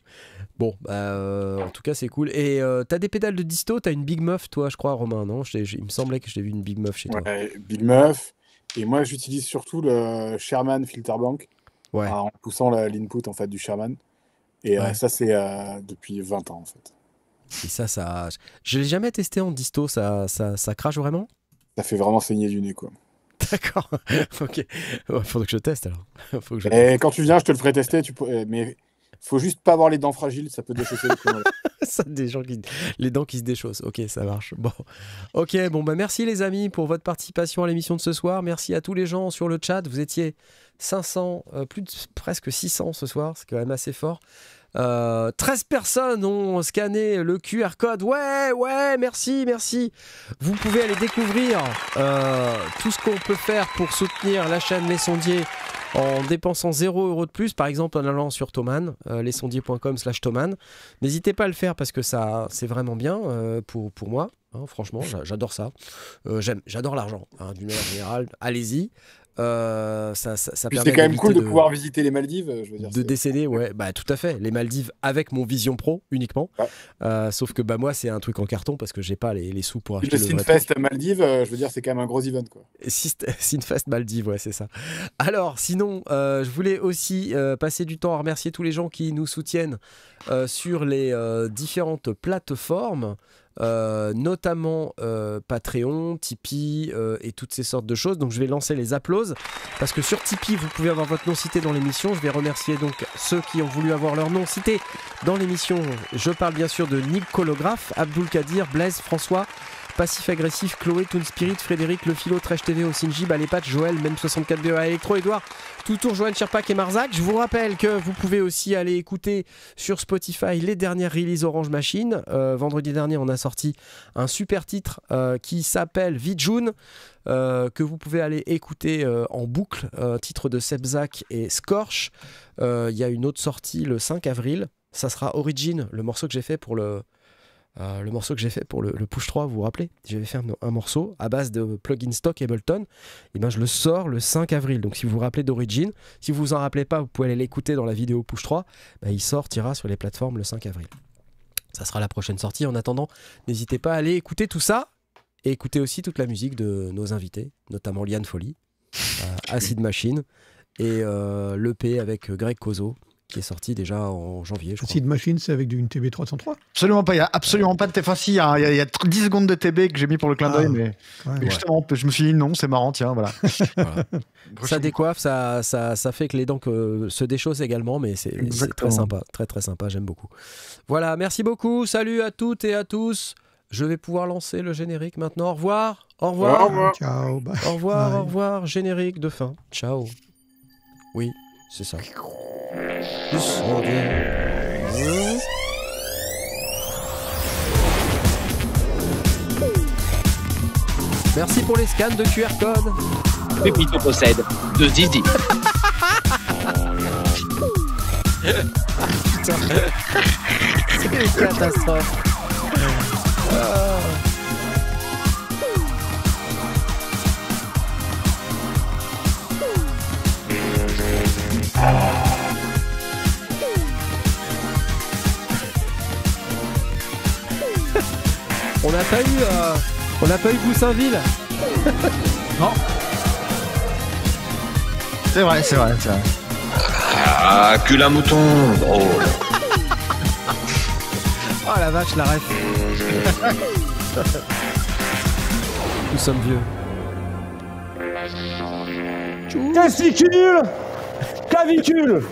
[SPEAKER 1] Bon, bah, euh, en tout cas, c'est cool. Et euh, t'as des pédales de disto T'as une Big Muff, toi, je crois, Romain, non Il me semblait que j'ai vu une Big Muff chez toi. Ouais, Big Muff.
[SPEAKER 5] Et moi, j'utilise surtout le Sherman Bank. Ouais. En poussant l'input en fait, du Sherman. Et euh, ça, c'est euh, depuis 20 ans, en fait.
[SPEAKER 1] Et ça, ça. Je l'ai jamais testé en disto. Ça, ça, ça crache vraiment Ça fait vraiment saigner du nez, quoi. D'accord. ok. faut que je teste alors.
[SPEAKER 5] quand tu viens, je te le ferai tester. Tu peux... Mais faut juste pas avoir les dents fragiles,
[SPEAKER 1] ça peut déchausser les dents. des gens qui... Les dents qui se déchaussent. Ok, ça marche. Bon. Ok, bon, bah merci les amis pour votre participation à l'émission de ce soir. Merci à tous les gens sur le chat. Vous étiez 500, euh, plus de, presque 600 ce soir, c'est quand même assez fort. 13 euh, personnes ont scanné le QR code. Ouais, ouais, merci, merci. Vous pouvez aller découvrir euh, tout ce qu'on peut faire pour soutenir la chaîne Les Sondiers en dépensant 0 euros de plus, par exemple en allant sur Thoman, euh, lesondiers.com slash Thoman. N'hésitez pas à le faire parce que ça, c'est vraiment bien pour, pour moi. Hein, franchement, j'adore ça. Euh, j'adore l'argent, hein, d'une manière générale. Allez-y. Euh, ça, ça, ça C'était quand même cool de, pouvoir
[SPEAKER 5] visiter les Maldives, euh, je veux De
[SPEAKER 1] décéder, ouais, bah tout à fait. Les Maldives avec mon Vision Pro uniquement. Euh, sauf que bah moi c'est un truc en carton parce que j'ai pas les, sous pour acheter le. Le Sinfest Maldives, je veux dire c'est quand même un gros event quoi. Sinfest Maldives, ouais c'est ça. Alors sinon, je voulais aussi passer du temps à remercier tous les gens qui nous soutiennent sur les différentes plateformes. Euh, notamment euh, Patreon, Tipeee euh, et toutes ces sortes de choses. Donc je vais lancer les applauses parce que sur Tipeee, vous pouvez avoir votre nom cité dans l'émission. Je vais remercier donc ceux qui ont voulu avoir leur nom cité dans l'émission. Je parle bien sûr de Nick Colographe, Abdul Kadir, Blaise, François, Passif-agressif, Chloé, Toon Spirit, Frédéric, Le Philo, Trash TV, Osinji, Balépat, Joël, même 64 BE Electro, Edouard, Toutour, Joël, Sherpak et Marzac. Je vous rappelle que vous pouvez aussi aller écouter sur Spotify les dernières releases Orange Machine. Euh, vendredi dernier, on a sorti un super titre euh, qui s'appelle Vijun. Euh, que vous pouvez aller écouter en boucle, titre de Sebzak et Scorch. Il y a une autre sortie le 5 avril, ça sera Origin, le morceau que j'ai fait pour le, euh, le morceau que j'ai fait pour le, Push 3, vous vous rappelez J'avais fait un, morceau à base de plugin stock Ableton. Et eh ben, je le sors le 5 avril. Donc si vous vous rappelez d'origine, si vous vous en rappelez pas, vous pouvez aller l'écouter dans la vidéo Push 3. Ben, il sortira sur les plateformes le 5 avril. Ça sera la prochaine sortie. En attendant, n'hésitez pas à aller écouter tout ça et écouter aussi toute la musique de nos invités, notamment Liane Folly, euh, Acid Machine
[SPEAKER 3] et euh, le l'EP avec Greg Cozo qui est sorti déjà en janvier.
[SPEAKER 1] Je
[SPEAKER 2] une Machine, c'est avec une TB 303
[SPEAKER 3] Absolument pas, il n'y a absolument pas de TB. il y, a, 10 secondes de TB que j'ai mis pour le clin
[SPEAKER 2] d'œil, ah.
[SPEAKER 3] je me suis dit non, c'est marrant, tiens, voilà.
[SPEAKER 2] ça décoiffe,
[SPEAKER 3] ça,
[SPEAKER 1] ça, fait que les dents se déchaussent également, mais c'est très sympa, très très sympa, j'aime beaucoup. Voilà, merci beaucoup, salut à toutes et à tous. Je vais pouvoir lancer le générique maintenant. Au revoir. Au revoir. Au revoir. Au revoir, au revoir. Générique de fin. Ciao. Oui. C'est ça. Merci pour les scans de QR code. Pépito possède de zizi. Putain.
[SPEAKER 3] C'est une catastrophe.
[SPEAKER 1] Ah. on n'a pas eu. Euh, on n'a pas
[SPEAKER 3] eu Poussainville Non C'est vrai, c'est vrai, c'est vrai.
[SPEAKER 2] Ah, cul à mouton Oh,
[SPEAKER 3] oh la vache, la ref Nous sommes vieux. Testicule Clavicule